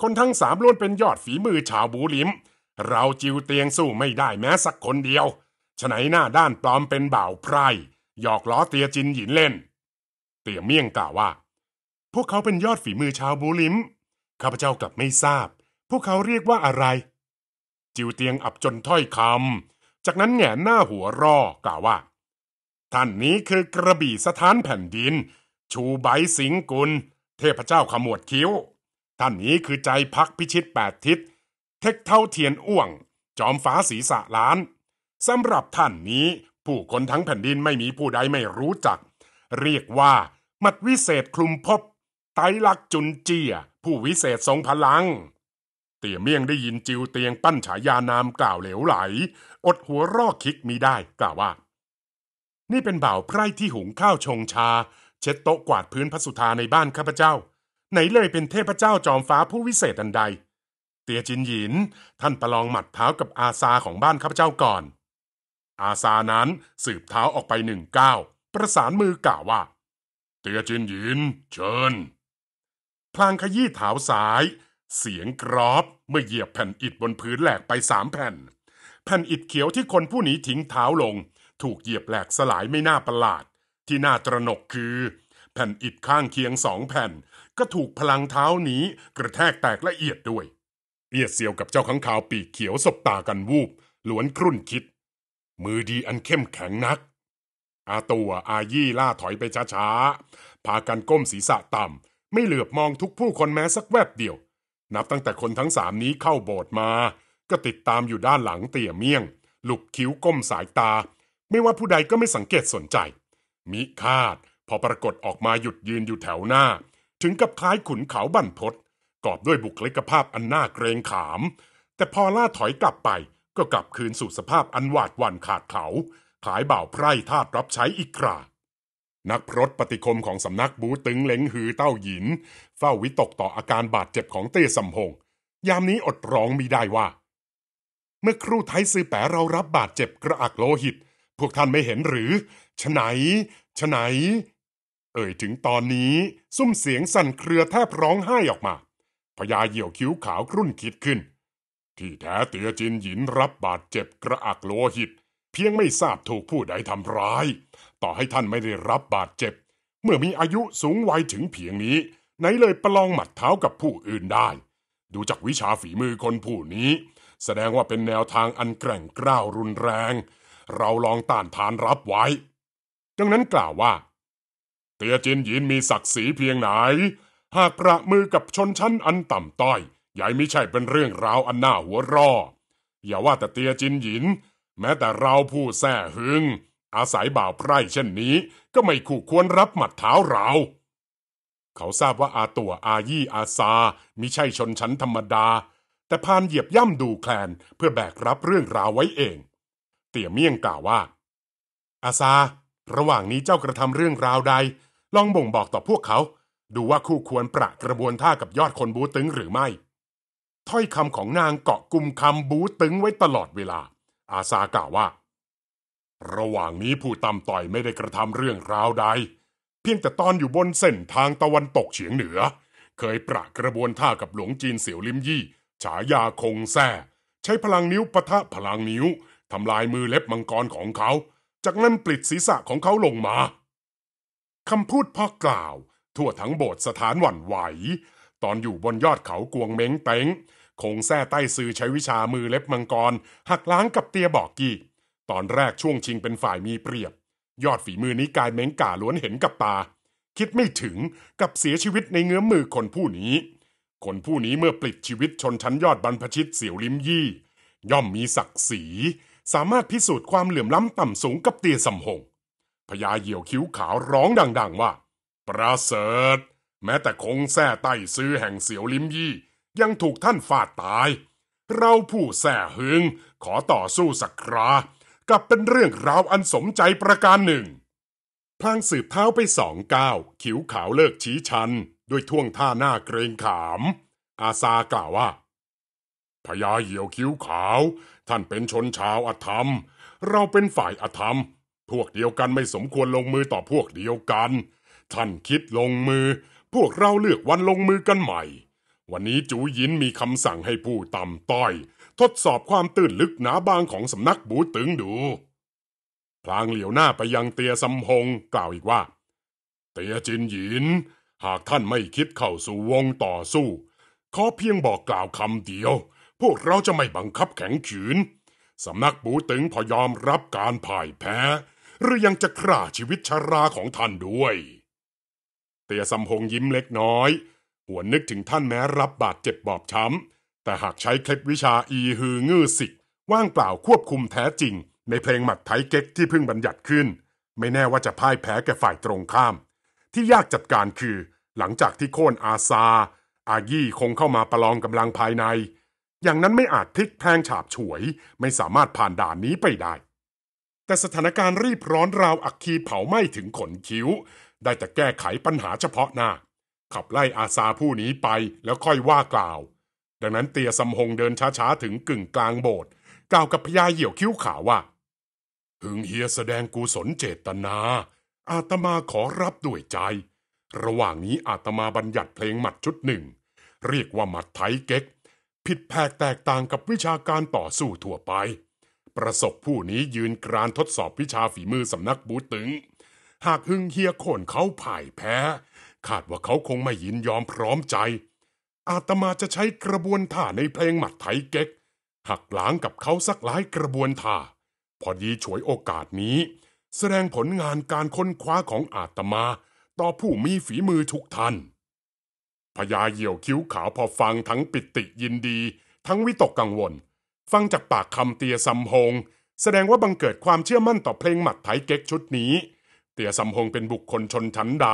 คนทั้งสามล้วนเป็นยอดฝีมือชาวบูลิมเราจิวเตียงสู้ไม่ได้แม้สักคนเดียวฉไนหน้าด้านปลอมเป็นบ่าวไพรหยอกล้อเตียจินหยินเล่น เตียเมี่ยงกล่าวว่าพวกเขาเป็นยอดฝีมือชาวบูลิม ข้าพเจ้ากลับไม่ทราบ พวกเขาเรียกว่าอะไร จิวเตียงอับจนถ้อยคำ จากนั้นแง่หน้าหัวรอกล่าวว่า ท่านนี้คือกระบี่สถานแผ่นดิน ชูไบสิงกุล เทพเจ้าขมวดคิ้ว ท่านนี้คือใจพักพิชิตแปดทิศ เทคเท่าเทียนอ้วง จอมฟ้าศีสะล้าน สำหรับท่านนี้ผู้คนทั้งแผ่นดินไม่มีผู้ใดไม่รู้จัก เรียกว่ามัดวิเศษคลุมพบไตลักจุนเจียผู้วิเศษทรงพลัง เตี่ยเมี่ยงได้ยินจิวเตียงปั้นฉายานามกล่าวเหลวไหล อดหัวรอกคิกมีได้ กล่าวว่า นี่เป็นบ่าวไพร่ที่หุงข้าวชงชา เช็ดโต๊ะกวาดพื้นพระสุธาในบ้านข้าพเจ้า ไหนเลยเป็นเทพเจ้าจอมฟ้าผู้วิเศษอันใด เตียจินหยินท่านประลองหมัดเท้ากับอาซาของบ้านข้าพเจ้าก่อน อาซานั้นสืบเท้าออกไปหนึ่งก้าวประสานมือกล่าวว่า เตียจินหยินเชิญพลางขยี้เท้าซ้าย เสียงกรอบเมื่อเหยียบแผ่นอิฐบนพื้นแหลกไปสามแผ่น แผ่นอิฐเขียวที่คนผู้หนีทิ้งเท้าลง ถูกเหยียบแหลกสลายไม่น่าประหลาด ที่น่าตระหนกคือ แผ่นอิฐข้างเคียงสองแผ่น ก็ถูกพลังเท้านี้ กระแทกแตกละเอียดด้วย เอียดเซียวกับเจ้าขังขาวปีกเขียวสบตากันวูบหลวนครุ่นคิด มือดีอันเข้มแข็งนัก อาตัวอายี่ล่าถอยไปช้าๆพากันก้มศีรษะต่ำไม่เหลือบมองทุกผู้คนแม้สักแวบเดียว นับตั้งแต่คนทั้งสามนี้เข้าโบสถ์มา ก็ติดตามอยู่ด้านหลังเตี่ยเมี่ยง หลุบคิ้วก้มสายตา ไม่ว่าผู้ใดก็ไม่สังเกตสนใจ มิคาดพอปรากฏออกมาหยุดยืนอยู่แถวหน้า ถึงกับคล้ายขุนเขาบั่นพด กอบด้วยบุคลิกภาพอันน่าเกรงขาม แต่พอล่าถอยกลับไป ก็กลับคืนสู่สภาพอันหวาดวันขาดเขา ขายบ่าวไพร่ทาสรับใช้อีกครานักพรตปฏิคมของสำนักบูตึงเลงหือเต้าหยิน เฝ้าวิตกต่ออาการบาดเจ็บของเต้สัมพงยามนี้อดร้องมีได้ว่า เมื่อครูไทยซื้อแปรเรารับบาดเจ็บกระอักโลหิต พวกท่านไม่เห็นหรือฉไหน ฉไหน เอ่ยถึงตอนนี้ ซุ้มเสียงสั่นเครือแทบร้องไห้ออกมาพญาเหี่ยวคิ้วขาวครุ่นคิดขึ้น ที่แท้เตียจินหยินรับบาดเจ็บกระอักโลหิต เพียงไม่ทราบถูกผู้ใดทำร้ายต่อให้ท่านไม่ได้รับบาดเจ็บ เมื่อมีอายุสูงวัยถึงเพียงนี้ ไหนเลยประลองหมัดเท้ากับผู้อื่นได้ ดูจากวิชาฝีมือคนผู้นี้ แสดงว่าเป็นแนวทางอันแกร่งกล้าวรุนแรง เราลองต้านทานรับไว้ดังนั้นกล่าวว่า เตียจินหยินมีศักดิ์ศรีเพียงไหนหากประมือกับชนชั้นอันต่ำต้อยใหญ่ไม่ใช่เป็นเรื่องราวอันน่าหัวรออย่าว่าแต่เตียจินหยินแม้แต่เราผู้แท่หึงอาศัยบ่าวไพร่เช่นนี้ ก็ไม่คู่ควรรับหมัดเท้าเรา เขาทราบว่าอาตัวอายี่อาซามิใช่ชนชั้นธรรมดา แต่พานเหยียบย่ำดูแคลนเพื่อแบกรับเรื่องราวไว้เอง เตี่ยเมี่ยงกล่าวว่า อาซา ระหว่างนี้เจ้ากระทำเรื่องราวใด ลองบ่งบอกต่อพวกเขา ดูว่าคู่ควรประกระบวนท่ากับยอดคนบูตึงหรือไม่ถ้อยคำของนางเกาะกลุ่มคำบูตึงไว้ตลอดเวลา อาซากล่าวว่าระหว่างนี้ผู้ตำต่อยไม่ได้กระทำเรื่องราวใดเพียงแต่ตอนอยู่บนเส้นทางตะวันตกเฉียงเหนือ เคยประกระบวนท่ากับหลวงจีนเสี่ยวลิมยี่ฉายาคงแซ่ใช้พลังนิ้วปะทะพลังนิ้ว ทำลายมือเล็บมังกรของเขา จากนั้นปลิดศีรษะของเขาลงมา คำพูดพ่อกล่าวทั่วทั้งโบสถ์สถานหวั่นไหว ตอนอยู่บนยอดเขากวงเม้งเต็งคงแซ่ใต้ซือใช้วิชามือเล็บมังกรหักล้างกับเตียบอกกี้ตอนแรกช่วงชิงเป็นฝ่ายมีเปรียบ ยอดฝีมือนี้กายเม้งก่าล้วนเห็นกับตา คิดไม่ถึงกับเสียชีวิตในเงื้อมมือคนผู้นี้ คนผู้นี้เมื่อปลิดชีวิตชนชั้นยอดบรรพชิตเสียวลิมยี่ ย่อมมีศักดิ์ศรีสามารถพิสูจน์ความเหลื่อมล้ำต่ำสูงกับเตียสำหงพญาเหี่ยวคิ้วขาวร้องดังๆว่า ประเสริฐแม้แต่คงแท้ใต้ซื้อแห่งเสียวลิมยี่ยังถูกท่านฟาดตาย เราผู้แท้หึงขอต่อสู้สักครากลับเป็นเรื่องราวอันสมใจประการหนึ่งพลางสืบเท้าไปสองก้าวคิ้วขาวเลิกชี้ชันด้วยท่วงท่าหน้าเกรงขาม อาซากล่าวว่าพญาเหี่ยวคิ้วขาว ท่านเป็นชนชาวอธรรม เราเป็นฝ่ายอธรรม พวกเดียวกันไม่สมควรลงมือต่อพวกเดียวกัน ท่านคิดลงมือ พวกเราเลือกวันลงมือกันใหม่ วันนี้จูยินมีคำสั่งให้ผู้ต่ำต้อยทดสอบความตื้นลึกหนาบางของสำนักบูตึงดู พลางเหลียวหน้าไปยังเตียสำพงกล่าวอีกว่า เตียจินหยิน หากท่านไม่คิดเข้าสู่วงต่อสู้ ขอเพียงบอกกล่าวคำเดียว พวกเราจะไม่บังคับแข็งขืน สำนักบูตึงพอยอมรับการพ่ายแพ้ หรือยังจะฆ่าชีวิตชาราของท่านด้วย เตียสำพงยิ้มเล็กน้อย หวนนึกถึงท่านแม้รับบาดเจ็บบอบช้ำแต่หากใช้เคล็ดวิชาอีฮืองื้อสิก ว่างเปล่าควบคุมแท้จริง ในเพลงหมัดไทเก๊กที่เพิ่งบัญญัติขึ้น ไม่แน่ว่าจะพ่ายแพ้แก่ฝ่ายตรงข้าม ที่ยากจัดการคือ หลังจากที่โค่นอาซา อายี่คงเข้ามาประลองกำลังภายใน อย่างนั้นไม่อาจพลิกแพงฉาบฉวย ไม่สามารถผ่านด่านนี้ไปได้ แต่สถานการณ์รีบร้อนราวอักคีเผาไหม้ถึงขนคิ้ว ได้แต่แก้ไขปัญหาเฉพาะหน้าขับไล่อาซาผู้นี้ไปแล้วค่อยว่ากล่าวดังนั้นเตียสำหงเดินช้าๆ ถึงกึ่งกลางโบสถ์กล่าวกับพญาเหี่ยวคิ้วขาวว่าหึงเฮียแสดงกูสนเจตนา อาตมาขอรับด้วยใจ ระหว่างนี้อาตมาบัญญัติเพลงหมัดชุดหนึ่ง เรียกว่าหมัดไทยเก๊ก ผิดแพกแตกต่างกับวิชาการต่อสู้ทั่วไป ประสบผู้นี้ยืนกรานทดสอบวิชาฝีมือสำนักบูตึง หากหึงเฮียโคนเขาผ่ายแพ้คาดว่าเขาคงไม่ยินยอมพร้อมใจอาตมาจะใช้กระบวนท่าในเพลงหมัดไถเก๊ก หักล้างกับเขาสักหลายกระบวนท่า พอดีฉวยโอกาสนี้ แสดงผลงานการค้นคว้าของอาตมา ต่อผู้มีฝีมือทุกท่านพญาเหี่ยวคิ้วขาวพอฟังทั้งปิติยินดี ทั้งวิตกกังวล ฟังจากปากคำเตียสัมงแสดงว่าบังเกิดความเชื่อมั่นต่อเพลงหมัดไถเก๊กชุดนี้ เตียสัมงเป็นบุคคลชนชั้นใด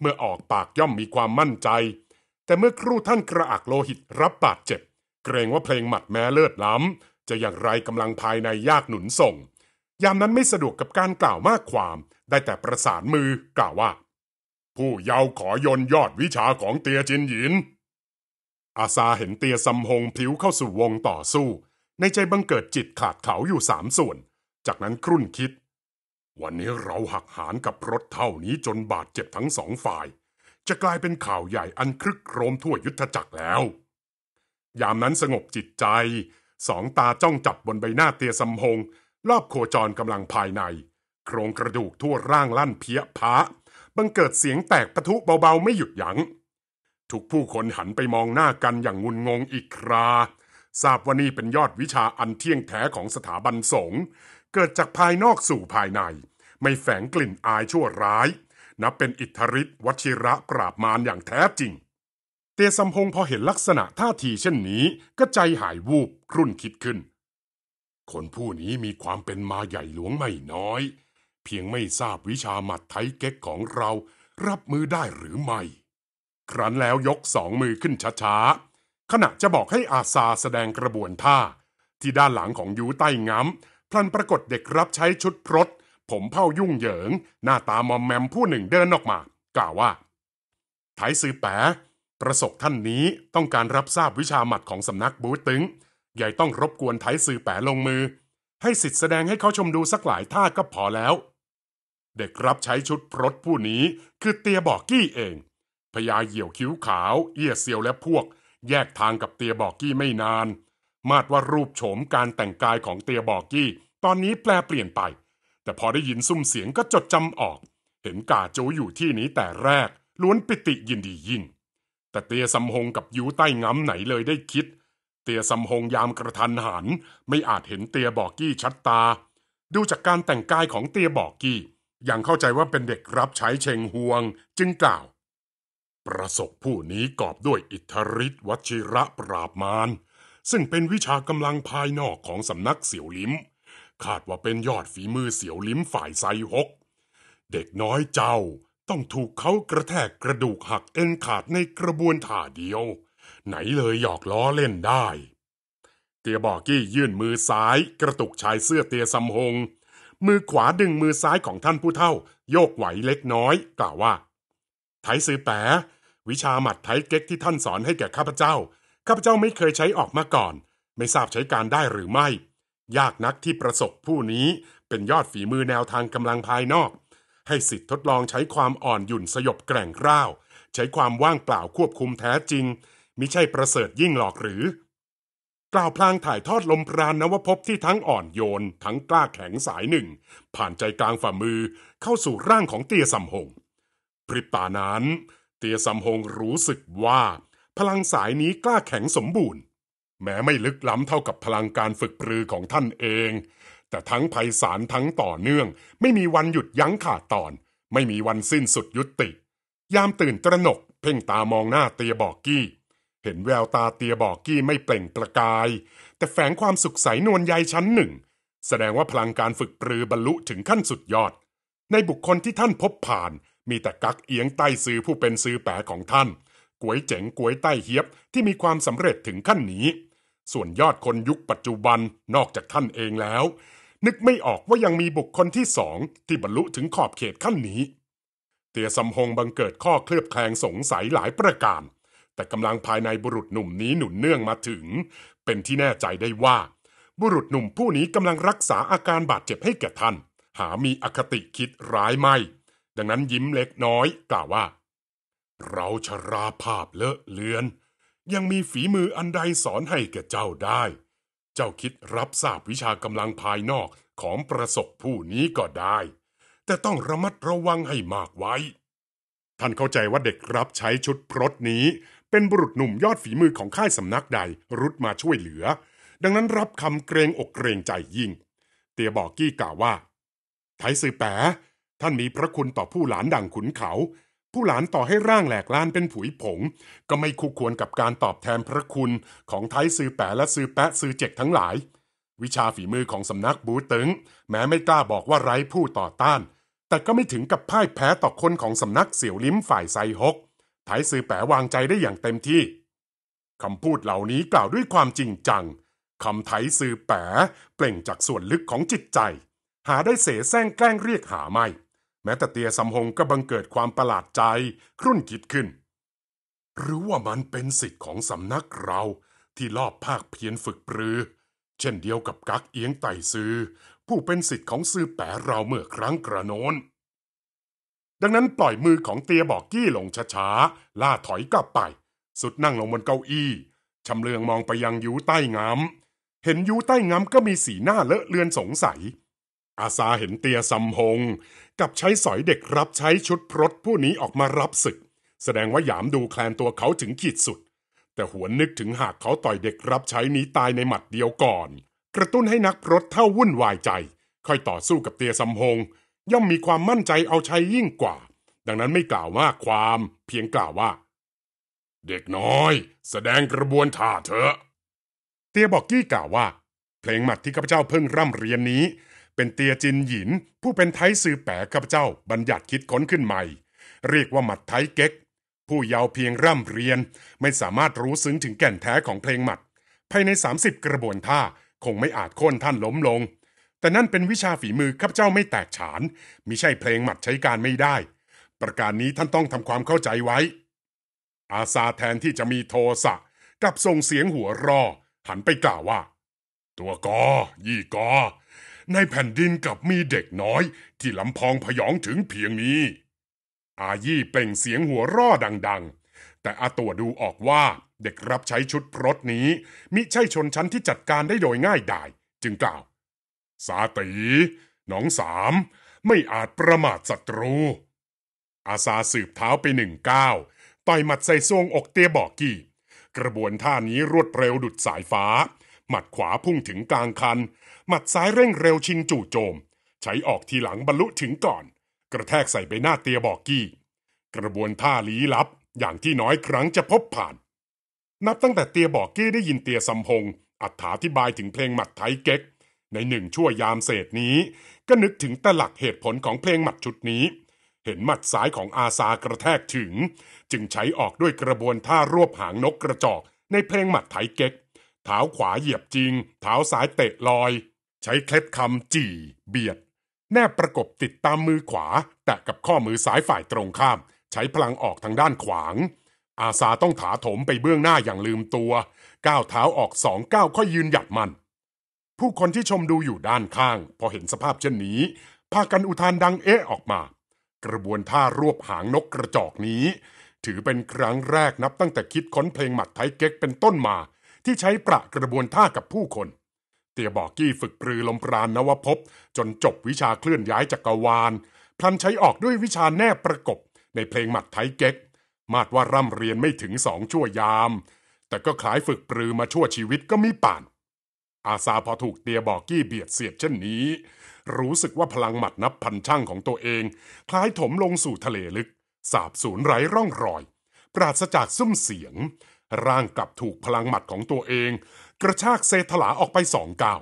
เมื่อออกปากย่อมมีความมั่นใจแต่เมื่อครูท่านกระอักโลหิตรับบาดเจ็บ เกรงว่าเพลงหมัดแม้เลิศล้ำ จะอย่างไรกำลังภายในยากหนุนส่ง ยามนั้นไม่สะดวกกับการกล่าวมากความ ได้แต่ประสานมือกล่าวว่า ผู้เยาขอยนยอดวิชาของเตียจินหยิน อาซาเห็นเตียสัมหงผิวเข้าสู่วงต่อสู้ ในใจบังเกิดจิตขาดเขาอยู่สามส่วน จากนั้นครุ่นคิด วันนี้เราหักหานกับรถเท่านี้จนบาดเจ็บทั้งสองฝ่ายจะกลายเป็นข่าวใหญ่อันครึกโครมทั่วยุทธจักรแล้ว ยามนั้นสงบจิตใจ สองตาจ้องจับบนใบหน้าเตียสมพงรอบโคจรกำลังภายใน โครงกระดูกทั่วร่างลั่นเพี้ยพะบังเกิดเสียงแตกปะทุเบาๆไม่หยุดยัง้งทุกผู้คนหันไปมองหน้ากันอย่างงุนงงอีกคราทราบว่านี่เป็นยอดวิชาอันเที่ยงแท้ของสถาบันสงฆ์เกิดจากภายนอกสู่ภายใน ไม่แฝงกลิ่นอายชั่วร้ายนับเป็นอิทธิฤทธิ์วชิระปราบมารอย่างแท้จริง เตสัมพงพอเห็นลักษณะท่าทีเช่นนี้ก็ใจหายวูบครุ่นคิดขึ้น คนผู้นี้มีความเป็นมาใหญ่หลวงไม่น้อย เพียงไม่ทราบวิชาหมัดไทยเก๊กของเรารับมือได้หรือไม่ ครั้นแล้วยกสองมือขึ้นช้าๆขณะจะบอกให้อาซาแสดงกระบวนท่า ที่ด้านหลังของยูใต้ง้ำพลันปรากฏเด็กรับใช้ชุดพรตผมเผ่ายุ่งเหยิง หน้าตามอมแมมผู้หนึ่งเดินออกมา กล่าวว่า ไถซื้อแปะประสบท่านนี้ต้องการรับทราบวิชาหมัดของสำนักบูตึงใหญ่ต้องรบกวนไถซื้อแปะลงมือ ให้สิทธิ์แสดงให้เขาชมดูสักหลายท่าก็พอแล้ว เด็กรับใช้ชุดพรตผู้นี้คือเตียบอกกี้เองพญาเหี่ยวคิ้วขาว เอี้ยเซียวและพวก แยกทางกับเตียบอกกี้ไม่นาน มาดว่ารูปโฉมการแต่งกายของเตียบอกกี้ตอนนี้แปลเปลี่ยนไปแต่พอได้ยินซุ้มเสียงก็จดจำออก เห็นกาโจอยู่ที่นี้แต่แรก ล้วนปิติยินดียิ่ง แต่เตียสำหงกับยูใต้ง้ำไหนเลยได้คิด เตียสำหงยามกระทันหันไม่อาจเห็นเตียบอกกี้ชัดตา ดูจากการแต่งกายของเตียบอกกี้ยังเข้าใจว่าเป็นเด็กรับใช้เชงฮวงจึงกล่าว ประสบผู้นี้กอบด้วยอิทธิฤทธิวชิระปราบมารซึ่งเป็นวิชากำลังภายนอกของสำนักเสี่ยวลิ้มคาดว่าเป็นยอดฝีมือเสียวลิ้มฝ่ายไซฮกเด็กน้อยเจ้าต้องถูกเขากระแทกกระดูกหักเอ็นขาดในกระบวนท่าเดียว ไหนเลยหยอกล้อเล่นได้ เตียบอกกี้ยื่นมือซ้ายกระตุกชายเสื้อเตียสำหงมือขวาดึงมือซ้ายของท่านผู้เฒ่า โยกไหวเล็กน้อย กล่าวว่าไถซือแปรวิชาหมัดไทเก๊กที่ท่านสอนให้แก่ข้าพเจ้า ข้าพเจ้าไม่เคยใช้ออกมาก่อน ไม่ทราบใช้การได้หรือไม่ยากนักที่ประสบผู้นี้เป็นยอดฝีมือแนวทางกำลังภายนอก ให้สิทธิ์ทดลองใช้ความอ่อนหยุ่นสยบแกร่งกล้าว ใช้ความว่างเปล่าควบคุมแท้จริงมิใช่ประเสริฐยิ่งหลอกหรือ กล่าวพลางถ่ายทอดลมปราณนวพบที่ทั้งอ่อนโยนทั้งกล้าแข็งสายหนึ่ง ผ่านใจกลางฝ่ามือเข้าสู่ร่างของเตียสัมหงพริบตานั้นเตียสัมหงรู้สึกว่า พลังสายนี้กล้าแข็งสมบูรณ์แม้ไม่ลึกล้ำเท่ากับพลังการฝึกปรือของท่านเอง แต่ทั้งภัยสารทั้งต่อเนื่อง ไม่มีวันหยุดยั้งขาดตอน ไม่มีวันสิ้นสุดยุติ ยามตื่นตระหนกเพ่งตามองหน้าเตียบอกกี้ เห็นแววตาเตียบอกกี้ไม่เปล่งประกาย แต่แฝงความสุขใสนวลใยชั้นหนึ่ง แสดงว่าพลังการฝึกปรือบรรลุถึงขั้นสุดยอด ในบุคคลที่ท่านพบผ่านมีแต่กักเอียงใต้ซื้อผู้เป็นซื้อแปะของท่านก๋วยเจ๋งก๋วยใต้เฮียบที่มีความสำเร็จถึงขั้นนี้ส่วนยอดคนยุคปัจจุบันนอกจากท่านเองแล้ว นึกไม่ออกว่ายังมีบุคคลที่สองที่บรรลุถึงขอบเขตขั้นนี้ เตียสำฮงบังเกิดข้อเคลือบแคลงสงสัยหลายประการ แต่กำลังภายในบุรุษหนุ่มนี้หนุนเนื่องมาถึง เป็นที่แน่ใจได้ว่า บุรุษหนุ่มผู้นี้กำลังรักษาอาการบาดเจ็บให้แก่ท่าน หามีอคติคิดร้ายไม่ ดังนั้นยิ้มเล็กน้อย กล่าวว่า เราชราภาพเลอะเลือนยังมีฝีมืออันใดสอนให้แก่เจ้าได้ เจ้าคิดรับทราบวิชากำลังภายนอกของประสบผู้นี้ก็ได้ แต่ต้องระมัดระวังให้มากไว้ ท่านเข้าใจว่าเด็กรับใช้ชุดพรตนี้ เป็นบุรุษหนุ่มยอดฝีมือของค่ายสำนักใดรุดมาช่วยเหลือ ดังนั้นรับคำเกรงอกเกรงใจยิ่ง เตียบอกกี้กล่าวว่า ไทสือแปะท่านมีพระคุณต่อผู้หลานดังขุนเขาผู้หลานต่อให้ร่างแหลกล้านเป็นผุยผง ก็ไม่คู่ควรกับการตอบแทนพระคุณ ของไทยซื้อแปะ และซื้อแปะ ซื้อเจกทั้งหลาย วิชาฝีมือของสำนักบูตึงแม้ไม่กล้าบอกว่าไร้ผู้ต่อต้าน แต่ก็ไม่ถึงกับพ่ายแพ้ต่อคนของสำนักเสี่ยวลิ้มฝ่ายไซฮกไทยซื้อแปะวางใจได้อย่างเต็มที่คำพูดเหล่านี้กล่าวด้วยความจริงจังคำไทยซื้อแปะเปล่งจากส่วนลึกของจิตใจ หาได้เสแสร้งแกล้งเรียกหาไม่แม้แต่เตียสำหงก็บังเกิดความประหลาดใจ ครุ่นคิดขึ้น หรือว่ามันเป็นสิทธิ์ของสำนักเราที่ลอบภาคเพียนฝึกปรือ เช่นเดียวกับกักเอียงไต่ซือผู้เป็นสิทธิ์ของซือแปะเราเมื่อครั้งกระโน้น ดังนั้นปล่อยมือของเตียบอกกี้ลงช้าๆ ล่าถอยกลับไป สุดนั่งลงบนเก้าอี้ชำเลืองมองไปยังยูใต้งามเห็นยูใต้งามก็มีสีหน้าเลอะเลือนสงสัยอาซาเห็นเตียซัมพงกับใช้สอยเด็กรับใช้ชุดพรตผู้นี้ออกมารับศึก แสดงว่าหยามดูแคลนตัวเขาถึงขีดสุด แต่หัวนึกถึงหากเขาต่อยเด็กรับใช้นี้ตายในหมัดเดียวก่อน กระตุ้นให้นักพรตเท่าวุ่นวายใจค่อยต่อสู้กับเตียซัมพงย่อมมีความมั่นใจเอาใช้ยิ่งกว่า ดังนั้นไม่กล่าวว่าความเพียงกล่าวว่า เด็กน้อย แสดงกระบวนท่าเถอะเตียบอกกี้กล่าวว่า เพลงหมัดที่ข้าพเจ้าเพิ่งร่ำเรียนนี้เป็นเตียจินหยิน ผู้เป็นไทยสื่อแปะข้าพเจ้า บัญญัติคิดค้นขึ้นใหม่ เรียกว่าหมัดไทยเก๊ก ผู้ยาวเพียงร่ำเรียน ไม่สามารถรู้ซึ้งถึงแก่นแท้ของเพลงหมัดภายใน 30 กระบวนท่า คงไม่อาจโค่นท่านล้มลง แต่นั่นเป็นวิชาฝีมือข้าพเจ้าไม่แตกฉานมิใช่เพลงหมัดใช้การไม่ได้ ประการนี้ท่านต้องทำความเข้าใจไว้ อาซาแทนที่จะมีโทสะกลับส่งเสียงหัวรอ หันไปกล่าวว่า ตัวกอยี่กอในแผ่นดินกับมีเด็กน้อยที่ลำพองพยองถึงเพียงนี้ อายี่เป่งเสียงหัวร่อดัง ๆ แต่อาตัวดูออกว่าเด็กรับใช้ชุดพรตนี้มิใช่ชนชั้นที่จัดการได้โดยง่ายดายจึงกล่าว สาตีน้องสามไม่อาจประมาทศัตรู อาซาสืบเท้าไปหนึ่งก้าวต่อยหมัดใส่ทรงอกเตียบอกกี้กระบวนท่านี้รวดเร็วดุดสายฟ้า หมัดขวาพุ่งถึงกลางคันหมัดซ้ายเร่งเร็วชิงจู่โจม ใช้ออกทีหลังบรรลุถึงก่อน กระแทกใส่ใบหน้าเตียบอกกี้กระบวนท่าลี้ลับอย่างที่น้อยครั้งจะพบผ่าน นับตั้งแต่เตียบอกกี้ได้ยินเตียสำพงอัฐาธิบายถึงเพลงหมัดไทยเก๊ก ในหนึ่งชั่วยามเศษนี้ ก็นึกถึงแต่หลักเหตุผลของเพลงหมัดชุดนี้ เห็นหมัดซ้ายของอาซากระแทกถึง จึงใช้ออกด้วยกระบวนท่ารวบหางนกกระจอกในเพลงหมัดไถเก๊กเท้าขวาเหยียบจริงเท้าซ้ายเตะลอยใช้เคล็ดคำจี่เบียด แนบประกบติดตามมือขวา แตะกับข้อมือซ้ายฝ่ายตรงข้าม ใช้พลังออกทางด้านขวาง อาซาต้องถาถมไปเบื้องหน้าอย่างลืมตัวก้าวเท้าออกสองก้าวค่อยยืนหยัดมัน ผู้คนที่ชมดูอยู่ด้านข้าง พอเห็นสภาพเช่นนี้ พากันอุทานดังเอะออกมา กระบวนท่ารวบหางนกกระจอกนี้ ถือเป็นครั้งแรกนับตั้งแต่คิดค้นเพลงหมัดไทยเก๊กเป็นต้นมา ที่ใช้ประกระบวนท่ากับผู้คนเตียบอกกี้ฝึกปรือลมปราณนวภพจนจบวิชาเคลื่อนย้ายจักกรวาลพลันใช้ออกด้วยวิชาแนบประกบ ในเพลงหมัดไทยเก๊ก มาดว่าร่ำเรียนไม่ถึงสองชั่วยาม แต่ก็คล้ายฝึกปรือมาชั่วชีวิตก็มีป่าน อาซาพอถูกเตียบอกกี้เบียดเสียดเช่นนี้ รู้สึกว่าพลังหมัดนับพันช่างของตัวเอง คล้ายถมลงสู่ทะเลลึกสาบสูญไร้ร่องรอย ปราศจากซุ้มเสียงร่างกลับถูกพลังหมัดของตัวเองกระชากเซธลาออกไปสองก้าว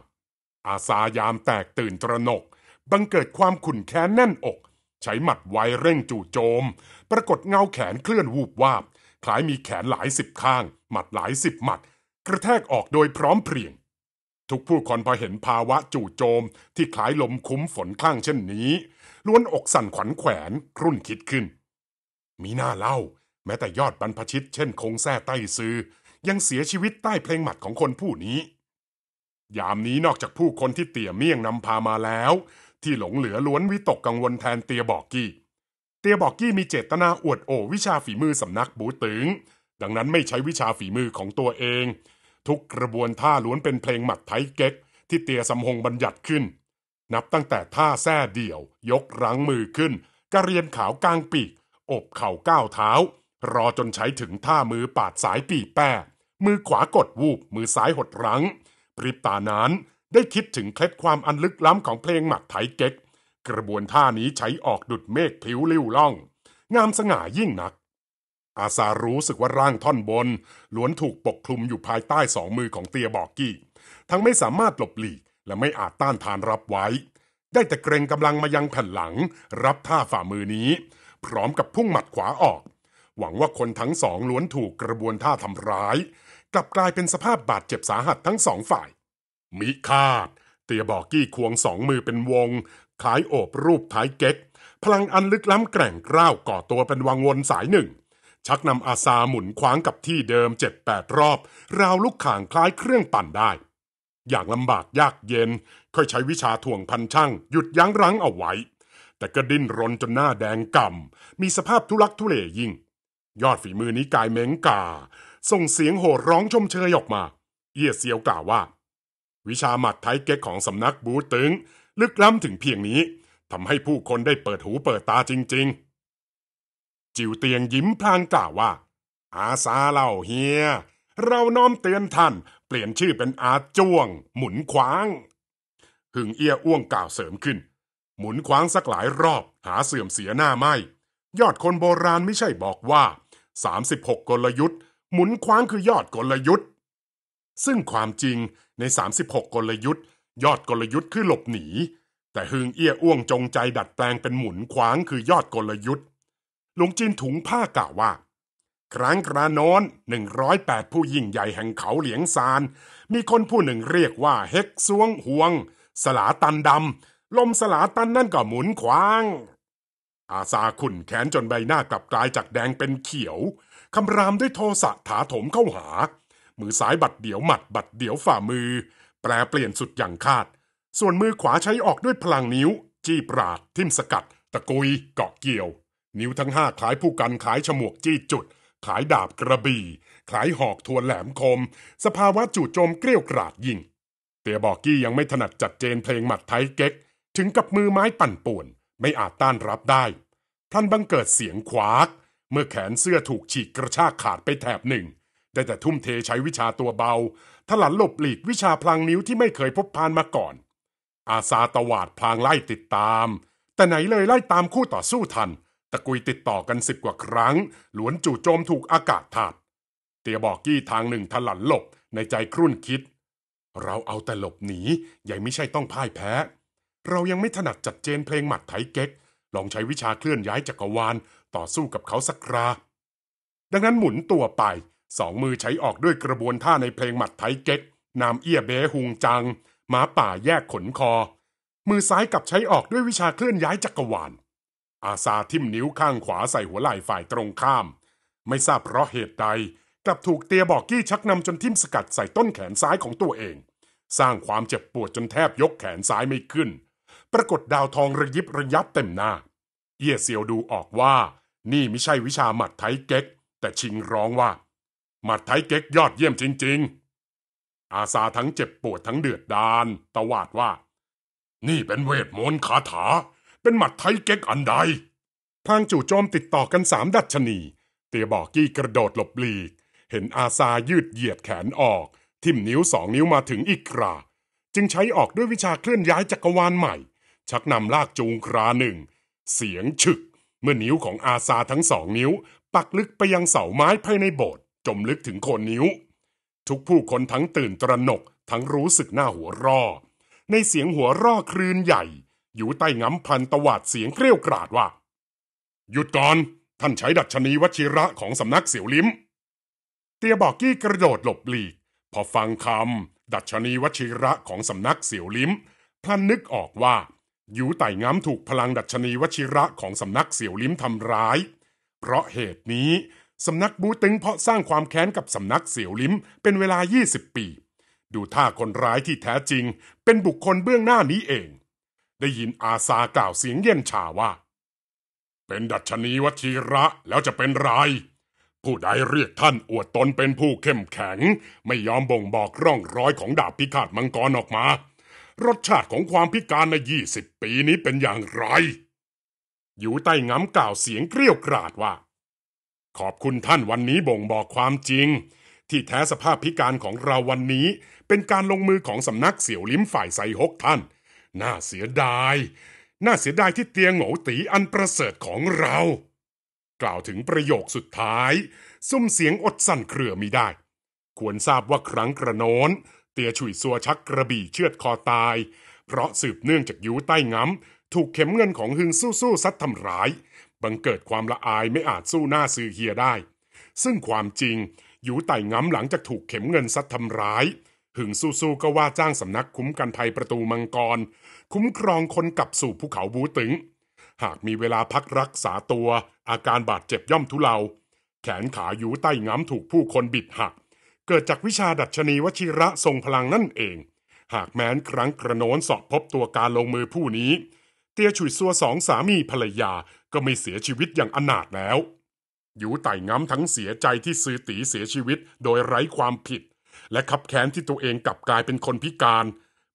อาซายามแตกตื่นตระหนก บังเกิดความขุ่นแค้นแน่นอก ใช้หมัดไวเร่งจู่โจม ปรากฏเงาแขนเคลื่อนวูบวาบคล้ายมีแขนหลายสิบข้างหมัดหลายสิบหมัด กระแทกออกโดยพร้อมเพรียง ทุกผู้คนพอเห็นภาวะจู่โจมที่คล้ายลมคุ้มฝนคลั่งเช่นนี้ ล้วนอกสั่นขวัญแขวนครุ่นคิดขึ้น มีหน้าเล่า แม้แต่ยอดบรรพชิตเช่นคงแท้ไต้ซื้อยังเสียชีวิตใต้เพลงหมัดของคนผู้นี้ ยามนี้นอกจากผู้คนที่เตี่ยเมี่ยงนำพามาแล้ว ที่หลงเหลือล้วนวิตกกังวลแทนเตียบอกกี้เตียบอกกี้มีเจตนาอวดโอวิชาฝีมือสำนักบูตึงดังนั้นไม่ใช้วิชาฝีมือของตัวเอง ทุกกระบวนท่าล้วนเป็นเพลงหมัดไทเก๊กที่เตียสำหงบัญญัติขึ้น นับตั้งแต่ท่าแท้เดี่ยว ยกรังมือขึ้นกระเรียนขาวกลางปีกอบเข่าก้าวเท้า รอจนใช้ถึงท่ามือปาดสายปีแปมือขวากดวูบมือซ้ายหดรั้งปริบตานั้นได้คิดถึงเคล็ดความอันลึกล้ำของเพลงหมัดไถเก๊ก กระบวนท่านี้ใช้ออกดุดเมฆผิวลิ้วล่อง งามสง่ายิ่งนัก อาซารู้สึกว่าร่างท่อนบนล้วนถูกปกคลุมอยู่ภายใต้สองมือของเตียบอกกี้ ทั้งไม่สามารถหลบหลีก และไม่อาจต้านทานรับไว้ ได้แต่เกรงกำลังมายังแผ่นหลัง รับท่าฝ่ามือนี้ พร้อมกับพุ่งหมัดขวาออก หวังว่าคนทั้งสองล้วนถูกกระบวนท่าทำร้ายกลับกลายเป็นสภาพบาดเจ็บสาหัสทั้งสองฝ่าย มิคาด เตียบอกกี้ควงสองมือเป็นวง คล้ายโอบรูปท้ายเก๊กพลังอันลึกล้ำแกร่งกร้าวก่อตัวเป็นวังวนสายหนึ่ง ชักนำอาซาหมุนคว้างกับที่เดิมเจ็ดแปดรอบ ราวลูกข่างคล้ายเครื่องปั่นได้ อย่างลำบากยากเย็น ค่อยใช้วิชาถ่วงพันช่างหยุดยั้งรั้งเอาไว้ แต่ก็ดิ้นรนจนหน้าแดงก่ำมีสภาพทุลักทุเลยิ่ง ยอดฝีมือนี้กายเม้งกาส่งเสียงโห่ร้องชมเชยออกมา เอียเซียวกล่าวว่า วิชาหมัดไทเก๊กของสำนักบูตึงลึกล้ำถึงเพียงนี้ทำให้ผู้คนได้เปิดหูเปิดตาจริง ๆ จิวเตียงยิ้มพลางกล่าวว่า อาซาเล่าเฮีย เราน้อมเตือนท่านเปลี่ยนชื่อเป็นอาจ้วง หมุนขวาง หึงเอี้ยอ้วงกล่าวเสริมขึ้น หมุนขวางสักหลายรอบหาเสื่อมเสียหน้าไม่ยอดคนโบราณไม่ใช่บอกว่า36กลยุทธ์หมุนคว้างคือยอดกลยุทธ์ ซึ่งความจริงใน 36 กลยุทธ์ ยอดกลยุทธ์คือหลบหนี แต่ฮึงเอี้ยอ้วงจงใจดัดแปลงเป็นหมุนคว้างคือยอดกลยุทธ์หลวงจีนถุงผ้ากล่าวว่าครั้งกระนอน108ผู้ยิ่งใหญ่แห่งเขาเหลียงซานมีคนผู้หนึ่งเรียกว่าเฮกซวงหวงสลาตันดำลมสลาตันนั่นก็หมุนคว้าง อาซาขุนแขนจนใบหน้ากลับกลายจากแดงเป็นเขียวคำรามด้วยโทสะถาถมเข้าหา มือซ้ายบัดเดี๋ยวหมัดบัดเดี๋ยวฝ่ามือ แปลเปลี่ยนสุดอย่างคาด ส่วนมือขวาใช้ออกด้วยพลังนิ้ว จี้ปราด ทิมสกัด ตะกุย เกาะเกี่ยว นิ้วทั้งห้าขายผู้กันขายฉมวกจี้จุดขายดาบกระบี่ขายหอกทวนแหลมคม สภาวะจู่โจมเกลี้ยกราดยิงเตียบอกกี้ยังไม่ถนัดจัดเจนเพลงหมัดไทยเก๊ก ถึงกับมือไม้ปั่นป่วนไม่อาจต้านรับได้ ท่านบังเกิดเสียงควากเมื่อแขนเสื้อถูกฉีกกระชากขาดไปแถบหนึ่ง ได้แต่ทุ่มเทใช้วิชาตัวเบาถลันหลบหลีกวิชาพลังนิ้วที่ไม่เคยพบพานมาก่อน อาซาตวาดพลางไล่ติดตาม แต่ไหนเลยไล่ตามคู่ต่อสู้ทัน ตะกุยติดต่อกันสิบกว่าครั้ง หลวนจู่โจมถูกอากาศถาด เตียบอกกี้ทางหนึ่งถลันหลบในใจครุ่นคิด เราเอาแต่หลบหนียังไม่ใช่ต้องพ่ายแพ้ เรายังไม่ถนัดจัดเจนเพลงหมัดไถเก๊ก ลองใช้วิชาเคลื่อนย้ายจักรวาลต่อสู้กับเขาสักครา ดังนั้นหมุนตัวไป สองมือใช้ออกด้วยกระบวนท่าในเพลงหมัดไทเก็กนามเอี้ยเบ้ฮุงจังหมาป่าแยกขนคอ มือซ้ายกับใช้ออกด้วยวิชาเคลื่อนย้ายจักรวาล อาซาทิมนิ้วข้างขวาใส่หัวไหล่ฝ่ายตรงข้าม ไม่ทราบเพราะเหตุใด กลับถูกเตียบอกกี้ชักนำจนทิมสกัดใส่ต้นแขนซ้ายของตัวเอง สร้างความเจ็บปวดจนแทบยกแขนซ้ายไม่ขึ้น ปรากฏดาวทองระยิบระยับเต็มหน้า เอียเซียวดูออกว่านี่ไม่ใช่วิชาหมัดไทเก๊ก แต่ชิงร้องว่าหมัดไทเก๊กยอดเยี่ยมจริงๆ อาซาทั้งเจ็บปวดทั้งเดือดดาลตวาดว่า นี่เป็นเวทมนต์คาถา เป็นหมัดไทเก๊กอันใดพางจู่โจมติดต่อกันสามดัชนี เตียบอกกี้กระโดดหลบหลีกเห็นอาซายืดเหยียดแขนออก ทิ่มนิ้วสองนิ้วมาถึงอีกคราจึงใช้ออกด้วยวิชาเคลื่อนย้ายจักรวาลใหม่ชักนำลากจูงคราหนึ่งเสียงฉึกเมื่อนิ้วของอาซาทั้งสองนิ้วปักลึกไปยังเสาไม้ภายในโบสถ์จมลึกถึงโคนนิ้ว ทุกผู้คนทั้งตื่นตระหนกทั้งรู้สึกหน้าหัวรอในเสียงหัวรอคลื่นใหญ่ อยู่ใต้ง้ำพันตวาดเสียงเครี้ยวกราดว่าหยุดก่อนท่านใช้ดัชนีวชิระของสำนักเสียวลิ้มเตียบอกกี้กระโดดหลบหลีก พอฟังคำดัชนีวชิระของสำนักเสียวลิ้มพลันนึกออกว่ายูไต่ง้ำถูกพลังดัชนีวชิระของสำนักเสี่ยวลิ้มทำร้าย เพราะเหตุนี้ สำนักบูตึงเพาะสร้างความแค้นกับสำนักเสี่ยวลิ้ม เป็นเวลา 20 ปี ดูท่าคนร้ายที่แท้จริง เป็นบุคคลเบื้องหน้านี้เอง ได้ยินอาซากล่าวเสียงเย็นชาว่า เป็นดัชนีวชิระแล้วจะเป็นไรผู้ใดเรียกท่านอวดตนเป็นผู้เข้มแข็งไม่ยอมบ่งบอกร่องรอยของดาบพิฆาตมังกรออกมารสชาติของความพิการในยี่สิบปีนี้เป็นอย่างไร อยู่ใต้ง้ำกล่าวเสียงเกรี้ยวกราดว่า ขอบคุณท่านวันนี้บ่งบอกความจริง ที่แท้สภาพพิการของเราวันนี้เป็นการลงมือของสำนักเสี่ยวลิ้มฝ่ายไซฮกท่าน น่าเสียดายน่าเสียดายที่เตียงโหงตีอันประเสริฐของเรา กล่าวถึงประโยคสุดท้าย ซุ้มเสียงอดสั่นเครือมิได้ ควรทราบว่าครั้งกระโน้นเตียฉุยซัวชักกระบี่เชือดคอตาย เพราะสืบเนื่องจากยูใต้ง้ำถูกเข็มเงินของฮึงสู้สู้ซัดทำร้าย บังเกิดความละอายไม่อาจสู้หน้าซือเฮียได้ ซึ่งความจริงยูไต่ง้ำหลังจากถูกเข็มเงินซัดทำร้ายหึงสู้สู้ก็ว่าจ้างสำนักคุ้มกันภัยประตูมังกร คุ้มครองคนกลับสู่ภูเขาบูตึงหากมีเวลาพักรักษาตัวอาการบาดเจ็บย่อมทุเลาแขนขายูไต้ง้ำถูกผู้คนบิดหักเกิดจากวิชาดัชนีวชิระทรงพลังนั่นเอง หากแม้นครั้งกระโนนสอบพบตัวการลงมือผู้นี้ เตียฉุยซัวสองสามีภรรยาก็ไม่เสียชีวิตอย่างอนาถแล้ว อยู่ไต่ง้ำทั้งเสียใจที่ซือตีเสียชีวิตโดยไร้ความผิด และขับแค้นที่ตัวเองกลับกลายเป็นคนพิการ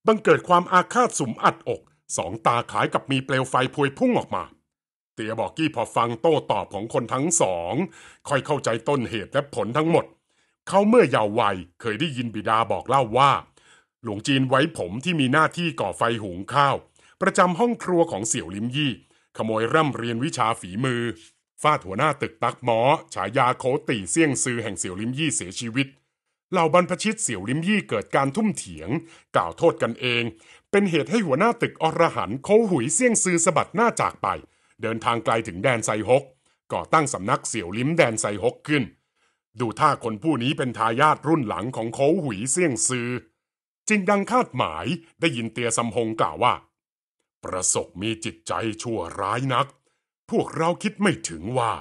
บังเกิดความอาฆาตสุมอัดอกสองตาขายกับมีเปลวไฟพวยพุ่งออกมา เตียบอกกี้พอฟังโต้ตอบของคนทั้งสอง ค่อยเข้าใจต้นเหตุและผลทั้งหมดเขาเมื่อเยาว์วัยเคยได้ยินบิดาบอกเล่าว่า หลวงจีนไว้ผมที่มีหน้าที่ก่อไฟหุงข้าว ประจำห้องครัวของเสี่ยวลิมยี่ ขโมยร่ำเรียนวิชาฝีมือฟาดหัวหน้าตึกตักหมอ ฉายาโคตีเสี่ยงซือแห่งเสี่ยวลิมยี่เสียชีวิตเหล่าบรรพชิตเสี่ยวลิมยี่ เกิดการทุ่มเถียง กล่าวโทษกันเอง เป็นเหตุให้หัวหน้าตึกอรหันโคหุยเสี่ยงซือสะบัดหน้าจากไป เดินทางไกลถึงแดนไซฮกก่อตั้งสำนักเสี่ยวลิมแดนไซฮกขึ้นดูท่าคนผู้นี้เป็นทายาทรุ่นหลังของโคหุยเสี่ยงซือจึงดังคาดหมายได้ยินเตียสำพงกล่าวว่า ประสบมีจิตใจชั่วร้ายนัก พวกเราคิดไม่ถึงว่า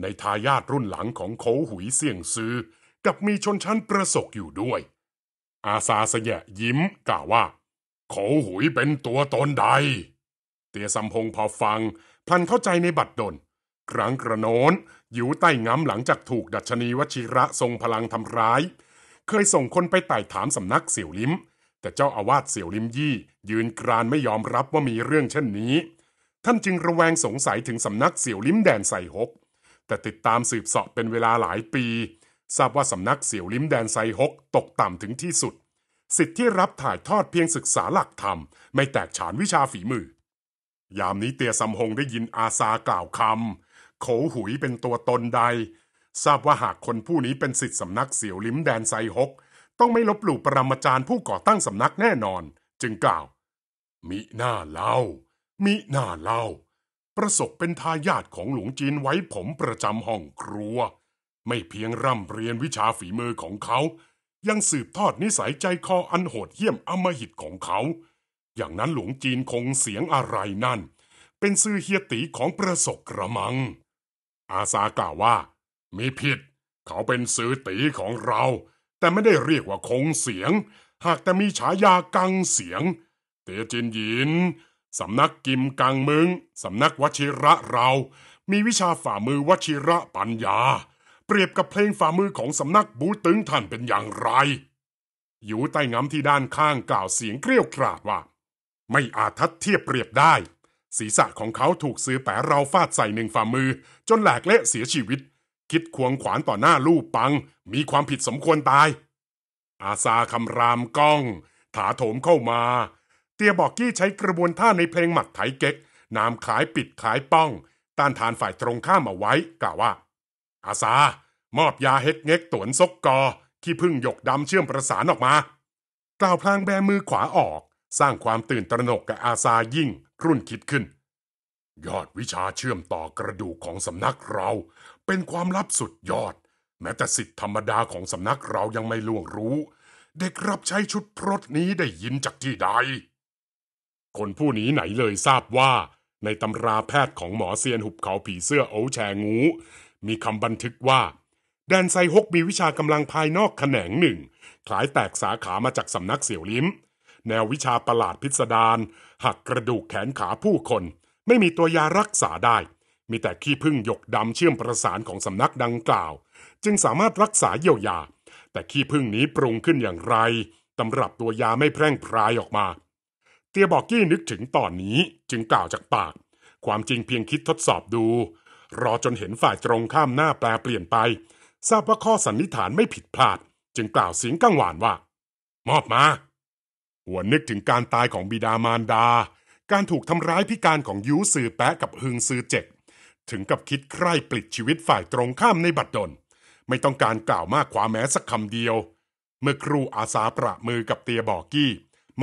ในทายาทรุ่นหลังของโคหุยเสี่ยงซือกับมีชนชั้นประสบอยู่ด้วย อาซาสยะยิ้มกล่าวว่าโคหุยเป็นตัวตนใด เตียสำพงพอฟังพลันเข้าใจในบัดดลครั้งกระโน้นยิวใต้ง้ำหลังจากถูกดัชนีวชิระทรงพลังทำร้าย เคยส่งคนไปไต่ถามสำนักเสี่ยวลิมแต่เจ้าอาวาสเสี่ยวลิมยี่ ยืนกรานไม่ยอมรับว่ามีเรื่องเช่นนี้ ท่านจึงระแวงสงสัยถึงสำนักเสี่ยวลิมแดนไซฮกแต่ติดตามสืบเสาะเป็นเวลาหลายปี ทราบว่าสำนักเสี่ยวลิมแดนไซฮกตกต่ำถึงที่สุดสิทธิ์ที่รับถ่ายทอดเพียงศึกษาหลักธรรม ไม่แตกฉานวิชาฝีมือ ยามนี้เตียซัมฮงได้ยินอาซากล่าวคำโขหุยเป็นตัวตนใด ทราบว่าหากคนผู้นี้เป็นสิทธิสำนักเสี่ยวลิ้มแดนไซฮกต้องไม่ลบหลู่ปรมาจารย์ผู้ก่อตั้งสำนักแน่นอน จึงกล่าว มิหน้าเล่ามิหน้าเล่า ประสบเป็นทายาทของหลวงจีนไว้ผมประจำห้องครัว ไม่เพียงร่ำเรียนวิชาฝีมือของเขา ยังสืบทอดนิสัยใจคออันโหดเหี้ยมอมหิตของเขา อย่างนั้นหลวงจีนคงเสียงอะไรนั่น เป็นซื่อเฮียตีของประสบกระมังอาซากล่าวว่ามีผิด เขาเป็นซือตีของเรา แต่ไม่ได้เรียกว่าคงเสียง หากแต่มีฉายากังเสียงเตจินหยิน สำนักกิมกังมึงสำนักวชิระเรา มีวิชาฝ่ามือวชิระปัญญา เปรียบกับเพลงฝ่ามือของสำนักบูตึงท่านเป็นอย่างไร อยู่ใต้งาำที่ด้านข้างกล่าวเสียงเกลียวกราดว่า ไม่อาจทัดเทียบเปรียบได้ศีรษะของเขาถูกซื้อแปะเราฟาดใส่หนึ่งฝ่ามือจนแหลกเละเสียชีวิต คิดควงขวานต่อหน้าลูกปัง มีความผิดสมควรตาย อาซาคำรามก้อง ถาโถมเข้ามา เตียบอกกี้ใช้กระบวนท่าในเพลงหมัดไถเก๊กนามขายปิดขายป้อง ต้านทานฝ่ายตรงข้ามเอาไว้ กล่าวว่า อาซามอบยาเฮ็กเง็กตวนซกกอที่พึ่งหยกดำเชื่อมประสานออกมากล่าวพลางแบมือขวาออก สร้างความตื่นตระหนกกับอาซายิ่งครุ่นคิดขึ้น ยอดวิชาเชื่อมต่อกระดูกของสำนักเรา เป็นความลับสุดยอด แม้แต่สิทธิธรรมดาของสำนักเรายังไม่ล่วงรู้ เด็กรับใช้ชุดพรตนี้ได้ยินจากที่ใดคนผู้นี้ไหนเลยทราบว่า ในตำราแพทย์ของหมอเซียนหุบเขาผีเสื้อโอแชงู มีคำบันทึกว่า แดนไซฮกมีวิชากำลังภายนอกแขนงหนึ่งคล้ายแตกสาขามาจากสำนักเสี่ยวลิ้ม แนววิชาประหลาดพิสดารหักกระดูกแขนขาผู้คนไม่มีตัวยารักษาได้ มีแต่ขี้พึ่งหยกดำเชื่อมประสานของสำนักดังกล่าว จึงสามารถรักษาเยียวยา แต่ขี้พึ่งนี้ปรุงขึ้นอย่างไรตำรับตัวยาไม่แพร่งพรายออกมาเตียบอกกี้นึกถึงตอนนี้จึงกล่าวจากปาก ความจริงเพียงคิดทดสอบดูรอจนเห็นฝ่ายตรงข้ามหน้าแปลเปลี่ยนไปทราบว่าข้อสันนิษฐานไม่ผิดพลาด จึงกล่าวเสียงกังวานว่า มอบมาหวนนึกถึงการตายของบิดามารดา การถูกทำร้ายพิการของยูสือแปะกับฮึงซือเจ็กถึงกับคิดใคร่ปลิดชีวิตฝ่ายตรงข้ามในบัดดล ไม่ต้องการกล่าวมากความแม้สักคำเดียว เมื่อครูอาสาประมือกับเตียบอกี้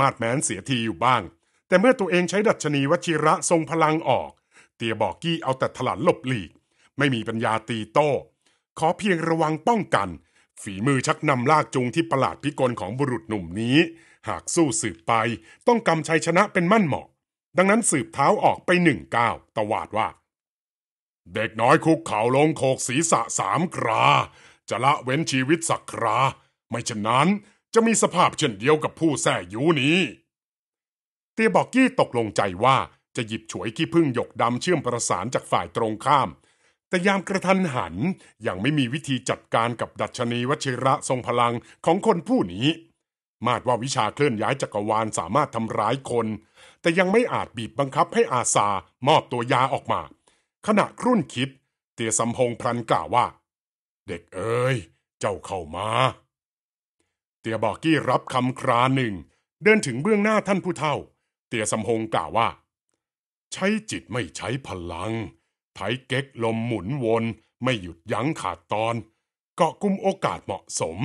มาดแม้นเสียทีอยู่บ้าง แต่เมื่อตัวเองใช้ดัชนีวชิระทรงพลังออก เตียบอกี้เอาแต่ถลันหลบหลีก ไม่มีปัญญาตีโต้ ขอเพียงระวังป้องกัน ฝีมือชักนำลากจูงที่ประหลาดพิกลของบุรุษหนุ่มนี้หากสู้สืบไปต้องกำชัยชนะเป็นมั่นเหมาะ ดังนั้นสืบเท้าออกไปหนึ่งก้าวตวาดว่า เด็กน้อยคุกเข่าลงโคกศีรษะสามครา จะละเว้นชีวิตสักครา ไม่เช่นนั้นจะมีสภาพเช่นเดียวกับผู้แท่ยูนี้ เตียบอกกี้ตกลงใจว่าจะหยิบฉวยขี้พึ่งหยกดำเชื่อมประสานจากฝ่ายตรงข้าม แต่ยามกระทันหันยังไม่มีวิธีจัดการกับดัชนีวชิระทรงพลังของคนผู้นี้มาดว่าวิชาเคลื่อนย้ายจักรวาลสามารถทำร้ายคน แต่ยังไม่อาจบีบบังคับให้อาซามอบตัวยาออกมา ขณะครุ่นคิด เตียสัมพงพลันกล่าวว่า เด็กเอ้ยเจ้าเข้ามา เตียบอกกี้รับคำคราหนึ่ง เดินถึงเบื้องหน้าท่านผู้เฒ่า เตียสัมพงกล่าวว่า ใช้จิตไม่ใช้พลังไถเก๊กลมหมุนวน ไม่หยุดยั้งขาดตอนเกาะกุมโอกาสเหมาะสม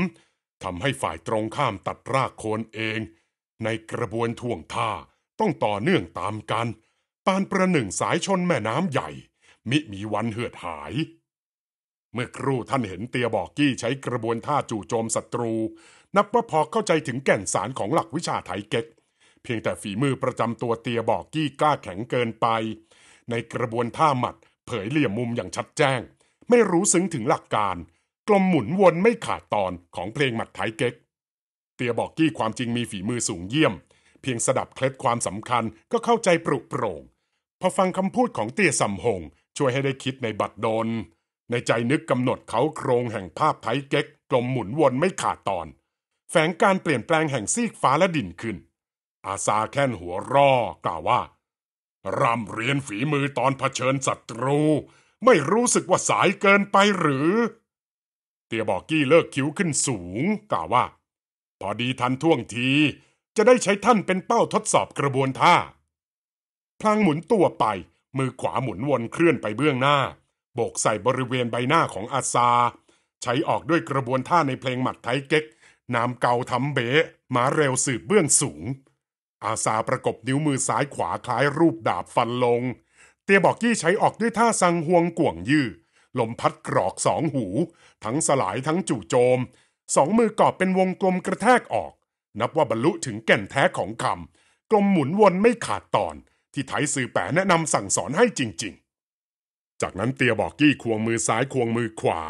ทำให้ฝ่ายตรงข้ามตัดรากโคนเอง ในกระบวนท่วงท่าต้องต่อเนื่องตามกัน ปานประหนึ่งสายชนแม่น้ำใหญ่ มิมีวันเหือดหาย เมื่อครู่ท่านเห็นเตียบอกกี้ ใช้กระบวนท่าจู่โจมศัตรู นับว่าพอเข้าใจถึงแก่นสารของหลักวิชาไถเก็กเพียงแต่ฝีมือประจำตัวเตียบอกกี้กล้าแข็งเกินไป ในกระบวนท่าหมัดเผยเหลี่ยมมุมอย่างชัดแจ้ง ไม่รู้ซึ้งถึงหลักการกลมหมุนวนไม่ขาดตอนของเพลงหมัดไทยเก๊ก เตียบอกกี้ความจริงมีฝีมือสูงเยี่ยม เพียงสดับเคล็ดความสำคัญก็เข้าใจปรุโปร่งพอฟังคำพูดของเตียสัมหงช่วยให้ได้คิดในบัดดล ในใจนึกกำหนดเขาโครงแห่งภาพไทยเก๊กกลมหมุนวนไม่ขาดตอน แฝงการเปลี่ยนแปลงแห่งซีกฟ้าและดินขึ้น อาซาแค่นหัวรอกล่าวว่ารำเรียนฝีมือตอนเผชิญศัตรู ไม่รู้สึกว่าสายเกินไปหรือเตียบอกกี้เลิกคิ้วขึ้นสูง กล่าวว่า พอดีทันท่วงทีจะได้ใช้ท่านเป็นเป้าทดสอบกระบวนท่า พลางหมุนตัวไปมือขวาหมุนวนเคลื่อนไปเบื้องหน้าโบกใส่บริเวณใบหน้าของอาซา ใช้ออกด้วยกระบวนท่าในเพลงหมัดไทเก๊ก นามเก่าทำเบะมาเร็วสืบเบื้องสูง อาซาประกบนิ้วมือซ้ายขวาคล้ายรูปดาบฟันลง เตียบอกกี้ใช้ออกด้วยท่าสังหวงก่วงยื้อลมพัดกรอกสองหู ทั้งสลายทั้งจู่โจม สองมือกอบเป็นวงกลมกระแทกออก นับว่าบรรลุถึงแก่นแท้ของคำกลมหมุนวน ไม่ขาดตอน ที่ไถสื่อแปะแนะนำสั่งสอนให้จริง ๆ จากนั้นเตียบอกกี้ ควงมือซ้ายควงมือขวา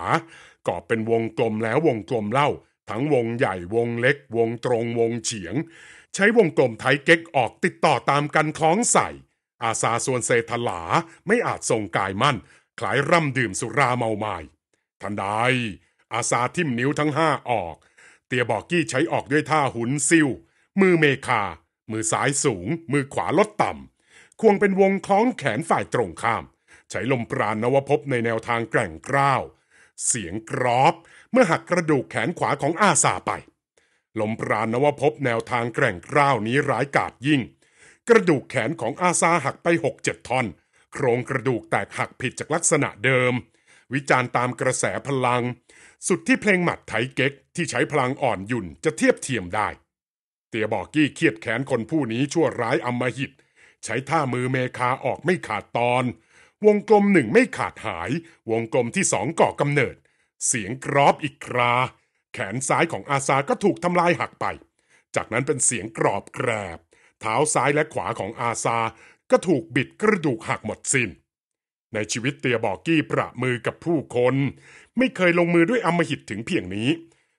กอบเป็นวงกลมแล้ววงกลมเล่า ทั้งวงใหญ่วงเล็กวงตรงวงเฉียง ใช้วงกลมไทยเก๊กออกติดต่อตามกันคล้องใส่อาซาส่วนเซทลาไม่อาจทรงกายมั่นคล้ายร่ำดื่มสุราเมาไมา้ทันใดอาซาทิมนิ้วทั้งห้าออก เตียบอกกี้ใช้ออกด้วยท่าหุนซิว มือเมคา มือซ้ายสูง มือขวาลดต่ำ ควงเป็นวงคล้องแขนฝ่ายตรงข้าม ใช้ลมปราณนวพบในแนวทางแกร่งกร้าว เสียงกรอบเมื่อหักกระดูกแขนขวาของอาซาไป ลมปราณนวพบแนวทางแกร่งกร้าวนี้ร้ายกาจยิ่ง กระดูกแขนของอาซาหักไปหกเจ็ดท่อนโครงกระดูกแตกหักผิดจากลักษณะเดิม วิจารณ์ตามกระแสพลัง สุดที่เพลงหมัดไทเก๊กที่ใช้พลังอ่อนยุ่นจะเทียบเทียมได้ เตียบอกกี้เครียดแขนคนผู้นี้ชั่วร้ายอำมหิตใช้ท่ามือเมคาออกไม่ขาดตอน วงกลมหนึ่งไม่ขาดหาย วงกลมที่สองก่อกำเนิด เสียงกรอบอีกครา แขนซ้ายของอาซา ก็ถูกทำลายหักไป จากนั้นเป็นเสียงกรอบแกรบเท้าซ้ายและขวาของอาซาก็ถูกบิดกระดูกหักหมดสิน้น ในชีวิตเตียบอกกี้ประมือกับผู้คน ไม่เคยลงมือด้วยอำมหิตถึงเพียงนี้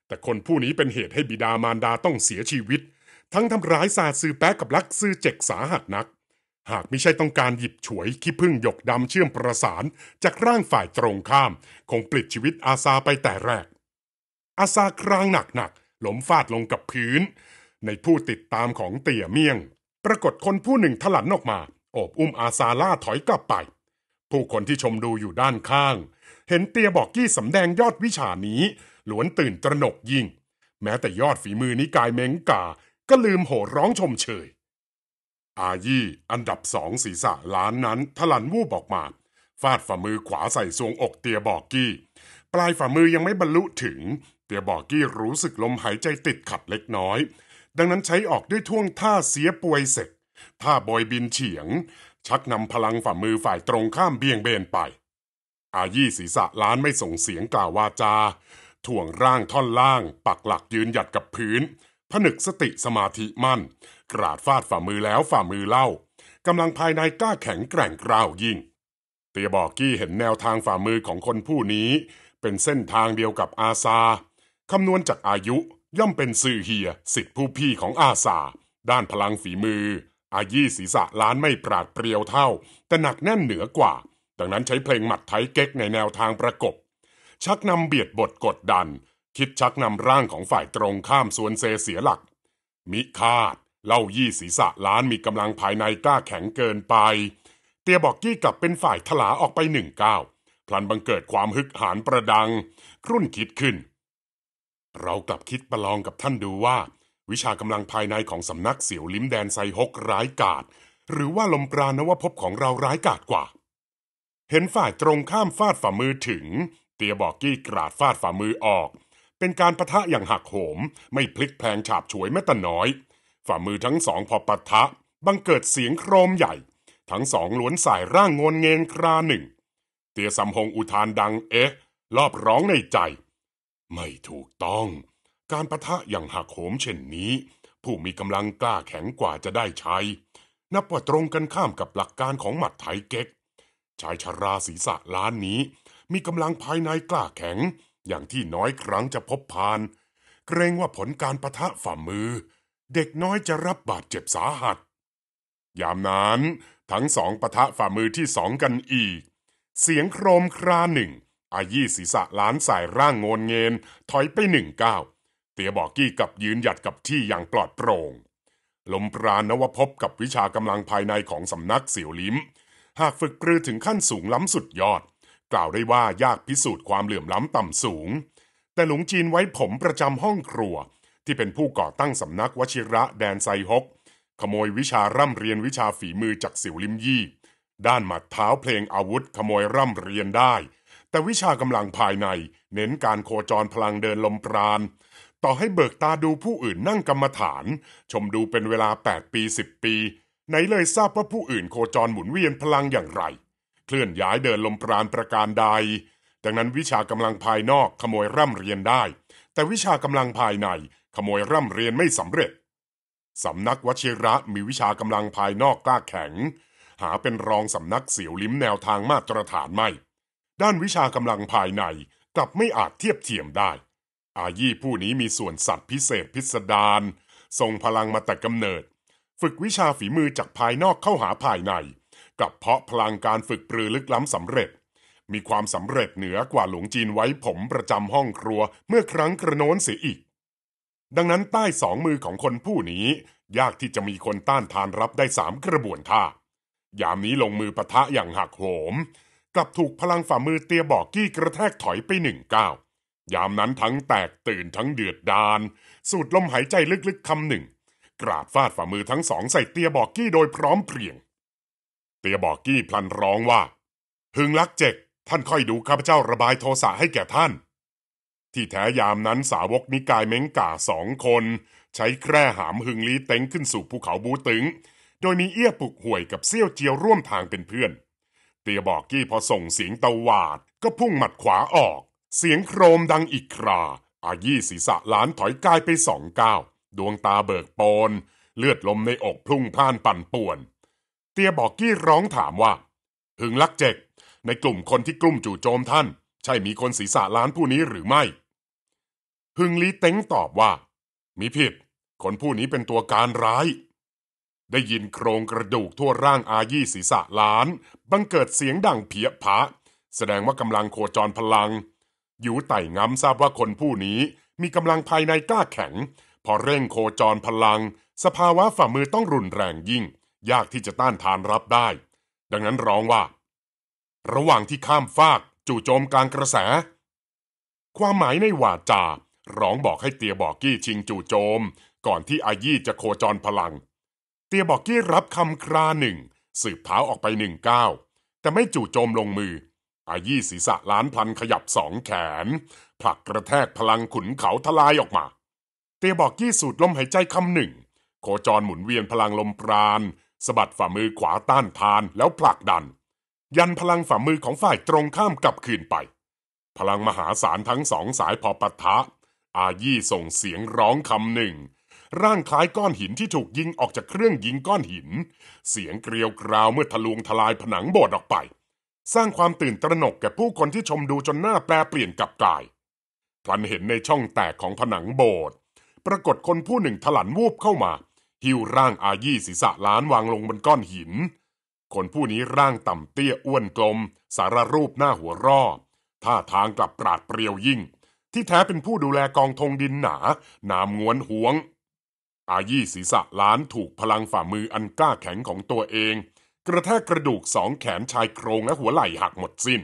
แต่คนผู้นี้เป็นเหตุให้บิดามารดาต้องเสียชีวิต ทั้งทำร้ายซาซือแป๊กับลักซือเจกสาหัสนัก หากไม่ใช่ต้องการหยิบฉวยขี้พึ่งหยกดำเชื่อมประสานจากร่างฝ่ายตรงข้าม คงปลิดชีวิตอาซาไปแต่แรก อาซาครางหนักๆหลมฟาดลงกับพื้น ในผู้ติดตามของเตี่ยเมี่ยง ปรากฏคนผู้หนึ่งถลันออกมาโอบอุ้มอาซาล่าถอยกลับไป ผู้คนที่ชมดูอยู่ด้านข้าง เห็นเตียบอกกี้สำแดงยอดวิชานี้ล้วนตื่นตระหนกยิ่ง แม้แต่ยอดฝีมือนิกายเมงกาก็ลืมโห่ร้องชมเชยอายี่อันดับสองศีรษะล้านนั้น ทลันวูบออกมาฟาดฝ่ามือขวาใส่ทรวงอกเตียบอกกี้ ปลายฝ่ามือยังไม่บรรลุถึง เตียบอกกี้รู้สึกลมหายใจติดขัดเล็กน้อย ดังนั้นใช้ออกด้วยท่วงท่าเสียป่วยเสร็จถ้าบอยบินเฉียง ชักนำพลังฝ่ามือฝ่ายตรงข้ามเบี่ยงเบนไป อายี่ศีรษะล้านไม่ส่งเสียงกล่าววาจาถ่วงร่างท่อนล่าง ปักหลักยืนหยัดกับพื้น ผนึกสติสมาธิมั่น กราดฟาดฝ่ามือแล้วฝ่ามือเล่ากำลังภายในกล้าแข็งแกร่งกล้าวยิ่ง เตียบอกกี้เห็นแนวทางฝ่ามือของคนผู้นี้ เป็นเส้นทางเดียวกับอาซาคำนวณจากอายุย่อมเป็นสื่อเฮียสิทธิผู้พี่ของอาซาด้านพลังฝีมืออายี่ศีรษะล้านไม่ปราดเปรียวเท่า แต่หนักแน่นเหนือกว่า ดังนั้นใช้เพลงหมัดไทยเก๊กในแนวทางประกบ ชักนำเบียดบทกดดัน คิดชักนำร่างของฝ่ายตรงข้ามส่วนเซเสียหลัก มิคาด เล่ายี่ศีรษะล้านมีกำลังภายในกล้าแข็งเกินไป เตียบอกกี้กลับเป็นฝ่ายทลาออกไปหนึ่งก้าว พลันบังเกิดความฮึกหานประดัง ครุ่นคิดขึ้น เรากลับคิดประลองกับท่านดูว่าวิชากำลังภายในของสำนักเสี่ยวลิ้มแดนไซฮกร้ายกาดหรือว่าลมปราณวภพของเราร้ายกาดกว่า เห็นฝ่ายตรงข้ามฟาดฝ่ามือถึง เตียบอกกี้กราดฟาดฝ่ามือออก เป็นการประทะอย่างหักโหม ไม่พลิกแพลงฉาบฉวยแม้แต่น้อยฝ่ามือทั้งสองพอปะทะ บังเกิดเสียงโครมใหญ่ ทั้งสองล้วนสายร่างงนเงงคราหนึ่ง เตียสำหงอุทานดังเอ๊ะรอบร้องในใจ ไม่ถูกต้องการประทะอย่างหักโหมเช่นนี้ผู้มีกำลังกล้าแข็งกว่าจะได้ใช้นับว่าตรงกันข้ามกับหลักการของหมัดไทเก๊กชายชาราศีสะล้านนี้มีกำลังภายในกล้าแข็งอย่างที่น้อยครั้งจะพบพาน เกรงว่าผลการประทะฝ่ามือ เด็กน้อยจะรับบาดเจ็บสาหัส ยามนั้นทั้งสองประทะฝ่ามือที่สองกันอีก เสียงโครมคราหนึ่ง อายี่ศีษะล้านสายร่างโงนเงนถอยไปหนึ่งก้าวเตียบอกกี้กับยืนหยัดกับที่อย่างปลอดโปร่ง ลมปราณนวพบกับวิชากำลังภายในของสำนักเสี่ยวลิ้ม หากฝึกปรือถึงขั้นสูงล้ำสุดยอด กล่าวได้ว่ายากพิสูจน์ความเหลื่อมล้ำต่ำสูง แต่หลงจีนไว้ผมประจำห้องครัว ที่เป็นผู้ก่อตั้งสำนักวชิระแดนไซฮก ขโมยวิชาร่ำเรียนวิชาฝีมือจากเสี่ยวลิมยี่ ด้านหมัดเท้าเพลงอาวุธขโมยร่ำเรียนได้ แต่วิชากำลังภายในเน้นการโคจรพลังเดินลมปราณต่อให้เบิกตาดูผู้อื่นนั่งกรรมฐาน ชมดูเป็นเวลา 8 ปี 10 ปีไหนเลยทราบว่าผู้อื่นโคจรหมุนเวียนพลังอย่างไร เคลื่อนย้ายเดินลมปราณประการใดดังนั้นวิชากำลังภายนอกขโมยร่ำเรียนได้ แต่วิชากำลังภายในขโมยร่ำเรียนไม่สำเร็จสำนักวชิระมีวิชากำลังภายนอกกล้าแข็ง หาเป็นรองสำนักเสียวลิ้มแนวทางมาตรฐานไม่ด้านวิชากำลังภายในกลับไม่อาจเทียบเทียมได้อายี่ผู้นี้มีส่วนสัตว์พิเศษพิสดารทรงพลังมาแต่กำเนิด ฝึกวิชาฝีมือจากภายนอกเข้าหาภายใน กับเพาะพลังการฝึกปรือลึกล้ำสำเร็จ มีความสำเร็จเหนือกว่าหลวงจีนไว้ผมประจำห้องครัวเมื่อครั้งกระโน้นเสียอีก ดังนั้นใต้สองมือของคนผู้นี้ ยากที่จะมีคนต้านทานรับได้สามกระบวนท่ายามนี้ลงมือปะทะอย่างหักโหมกลับถูกพลังฝ่ามือเตียบอกกี้กระแทกถอยไปหนึ่งก้าวยามนั้นทั้งแตกตื่นทั้งเดือดดานสูดลมหายใจลึก ๆคำหนึ่ง กราบฟาดฝ่ามือทั้งสองใส่เตียบอกกี้โดยพร้อมเพรียง เตียบอกกี้พลันร้องว่าพึงรักเจกท่านค่อยดูข้าพเจ้าระบายโทสะให้แก่ท่าน ที่แท้ยามนั้นสาวกนิกายเม้งก่าสองคน ใช้แคร่หามหึงลีเต็งขึ้นสู่ภูเขาบูตึงโดยมีเอี้ยปุกห่วยกับเซี่ยวเจียวร่วมทางเป็นเพื่อน เตียบอกกี้พอส่งเสียงตะวาดก็พุ่งหมัดขวาออกเสียงโครมดังอีกครา อายี่ศีรษะล้านถอยกายไปสองก้าว ดวงตาเบิกโปน เลือดลมในอกพลุ่งพ่านปั่นป่วน เตียบอกกี้ร้องถามว่าหึงลักเจกในกลุ่มคนที่กลุ่มจู่โจมท่าน ใช่มีคนศีรษะล้านผู้นี้หรือไม่หึงลีเต็งตอบว่า มีผิด คนผู้นี้เป็นตัวการร้าย ได้ยินโครงกระดูกทั่วร่างอายี่ศีรษะล้าน บังเกิดเสียงดังเพียผะแสดงว่ากำลังโคจรพลังยูไต่ง้ำทราบว่าคนผู้นี้มีกำลังภายในกล้าแข็ง พอเร่งโคจรพลัง สภาวะฝ่ามือต้องรุนแรงยิ่ง ยากที่จะต้านทานรับได้ ดังนั้นร้องว่า ระหว่างที่ข้ามฟาก จู่โจม กลาง กระแส ความหมายในวาจา ร้องบอกให้เตียบอกกี้ชิง จู่โจม ก่อนที่อายี่จะโคจรพลัง เตียบอกกี้รับคำคราหนึ่งสืบเท้าออกไปหนึ่งก้าวแต่ไม่จู่โจมลงมืออายี่ศีรษะล้านพันขยับสองแขนผลักกระแทกพลังขุนเขาทลายออกมา เตียบอกยี่สูดลมหายใจคำหนึ่ง โคจรหมุนเวียนพลังลมปราณสะบัดฝ่ามือขวาต้านทานแล้วผลักดัน ยันพลังฝ่ามือของฝ่ายตรงข้ามกลับคืนไป พลังมหาศาลทั้งสองสายพอปะทะอายี่ส่งเสียงร้องคำหนึ่ง ร่างคล้ายก้อนหินที่ถูกยิงออกจากเครื่องยิงก้อนหิน เสียงเกลียวกราวเมื่อทะลวงทลายผนังโบดออกไปสร้างความตื่นตระหนกแก่ผู้คนที่ชมดูจนหน้าแปรเปลี่ยนกลับกลายพลันเห็นในช่องแตกของผนังโบสถ์ปรากฏคนผู้หนึ่งถลันวูบเข้ามา หิ้วร่างอายี่ศีรษะล้านวางลงบนก้อนหิน คนผู้นี้ร่างต่ำเตี้ยอ้วนกลม สารรูปหน้าหัวร่อท่าทางกลับปราดเปรียวยิ่ง ที่แท้เป็นผู้ดูแลกองธงดินหนานามงวนหวงอายี่ศีรษะล้านถูกพลังฝ่ามืออันกล้าแข็งของตัวเองกระแทกกระดูกสองแขนชายโครงและหัวไหล่หักหมดสิน้น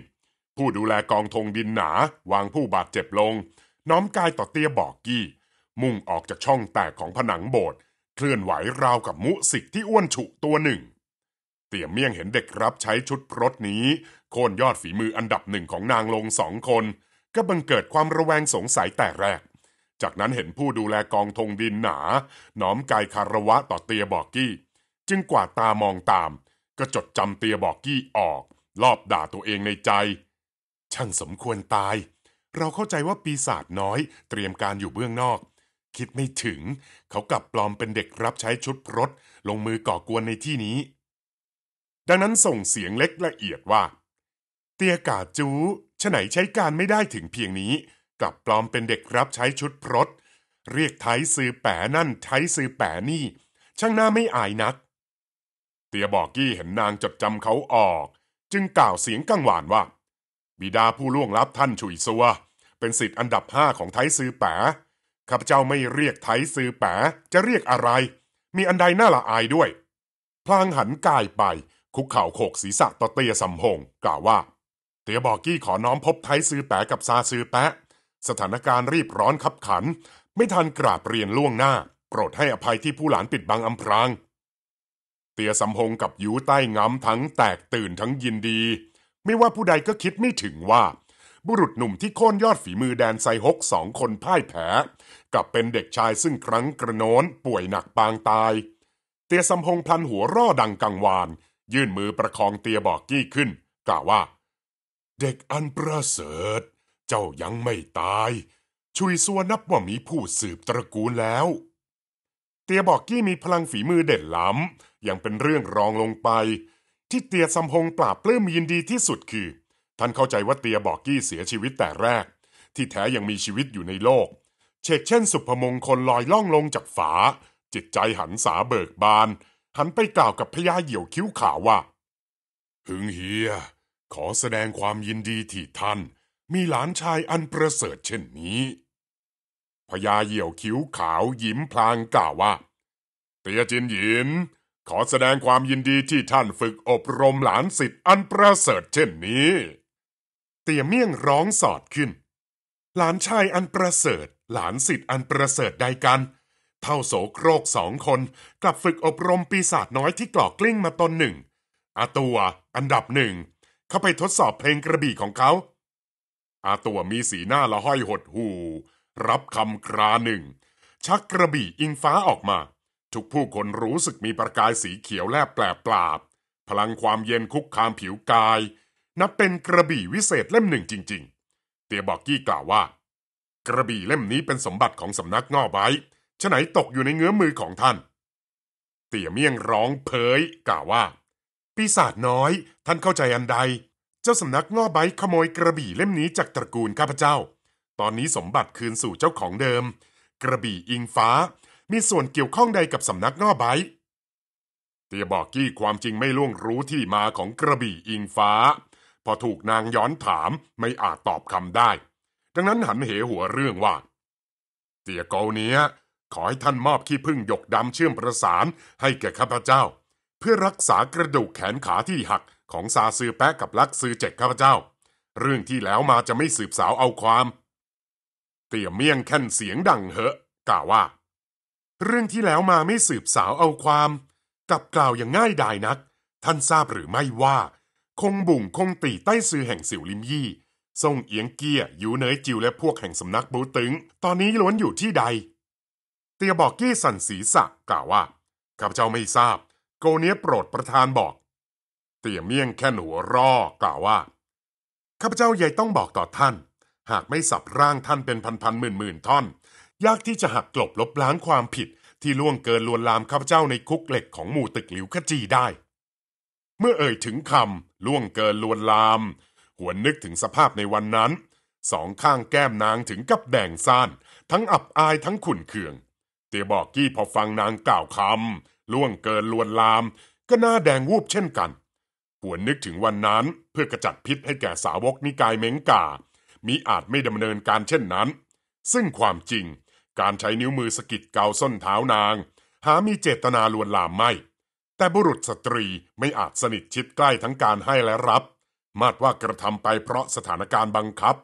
ผู้ดูแลกองธงดินหนา วางผู้บาดเจ็บลง น้อมกายต่อเตี้ยบอกกี้ มุ่งออกจากช่องแตกของผนังโบสถ์เคลื่อนไหวราวกับมุสิกที่อ้วนฉุตัวหนึ่ง เตี่ยเมี่ยงเห็นเด็กรับใช้ชุดพรตนี้โค่นยอดฝีมืออันดับหนึ่งของนางลงสองคน ก็บังเกิดความระแวงสงสัยแต่แรก จากนั้นเห็นผู้ดูแลกองธงดินหนา น้อมกายคารวะต่อเตียบอกกี้ จึงกวาดตามองตามก็จดจำเตียบอกกี้ออก รอบด่าตัวเองในใจช่างสมควรตาย เราเข้าใจว่าปีศาจน้อย เตรียมการอยู่เบื้องนอก คิดไม่ถึง เขากลับปลอมเป็นเด็กรับใช้ชุดพรตลงมือก่อกวนในที่นี้ ดังนั้นส่งเสียงเล็กละเอียดว่า เตียกาจูฉไหนใช้การไม่ได้ถึงเพียงนี้ กลับปลอมเป็นเด็กรับใช้ชุดพรตเรียกไทยซื้อแปะนั่นไทยซื้อแปะนี่ ช่างหน้าไม่อายนักเตียบอกกี้เห็นนางจดจำเขาออก จึงกล่าวเสียงกังวานว่า บิดาผู้ล่วงลับท่านฉุยซัวเป็นสิทธิ์อันดับห้าของไทซือแปะข้าพเจ้าไม่เรียกไทซือแปะจะเรียกอะไร มีอันใดน่าละอายด้วย พลางหันกายไปคุกเข่าโขกศีรษะต่อเตียสำหงกล่าวว่าเตียบอกกี้ขอน้อมพบไทซือแปะกับซาซือแปะ สถานการณ์รีบร้อนขับขัน ไม่ทันกราบเรียนล่วงหน้า โปรดให้อภัยที่ผู้หลานปิดบังอำพรางเตียสำพงกับยูใต้ง้ำทั้งแตกตื่นทั้งยินดี ไม่ว่าผู้ใดก็คิดไม่ถึงว่า บุรุษหนุ่มที่โค่นยอดฝีมือแดนไซฮกสองคนพ่ายแพ้กับเป็นเด็กชายซึ่งครั้งกระโน้นป่วยหนักปางตาย เตียสำพงพลันหัวร่อดังกังวาน ยื่นมือประคองเตียบอกกี้ขึ้น กล่าวว่า เด็กอันประเสริฐเจ้ายังไม่ตาย ชุยซัวนับว่ามีผู้สืบตระกูลแล้วเตียบอกกี้มีพลังฝีมือเด่นล้ำ ยังเป็นเรื่องรองลงไป ที่เตียสัมพงปราบปลื้มยินดีที่สุดคือ ท่านเข้าใจว่าเตียบอกกี้เสียชีวิตแต่แรก ที่แท้ยังมีชีวิตอยู่ในโลก เชกเช่นสุพมงคลลอยล่องลงจากฝา จิตใจหันสาเบิกบาน หันไปกล่าวกับพญาเหี่ยวคิ้วขาวว่า หึงเฮีย ขอแสดงความยินดีที่ท่าน มีหลานชายอันประเสริฐเช่นนี้พญาเหี่ยวคิ้วขาวยิ้มพลางกล่าวว่า เตียจินหยิน ขอแสดงความยินดีที่ท่านฝึกอบรมหลานสิทธิ์อันประเสริฐเช่นนี้ เตียเมี่ยงร้องสอดขึ้น หลานชายอันประเสริฐ หลานสิทธิ์อันประเสริฐใดกัน เท่าโสโครกสองคนกลับฝึกอบรมปีศาจน้อยที่กรอกกลิ้งมาตนหนึ่งอาตัวอันดับหนึ่งเข้าไปทดสอบเพลงกระบี่ของเขาอาตัวมีสีหน้าละห้อยหดหูรับคำคราหนึ่งชักกระบี่อิงฟ้าออกมา ทุกผู้คนรู้สึกมีประกายสีเขียวแลบแปลปราบพลังความเย็นคุกคามผิวกาย นับเป็นกระบี่วิเศษเล่มหนึ่งจริง ๆ เตียบอกกี้กล่าวว่า กระบี่เล่มนี้เป็นสมบัติของสำนักง่อไว้ฉะไหนตกอยู่ในเงื้อมือของท่าน เตี่ยเมี่ยงร้องเผย กล่าวว่า ปีศาจน้อย ท่านเข้าใจอันใดเจ้าสำนักง่อใบขโมยกระบี่เล่มนี้จากตระกูลข้าพเจ้าตอนนี้สมบัติคืนสู่เจ้าของเดิม กระบี่อิงฟ้า มีส่วนเกี่ยวข้องใดกับสำนักนอไบเตียบอกกี้ความจริงไม่ล่วงรู้ที่มาของกระบี่อิงฟ้า พอถูกนางย้อนถามไม่อาจตอบคำได้ ดังนั้นหันเหหัวเรื่องว่า เตียโกเนี้ย ขอให้ท่านมอบขี้พึ่งหยกดำเชื่อมประสานให้แก่ข้าพเจ้า เพื่อรักษากระดูกแขนขาที่หักของซาซือแปะกับลักซือเจ็กข้าพเจ้า เรื่องที่แล้วมาจะไม่สืบสาวเอาความเตี่ยเมี่ยงแค่นเสียงดังเหอะ กล่าวว่า เรื่องที่แล้วมาไม่สืบสาวเอาความ กับกล่าวอย่างง่ายดายนัก ท่านทราบหรือไม่ว่า คงบุ่งคงตีใต้ซือแห่งสิวลิมยี่ ส่งเอียงเกี้ยยู่เนยจิวและพวกแห่งสำนักบูตึงตอนนี้ล้วนอยู่ที่ใด เตียบอกกี้สันศีสะกล่าวว่าข้าพเจ้าไม่ทราบ โกเนียโปรดประธานบอก เตียเมี่ยงแค่หนัวรอกล่าวว่าข้าพเจ้าใหญ่ต้องบอกต่อท่านหากไม่สับร่างท่านเป็นพันๆหมื่นๆท่อน ยากที่จะหักกลบลบล้างความผิด ที่ล่วงเกินลวนลามข้าพเจ้าในคุกเหล็กของหมู่ตึกหลิวขจีได้ เมื่อเอ่ยถึงคำล่วงเกินลวนลามหวนนึกถึงสภาพในวันนั้น สองข้างแก้มนางถึงกับแดงซ่าน ทั้งอับอายทั้งขุ่นเคือง เตียบอกกี้พอฟังนางกล่าวคำล่วงเกินลวนลาม ก็หน้าแดงวูบเช่นกันหวนนึกถึงวันนั้น เพื่อกระจัดพิษให้แก่สาวกนิกายเมงกามิอาจไม่ดำเนินการเช่นนั้น ซึ่งความจริง การใช้นิ้วมือสกิดเกาส้นเท้านาง หามีเจตนาลวนลามไม่ แต่บุรุษสตรีไม่อาจสนิทชิดใกล้ทั้งการให้และรับ มาดว่ากระทำไปเพราะสถานการณ์บังคับ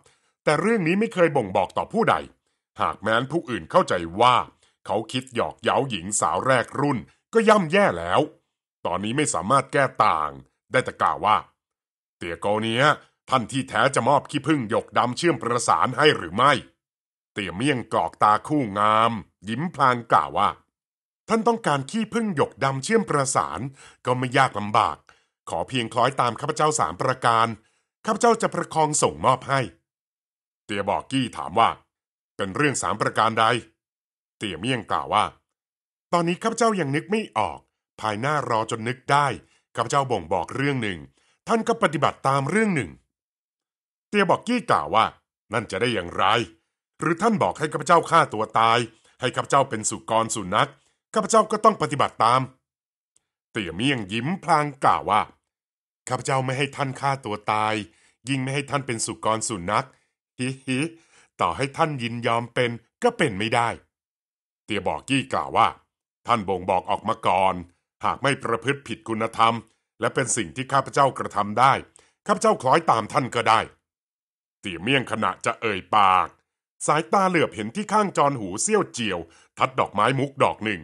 แต่เรื่องนี้ไม่เคยบ่งบอกต่อผู้ใด หากแม้นผู้อื่นเข้าใจว่า เขาคิดหยอกเย้าหญิงสาวแรกรุ่น ก็ย่ำแย่แล้ว ตอนนี้ไม่สามารถแก้ต่าง ได้แต่กล่าวว่า เตียโกเนี้ยท่านที่แท้จะมอบ ขี้พึ่งหยกดำเชื่อมประสานให้หรือไม่ เตี่ยเมี่ยงกอกตาคู่งาม ยิ้มพลางกล่าวว่า ท่านต้องการขี้พึ่งหยกดำเชื่อมประสานก็ไม่ยากลำบาก ขอเพียงคล้อยตามข้าพเจ้าสามประการข้าพเจ้าจะประคองส่งมอบให้ เตี่ยบอกกี้ถามว่า เป็นเรื่องสามประการใด เตี่ยเมี่ยงกล่าวว่า ตอนนี้ข้าพเจ้ายังนึกไม่ออก ภายหน้ารอจนนึกได้ข้าพเจ้าบ่งบอกเรื่องหนึ่ง ท่านก็ปฏิบัติตามเรื่องหนึ่งเตียบอกกี้กล่าวว่า นั่นจะได้อย่างไร หรือท่านบอกให้ข้าพเจ้าฆ่าตัวตาย ให้ข้าพเจ้าเป็นสุกรสุนัขข้าพเจ้าก็ต้องปฏิบัติตาม เตี่ยเมี่ยงยิ้มพลางกล่าวว่า ข้าพเจ้าไม่ให้ท่านฆ่าตัวตาย ยิ่งไม่ให้ท่านเป็นสุกรสุนัขฮิฮิ ต่อให้ท่านยินยอมเป็นก็เป็นไม่ได้ เตียบอกกี้กล่าวว่า ท่านบ่งบอกออกมาก่อน หากไม่ประพฤติผิดคุณธรรม และเป็นสิ่งที่ข้าพเจ้ากระทำได้ ข้าพเจ้าคล้อยตามท่านก็ได้ตี่ยเมี่ยงขณะจะเอ่ยปาก สายตาเหลือบเห็นที่ข้างจอนหูเซี่ยวเจียวทัดดอกไม้มุกดอกหนึ่ง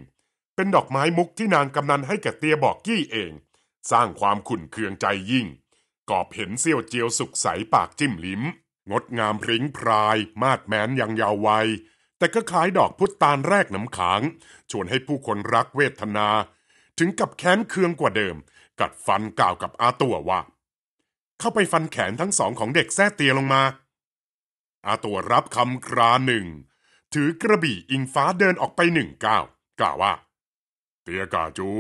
เป็นดอกไม้มุกที่นางกำนันให้แก่เตียบอกกี้เอง สร้างความขุ่นเคืองใจยิ่ง กอบเห็นเซี่ยวเจียวสุขใสปากจิ้มลิ้ม งดงามพริ้งพรายมาดแม้นยังยาววัยแต่ก็คล้ายดอกพุทตานแรกน้ำขาง ชวนให้ผู้คนรักเวทนา ถึงกับแค้นเคืองกว่าเดิม กัดฟันกล่าวกับอาตัวว่าเข้าไปฟันแขนทั้งสองของเด็กแท่เตียลงมา อาตัวรับคำกราหนึ่ง ถือกระบี่อิงฟ้าเดินออกไปหนึ่งก้าวกล่าวว่า เตียกาจู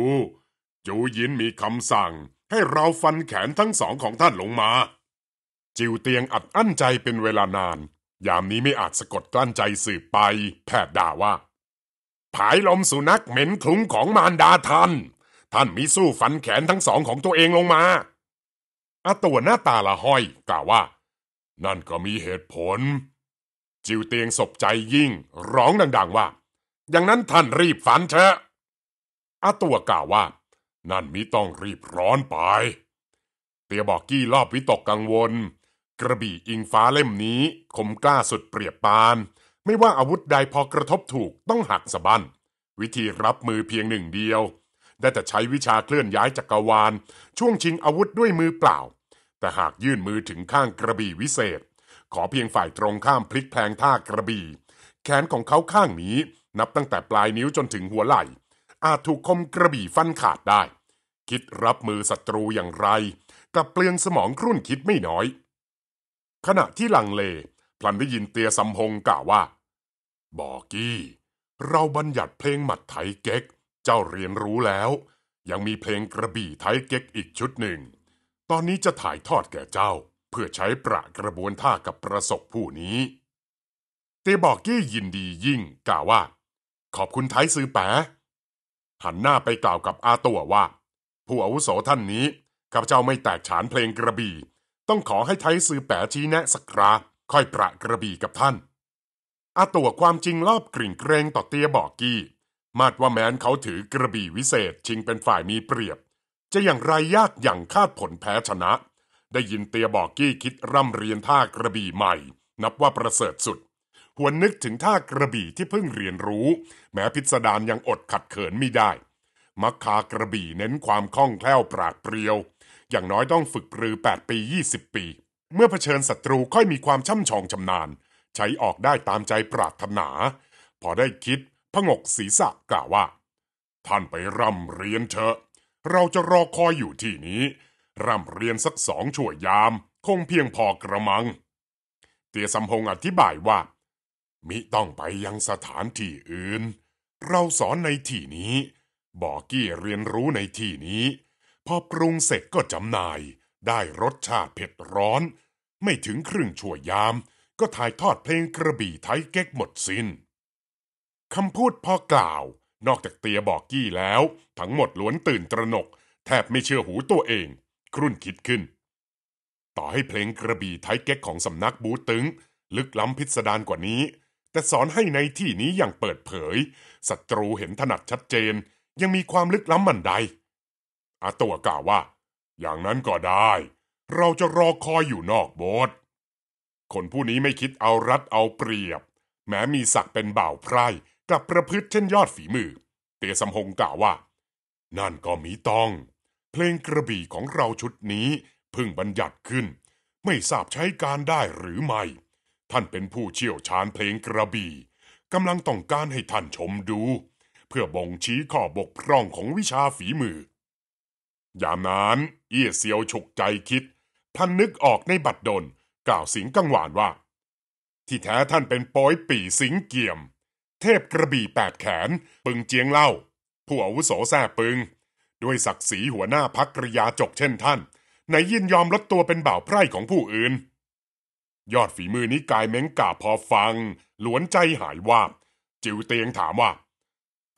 จูยินมีคำสั่ง ให้เราฟันแขนทั้งสองของท่านลงมา จิวเตียงอัดอั้นใจเป็นเวลานาน ยามนี้ไม่อาจสะกดกลั้นใจสืบไป แผดด่าว่า ผายลมสุนัขเหม็นคลุ้งของมารดาท่าน ท่านมิสู้ฟันแขนทั้งสองของตัวเองลงมาอาตัวหน้าตาละห้อยกล่าวว่า นั่นก็มีเหตุผล จิวเตียงศพใจยิ่งร้องดัง ๆว่า อย่างนั้นท่านรีบฝันเถอะอาตัวกล่าวว่า นั่นมิต้องรีบร้อนไป เตียบอกกี้รอบวิตกกังวล กระบี่อิงฟ้าเล่มนี้คมกล้าสุดเปรียบปาน ไม่ว่าอาวุธใดพอกระทบถูกต้องหักสะบั้นวิธีรับมือเพียงหนึ่งเดียวได้แต่ใช้วิชาเคลื่อนย้ายจักกรวาล ช่วงชิงอาวุธด้วยมือเปล่าแต่หากยื่นมือถึงข้างกระบี่วิเศษ ขอเพียงฝ่ายตรงข้ามพลิกแพลงท่ากระบี่แขนของเขาข้างนี้นับตั้งแต่ปลายนิ้วจนถึงหัวไหล่อาจถูกคมกระบี่ฟันขาดได้ คิดรับมือศัตรูอย่างไรกับเปลืองสมองครุ่นคิดไม่น้อย ขณะที่ลังเล พลันได้ยินเตียสำพงกล่าวว่า บอกกี้ เราบัญญัติเพลงหมัดไทยเก๊ก เจ้าเรียนรู้แล้ว ยังมีเพลงกระบี่ไทยเก๊กอีกชุดหนึ่งตอนนี้จะถ่ายทอดแก่เจ้า เพื่อใช้ประกระบวนท่ากับประสบผู้นี้ เตบอกกี้ยินดียิ่งกล่าวว่า ขอบคุณไทยซื้อแปหันหน้าไปกล่าวกับอาตัวว่าผู้อาวุโสท่านนี้ข้าพเจ้าไม่แตกฉานเพลงกระบี่ต้องขอให้ไทยซื้อแปชี้แนะสักคราค่อยประกระบี่กับท่านอาตัวความจริงรอบกริ่งเกรงต่อเตียบอกกี้ มาดว่าแม้นเขาถือกระบี่วิเศษชิงเป็นฝ่ายมีเปรียบจะอย่างไรยากอย่างคาดผลแพ้ชนะ ได้ยินเตียบอกกี้คิดร่ำเรียนท่ากระบี่ใหม่ นับว่าประเสริฐสุด หวนนึกถึงท่ากระบี่ที่เพิ่งเรียนรู้ แม้พิสดารยังอดขัดเขินไม่ได้ มักคากระบี่เน้นความคล่องแคล่วปราดเปรียว อย่างน้อยต้องฝึกปรือ 8 ปี 20 ปี เมื่อเผชิญศัตรูค่อยมีความช่ำชองชำนาญ ใช้ออกได้ตามใจปรารถนา พอได้คิดพงกศีรษะกล่าวว่า ท่านไปร่ำเรียนเถอะเราจะรอคอยอยู่ที่นี้ร่ำเรียนสักสองชั่วยามคงเพียงพอกระมัง เตียสัมพงอธิบายว่า มิต้องไปยังสถานที่อื่น เราสอนในที่นี้ บอกกี้เรียนรู้ในที่นี้ พอปรุงเสร็จก็จำหน่าย ได้รสชาติเผ็ดร้อน ไม่ถึงครึ่งชั่วยามก็ถ่ายทอดเพลงกระบี่ไทยเก๊กหมดสิน้นคำพูดพอกล่าวนอกจากเตียบอกกี้แล้ว ทั้งหมดล้วนตื่นตระหนก แทบไม่เชื่อหูตัวเอง ครุ่นคิดขึ้น ต่อให้เพลงกระบี่ไทยเก๊กของสำนักบูตึง ลึกล้ำพิสดารกว่านี้ แต่สอนให้ในที่นี้อย่างเปิดเผยศัตรูเห็นถนัดชัดเจน ยังมีความลึกล้ำมันใดอาตัวกล่าวว่า อย่างนั้นก็ได้ เราจะรอคอยอยู่นอกโบสถ์คนผู้นี้ไม่คิดเอารัดเอาเปรียบ แม้มีศักดิ์เป็นบ่าวไพร่กลับประพฤติเช่นยอดฝีมือ เตสำหงกล่าวว่า นั่นก็มีต้อง เพลงกระบี่ของเราชุดนี้ พึ่งบัญญัติขึ้น ไม่ทราบใช้การได้หรือไม่ ท่านเป็นผู้เชี่ยวชาญเพลงกระบี่ กำลังต้องการให้ท่านชมดู เพื่อบ่งชี้ข้อบกพร่องของวิชาฝีมือ ยามนั้นเอี้ยเซียวฉกใจคิดพันนึกออกในบัดดลกล่าวสิงกังหวานว่า ที่แท้ท่านเป็นป้อยปี่สิงเกี่ยมเทพกระบี่แปดแขนปึงเจียงเล่า ผู้อาวุโสแท้ปึง ด้วยศักดิ์ศรีหัวหน้าพักกริยาจกเช่นท่านไหนยินยอมลดตัวเป็นบ่าวไพร่ของผู้อื่น ยอดฝีมือนี้กายเม้งกาพอฟัง หลวนใจหายวาบจิวเตียงถามว่า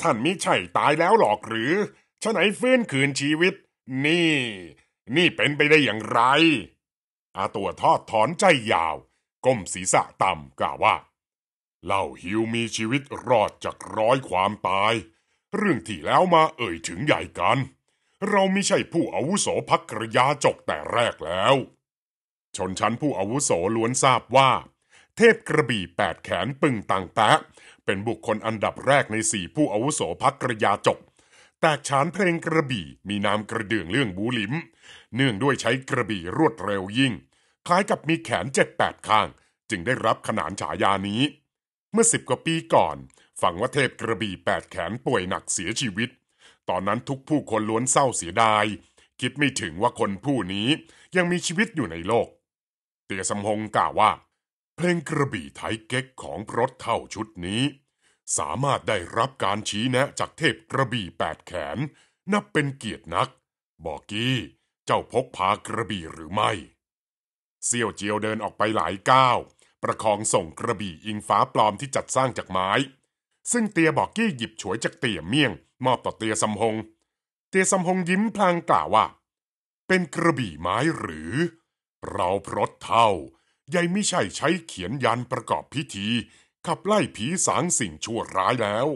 ท่านมิใช่ตายแล้วหรอกหรือฉะไหนฟื้นคืนชีวิต นี่ นี่เป็นไปได้อย่างไร อาตัวทอดถอนใจยาวก้มศีรษะต่ำกล่าวว่าเล่าฮิวมีชีวิตรอดจากร้อยความตายเรื่องที่แล้วมาเอ่ยถึงใหญ่กัน เราไม่ใช่ผู้อาวุโสพักรยาจกแต่แรกแล้ว ชนชั้นผู้อาวุโสล้วนทราบว่า เทพกระบี่แปดแขนปึงต่างแตะเป็นบุคคลอันดับแรกในสี่ผู้อาวุโสพักรยาจก แตกฉานเพลงกระบี่มีนามกระเดื่องเรื่องบูลิมเนื่องด้วยใช้กระบี่รวดเร็วยิ่ง คล้ายกับมีแขนเจ็ดแปดข้าง จึงได้รับขนานฉายานี้เมื่อสิบกว่าปีก่อนฝั่งว่าเทพกระบี่แปดแขนป่วยหนักเสียชีวิต ตอนนั้นทุกผู้คนล้วนเศร้าเสียดาย คิดไม่ถึงว่าคนผู้นี้ยังมีชีวิตอยู่ในโลก เตียสมพงกล่าวว่า เพลงกระบี่ไทยเก๊กของพรถเท่าชุดนี้ สามารถได้รับการชี้แนะจากเทพกระบี่แปดแขน นับเป็นเกียรตินัก บอกกี้เจ้าพกพากระบี่หรือไม่เซี่ยวเจียวเดินออกไปหลายก้าวประคองส่งกระบี่อิงฟ้าปลอมที่จัดสร้างจากไม้ ซึ่งเตียบอกกี้หยิบฉวยจากเตียเมี่ยงมอบต่อเตียสำหง เตียสำหงยิ้มพลางกล่าวว่า เป็นกระบี่ไม้หรือ เราพรตเท่าใหญ่ไม่ใช่ใช้เขียนยันประกอบพิธี ขับไล่ผีสางสิ่งชั่วร้ายแล้ว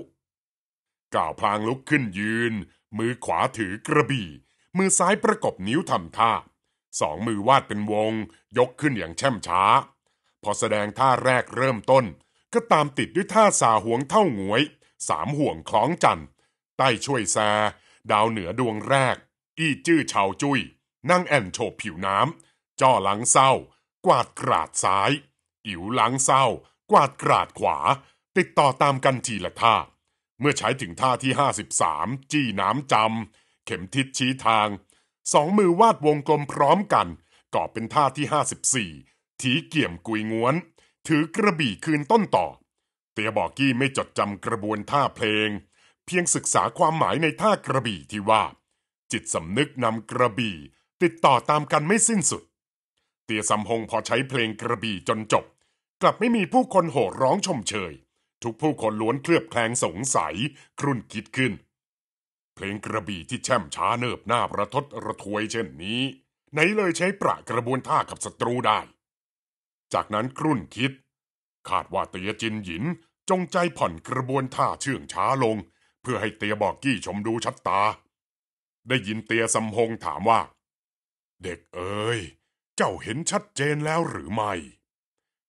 กล่าวพลางลุกขึ้นยืน มือขวาถือกระบี่ มือซ้ายประกบนิ้วทำท่าสองมือวาดเป็นวง ยกขึ้นอย่างแช่มช้าพอแสดงท่าแรกเริ่มต้น ก็ตามติดด้วยท่าสาห่วงเท่าหงวย สามห่วงคล้องจันใต้ช่วยแซดาวเหนือดวงแรก อี้จื้อชาวจุย้ยนั่งแอนโฉบผิวน้ำจ่อหลังเศร้ากวาดกราดซ้ายอิ๋วหลังเศร้ากวาดกราดขวา ติดต่อตามกันทีละท่า เมื่อใช้ถึงท่าที่ห้าสสิบามจี้น้ำจำเข็มทิศชี้ทาง สองมือวาดวงกลมพร้อมกันก่อเป็นท่าที่ห้าสสิบี่ถีเกี่ยมกุยง้วน ถือกระบี่คืนต้นต่อ เตียบอกกี้ไม่จดจำกระบวนท่าเพลง เพียงศึกษาความหมายในท่ากระบี่ที่ว่า จิตสำนึกนำกระบี่ติดต่อตามกันไม่สิ้นสุด เตียสำหงพอใช้เพลงกระบี่จนจบ กลับไม่มีผู้คนโห่ร้องชมเชยทุกผู้คนล้วนเคลือบแคลงสงสัยครุ่นคิดขึ้น เพลงกระบี่ที่แช่มช้าเนิบหน้าประทดระทวยเช่นนี้ไหนเลยใช้ประกระบวนท่ากับศัตรูได้จากนั้นครุ่นคิดคาดว่าเตียจินหยินจงใจผ่อนกระบวนท่าเชื่องช้าลง เพื่อให้เตียบอกกี้ ชมดูชัดตา ได้ยินเตียสำหงถามว่า เด็กเอ๋ยเจ้าเห็นชัดเจนแล้วหรือไม่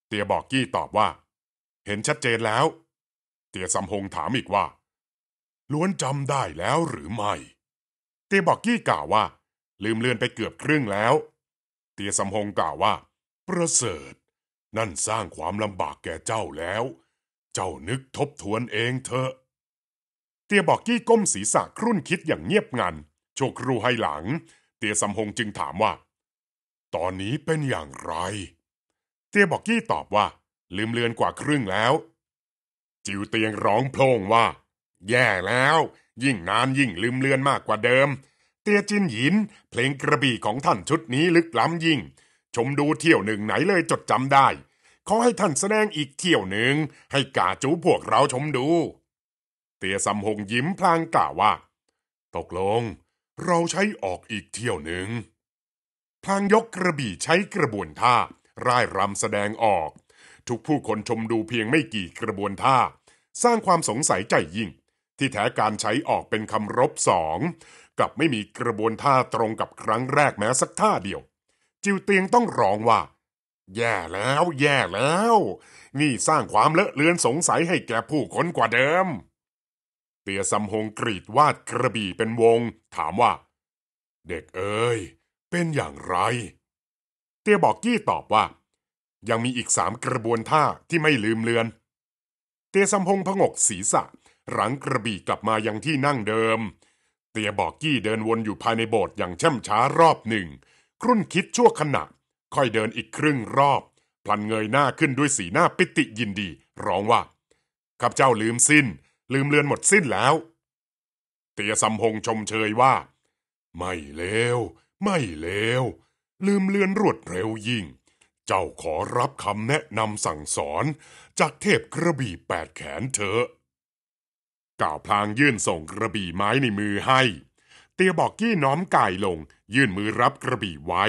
เตียบอกกี้ตอบว่า เห็นชัดเจนแล้ว เตียสำหงถามอีกว่า ล้วนจำได้แล้วหรือไม่ เตียบอกกี้กล่าวว่า ลืมเลือนไปเกือบครึ่งแล้ว เตียสำหงกล่าวว่า ประเสริฐนั่นสร้างความลำบากแก่เจ้าแล้ว เจ้านึกทบทวนเองเถอะ เตียบอกกี้ก้มศีรษะครุ่นคิดอย่างเงียบงัน โชครูให้หลัง เตียสำหงจึงถามว่า ตอนนี้เป็นอย่างไร เตียบอกกี้ตอบว่า ลืมเลือนกว่าครึ่งแล้ว จิวเตียงร้องโพลงว่า แย่แล้ว ยิ่งนานยิ่งลืมเลือนมากกว่าเดิม เตียจินหยินเพลงกระบี่ของท่านชุดนี้ลึกล้ำยิ่งชมดูเที่ยวหนึ่งไหนเลยจดจำได้ ขอให้ท่านแสดงอีกเที่ยวหนึ่งให้กาจูพวกเราชมดู เตียสำหงยิ้มพลางกล่าวว่า ตกลง เราใช้ออกอีกเที่ยวหนึ่ง พลางยกกระบี่ใช้กระบวนท่าร่ายรำแสดงออก ทุกผู้คนชมดูเพียงไม่กี่กระบวนท่า สร้างความสงสัยใจยิ่ง ที่แท้การใช้ออกเป็นคำรบสองกลับไม่มีกระบวนท่าตรงกับครั้งแรกแม้สักท่าเดียวจิวเตียงต้องร้องว่า แย่แล้วแย่แล้วนี่สร้างความเลอะเลือนสงสัยให้แก่ผู้คนกว่าเดิม เตียซัมงกรีดวาดกระบี่เป็นวงถามว่า เด็กเอ้ยเป็นอย่างไร เตียบอกกี้ตอบว่า ยังมีอีกสามกระบวนท่าที่ไม่ลืมเลือน เตียซัมงพงกศีรษะหลังกระบี่กลับมายังที่นั่งเดิม เตียบอกกี้เดินวนอยู่ภายในโบสถ์อย่างช่ำช้ารอบหนึ่งครุ่นคิดชั่วขณะ ค่อยเดินอีกครึ่งรอบ พลันเงยหน้าขึ้นด้วยสีหน้าปิติยินดี ร้องว่าข้าพเจ้าลืมสิ้น ลืมเลือนหมดสิ้นแล้ว เตียสำพงชมเชยว่า ไม่เลว ไม่เลว ลืมเลือนรวดเร็วยิ่ง เจ้าขอรับคำแนะนำสั่งสอน จากเทพกระบี่แปดแขนเถอะกล่าวพลางยื่นส่งกระบี่ไม้ในมือให้ เตียบอกกี้น้อมกายลงยื่นมือรับกระบี่ไว้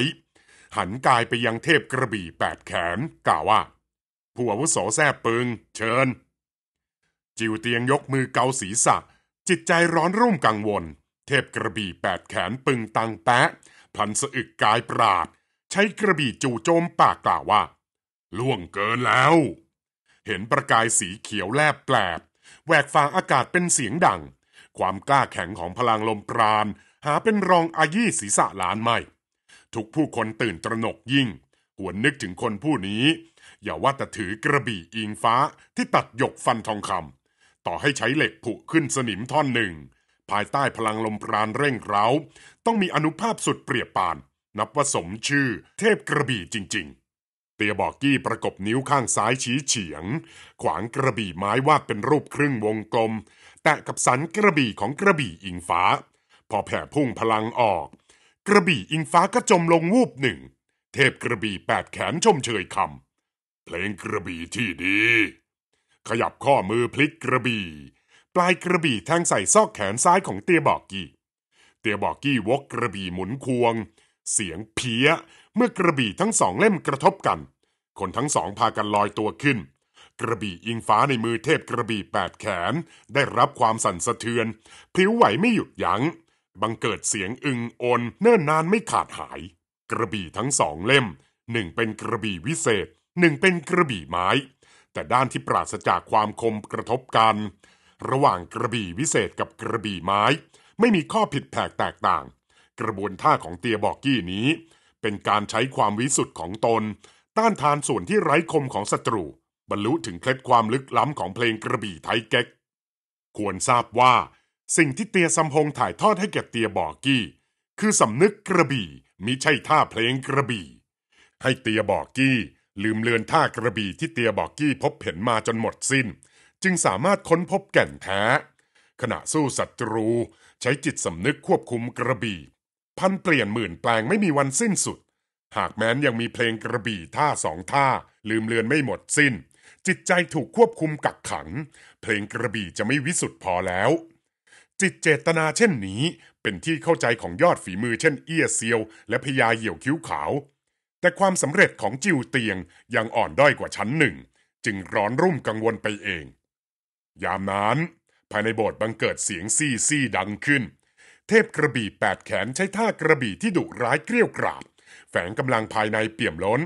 หันกายไปยังเทพกระบี่แปดแขน กล่าวว่าผู้อาวุโสแซ่ปึง เชิญ จิวเตียงยกมือเกาศีรษะ จิตใจร้อนรุ่มกังวล เทพกระบี่แปดแขนปึงตังแปะพันสะอึกกายปราด ใช้กระบี่จู่โจมปากกล่าวว่า ล่วงเกินแล้ว เห็นประกายสีเขียวแลบแปลบแหวกฟางอากาศเป็นเสียงดัง ความกล้าแข็งของพลังลมปราณหาเป็นรองอายี่ศีรษะล้านไม่ ทุกผู้คนตื่นตระหนกยิ่ง หวนนึกถึงคนผู้นี้ อย่าว่าแต่ถือกระบี่อิงฟ้าที่ตัดหยกฟันทองคำต่อให้ใช้เหล็กผุขึ้นสนิมท่อนหนึ่ง ภายใต้พลังลมปราณเร่งเร้า ต้องมีอนุภาพสุดเปรียบปาน นับว่าสมชื่อเทพกระบี่จริงๆ เตียบอกกี้ประกบนิ้วข้างซ้ายชี้เฉียง ขวางกระบี่ไม้วาดเป็นรูปครึ่งวงกลม แตะกับสันกระบี่ของกระบี่อิงฟ้าพอแผ่พุ่งพลังออกกระบี่อิงฟ้าก็จมลงวูบหนึ่ง เทพกระบี่แปดแขนชมเชยคำเพลงกระบี่ที่ดี ขยับข้อมือพลิกกระบี่ปลายกระบี่แทงใส่ซอกแขนซ้ายของเตียบอกกี้เตียบอกกี้วกกระบี่หมุนควงเสียงเพี้ยเมื่อกระบี่ทั้งสองเล่มกระทบกัน คนทั้งสองพากันลอยตัวขึ้น กระบี่อิงฟ้าในมือเทพกระบี่แปดแขนได้รับความสั่นสะเทือนผิวไหวไม่หยุดยัง้งบังเกิดเสียงอึงโอนเนิ่นนานไม่ขาดหาย กระบี่ทั้งสองเล่มหนึ่งเป็นกระบี่วิเศษหนึ่งเป็นกระบี่ไม้ แต่ด้านที่ปราศจากความคมกระทบกัน ระหว่างกระบี่วิเศษกับกระบี่ไม้ ไม่มีข้อผิดแผกแตกต่าง กระบวนท่าของเตียบอกกี้นี้ เป็นการใช้ความวิสุทธ์ของตน ต้านทานส่วนที่ไร้คมของศัตรู บรรลุถึงเคล็ดความลึกล้ำของเพลงกระบี่ไทยเก๊ก ควรทราบว่าสิ่งที่เตียสมพงถ่ายทอดให้แก่เตียบอกี้ คือสำนึกกระบี่มิใช่ท่าเพลงกระบี่ให้เตียบอกี้ลืมเลือนท่ากระบี่ที่เตียบอกี้พบเห็นมาจนหมดสิน้น จึงสามารถค้นพบแก่นแท้ ขณะสู้ศัตรู ใช้จิตสำนึกควบคุมกระบี่ พันเปลี่ยนหมื่นแปลงไม่มีวันสิ้นสุด หากแม้นยังมีเพลงกระบี่ท่าสองท่า ลืมเลือนไม่หมดสิน้น จิตใจถูกควบคุมกักขัง เพลงกระบี่จะไม่วิสุทธ์พอแล้วจิตเจตนาเช่นนี้เป็นที่เข้าใจของยอดฝีมือเช่นเอี้ยเซียวและพญาเหี่ยวคิ้วขาว แต่ความสำเร็จของจิวเตียงยังอ่อนด้อยกว่าชั้นหนึ่ง จึงร้อนรุ่มกังวลไปเอง ยามนั้นภายในโบสถ์บังเกิดเสียงซี่ซี่ดังขึ้น เทพกระบี่แปดแขนใช้ท่ากระบี่ที่ดุร้ายเกลี้ยกรามแฝงกำลังภายในเปี่ยมล้น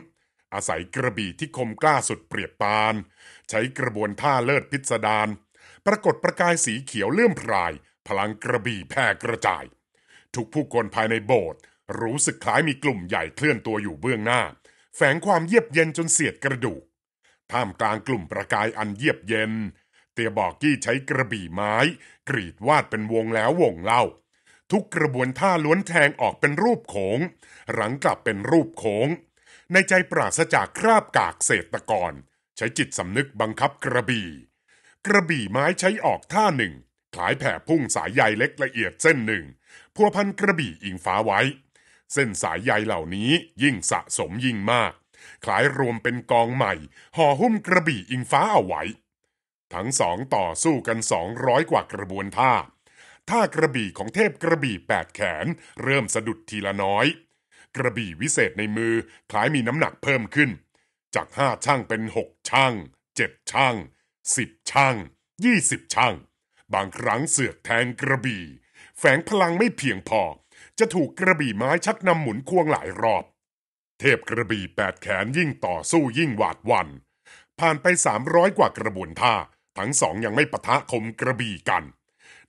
อาศัยกระบี่ที่คมกล้าสุดเปรียบปาน ใช้กระบวนท่าเลิศพิสดารปรากฏประกายสีเขียวเลื่อมพรายพลังกระบี่แผ่กระจายทุกผู้คนภายในโบสถ์รู้สึกคล้ายมีกลุ่มใหญ่เคลื่อนตัวอยู่เบื้องหน้า แฝงความเยียบเย็นจนเสียดกระดูกท่ามกลางกลุ่มประกายอันเยียบเย็น เตียบอกกี้ใช้กระบี่ไม้ กรีดวาดเป็นวงแล้ววงเล่า ทุกกระบวนท่าล้วนแทงออกเป็นรูปโขงหลังกลับเป็นรูปโขงในใจปราศจากคราบกากเศษตะกอนใช้จิตสำนึกบังคับกระบี่ กระบี่ไม้ใช้ออกท่าหนึ่งคล้ายแผ่พุ่งสายใยเล็กละเอียดเส้นหนึ่งพัวพันกระบี่อิงฟ้าไว้ เส้นสายใยเหล่านี้ยิ่งสะสมยิ่งมากคล้ายรวมเป็นกองใหม่ ห่อหุ้มกระบี่อิงฟ้าเอาไว้ ทั้งสองต่อสู้กันสองร้อยกว่ากระบวนท่าท่ากระบี่ของเทพกระบี่แปดแขนเริ่มสะดุดทีละน้อยกระบี่วิเศษในมือคล้ายมีน้ำหนักเพิ่มขึ้น จากห้าช่างเป็นหกช่างเจ็ดช่างสิบช่างยี่สิบช่างบางครั้งเสือกแทงกระบี่ แฝงพลังไม่เพียงพอ จะถูกกระบี่ไม้ชักนำหมุนควงหลายรอบ เทพกระบี่แปดแขนยิ่งต่อสู้ยิ่งหวาดวันผ่านไปสามร้อยกว่ากระบวนท่า ทั้งสองยังไม่ปะทะคมกระบี่กัน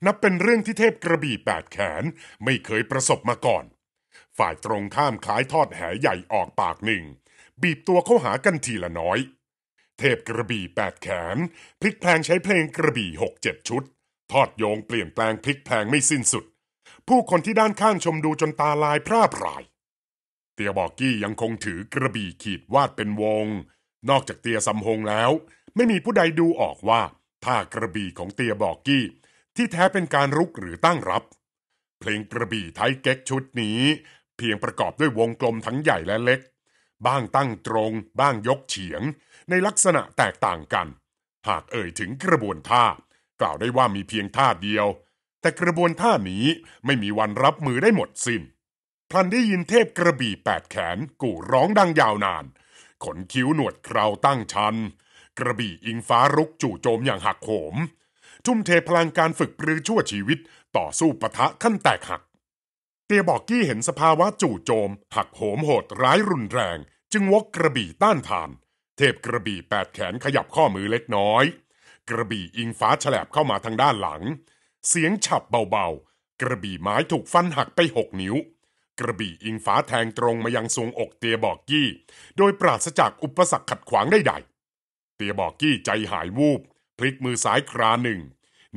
นับเป็นเรื่องที่เทพกระบี่แปดแขนไม่เคยประสบมาก่อน ฝ่ายตรงข้ามคล้ายทอดแหใหญ่ออกปากหนึ่ง บีบตัวเข้าหากันทีละน้อย เทพกระบี่แปดแขนพลิกแพลงใช้เพลงกระบี่หกเจ็ดชุดทอดโยงเปลี่ยนแปลงพลิกแพลงไม่สิ้นสุด ผู้คนที่ด้านข้างชมดูจนตาลายพร่าพราย เตียบอกกี้ยังคงถือกระบี่ขีดวาดเป็นวง นอกจากเตียสำหงแล้ว ไม่มีผู้ใดดูออกว่าท่ากระบี่ของเตียบอกกี้ที่แท้เป็นการรุกหรือตั้งรับ เพลงกระบี่ไทยเก๊กชุดนี้ เพียงประกอบด้วยวงกลมทั้งใหญ่และเล็ก บ้างตั้งตรง บ้างยกเฉียง ในลักษณะแตกต่างกัน หากเอ่ยถึงกระบวนท่ากล่าวได้ว่ามีเพียงท่าเดียว แต่กระบวนท่านี้ไม่มีวันรับมือได้หมดสิน้นพลันได้ยินเทพกระบี่แปดแขนกู่ร้องดังยาวนาน ขนคิ้วหนวดเคราตั้งชัน กระบี่อิงฟ้ารุกจู่โจมอย่างหักโหมทุ่มเทพลังการฝึกปรือชั่วชีวิตต่อสู้ปะทะขั้นแตกหัก เตียบอกกี้เห็นสภาวะจู่โจม หักโหมโหดร้ายรุนแรง จึงวกกระบี่ต้านทาน เทพกระบี่แปดแขนขยับข้อมือเล็กน้อยกระบี่อิงฟ้าฉลบเข้ามาทางด้านหลัง เสียงฉับเบาๆ กระบี่ไม้ถูกฟันหักไปหกนิ้ว กระบี่อิงฟ้าแทงตรงมายังทรงอกเตียบอกกี้ โดยปราศจากอุปสรรคขัดขวางใดๆ เตียบอกกี้ใจหายวูบพลิกมือซ้ายคราหนึ่ง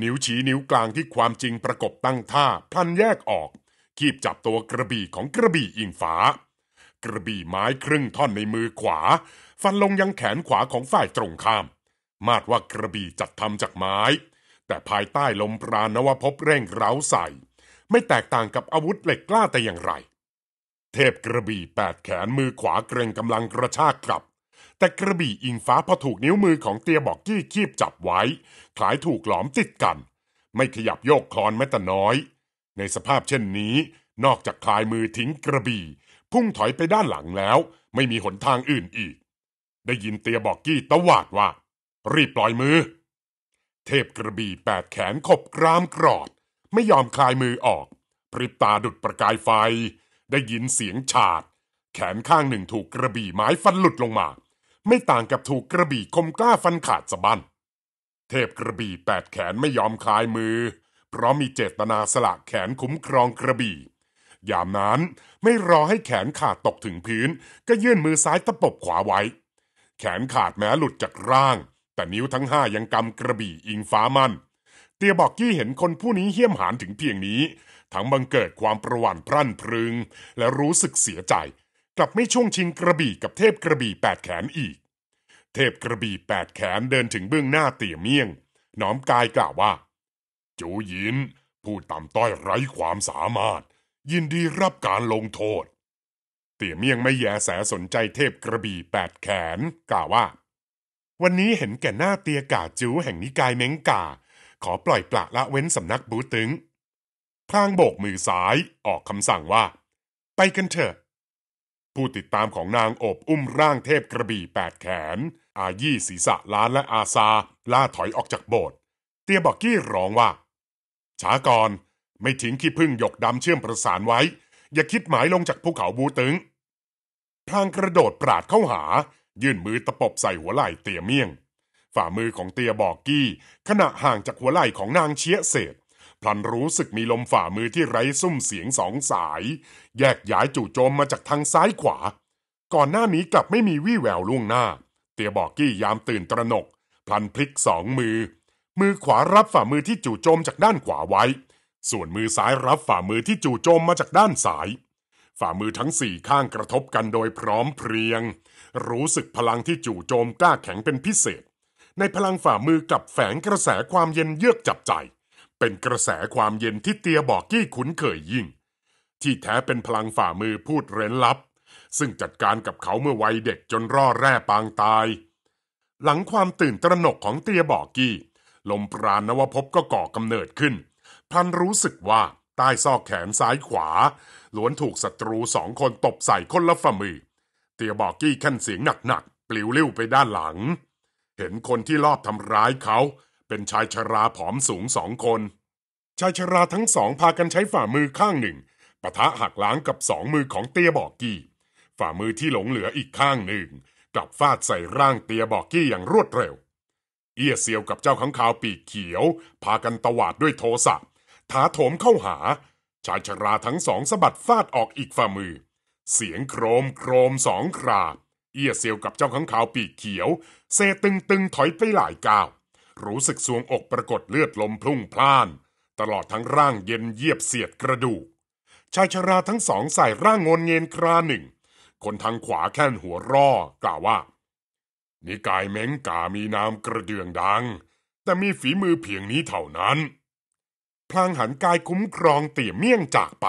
นิ้วชี้นิ้วกลางที่ความจริงประกบตั้งท่าพลันแยกออกคีบจับตัวกระบี่ของกระบี่อิงฟ้า กระบี่ไม้ครึ่งท่อนในมือขวา ฟันลงยังแขนขวาของฝ่ายตรงข้ามมาดว่ากระบี่จัดทำจากไม้ แต่ภายใต้ลมปราณนวพบเร่งเร้าใส่ ไม่แตกต่างกับอาวุธเหล็กกล้าแต่อย่างไร เทพกระบี่แปดแขนมือขวาเกรงกำลังกระชากกลับ แต่กระบี่อิงฟ้าพอถูกนิ้วมือของเตียบอกกี้คีบจับไว้คล้ายถูกหลอมติดกัน ไม่ขยับโยกคลอนแม้แต่น้อย ในสภาพเช่นนี้ นอกจากคลายมือทิ้งกระบี่พุ่งถอยไปด้านหลังแล้ว ไม่มีหนทางอื่นอีก ได้ยินเตียบอกกี้ตะวาดว่ารีบปล่อยมือ เทพกระบี่แปดแขนขบกรามกรอด ไม่ยอมคลายมือออกพริบตาดุดประกายไฟ ได้ยินเสียงฉาด แขนข้างหนึ่งถูกกระบี่ไม้ฟันหลุดลงมา ไม่ต่างกับถูกกระบี่คมกล้าฟันขาดสะบั้นเทพกระบี่แปดแขนไม่ยอมคลายมือ เพราะมีเจตนาสละ แขนคุ้มครองกระบี่ ยามนั้นไม่รอให้แขนขาดตกถึงพื้น ก็ยื่นมือซ้ายตะปบขวาไว้ แขนขาดแม้หลุดจากร่างแต่นิ้วทั้งห้ายังกำกระบี่อิงฟ้ามันเตียบอกกี้เห็นคนผู้นี้เหี้ยมหานถึงเพียงนี้ ทั้งบังเกิดความประหว่ตนพรั่นพรึง และรู้สึกเสียใจกลับไม่ช่วงชิงกระบี่กับเทพกระบี่แปดแขนอีก เทพกระบี่แปดแขนเดินถึงเบื้องหน้าเตี่ยเมี่ยงน้อมกายกล่าวว่าจูยินผู้ต่ำต้อยไร้ความสามารถ ยินดีรับการลงโทษ เตี่ยเมี่ยงไม่แยแสสนใจเทพกระบี่แปดแขนกล่าวว่าวันนี้เห็นแก่หน้าเตียกาจูแห่งนิกายเม้งกาขอปล่อยปละละเว้นสำนักบูตึงพลางโบกมือซ้ายออกคำสั่งว่าไปกันเถอะผู้ติดตามของนางอบอุ้มร่างเทพกระบี่แปดแขน อายี่ศีษะล้านและอาซาล่าถอยออกจากโบสถ์เตียบอกกี้ร้องว่า ช้าก่อนไม่ทิ้งขี้พึ่งหยกดำเชื่อมประสานไว้ อย่าคิดหมายลงจากภูเขาบูตึงพลางกระโดดปราดเข้าหายื่นมือตะปบใส่หัวไหล่เตียเมี่ยง ฝ่ามือของเตียบอกกี้ขณะห่างจากหัวไหล่ของนางเชียเศษพลันรู้สึกมีลมฝ่ามือที่ไร้ซุ้มเสียงสองสาย แยกย้ายจู่โจมมาจากทางซ้ายขวา ก่อนหน้านี้กลับไม่มีวี่แววล่วงหน้า เตียบอกกี้ยามตื่นตระหนกพลันพลิกสองมือ มือขวารับฝ่ามือที่จู่โจมจากด้านขวาไว้ ส่วนมือซ้ายรับฝ่ามือที่จู่โจมมาจากด้านซ้ายฝ่ามือทั้งสี่ข้างกระทบกันโดยพร้อมเพรียง รู้สึกพลังที่จู่โจมกล้าแข็งเป็นพิเศษ ในพลังฝ่ามือกับแฝงกระแสความเย็นเยือกจับใจ เป็นกระแสความเย็นที่เตียบอกกี้ขุนเคยยิ่ง ที่แท้เป็นพลังฝ่ามือพูดเร้นลับ ซึ่งจัดการกับเขาเมื่อวัยเด็กจนร่อแร่ปางตาย หลังความตื่นตระหนกของเตียบอกกี้ลมปราณนวพก็ก่อกำเนิดขึ้น พันรู้สึกว่าใต้ซอกแขนซ้ายขวาล้วนถูกศัตรูสองคนตบใส่คนละฝ่ามือ เตียบอกกี้ขั้นเสียงหนักๆปลิวเลี้วไปด้านหลัง เห็นคนที่ลอบทำร้ายเขา เป็นชายชราผอมสูงสองคน ชายชราทั้งสองพากันใช้ฝ่ามือข้างหนึ่งปะทะหักล้างกับสองมือของเตียบอกกี้ฝ่ามือที่หลงเหลืออีกข้างหนึ่ง กลับฟาดใส่ร่างเตียบอกกี้อย่างรวดเร็ว เอียเซียวกับเจ้าขังขาวปีกเขียว พากันตวาดด้วยโทสะถาโถมเข้าหาชายชราทั้งสองสะบัดฟาดออกอีกฝ่ามือ เสียงโครมโครมสองคราเอี้ยเซียวกับเจ้าขังขาวปีกเขียวเซตึงตึงถอยไปหลายก้าว รู้สึกสวงอกปรากฏเลือดลมพลุ่งพล่าน ตลอดทั้งร่างเย็นเยียบเสียดกระดูกชายชราทั้งสองใส่ร่างงนเงินคราหนึ่ง คนทางขวาแค่นหัวร่อกล่าวว่า นิกายเม้งกา มีนามกระเดืองดัง แต่มีฝีมือเพียงนี้เท่านั้นพลางหันกายคุ้มครองเตี่ยเมี่ยงจากไป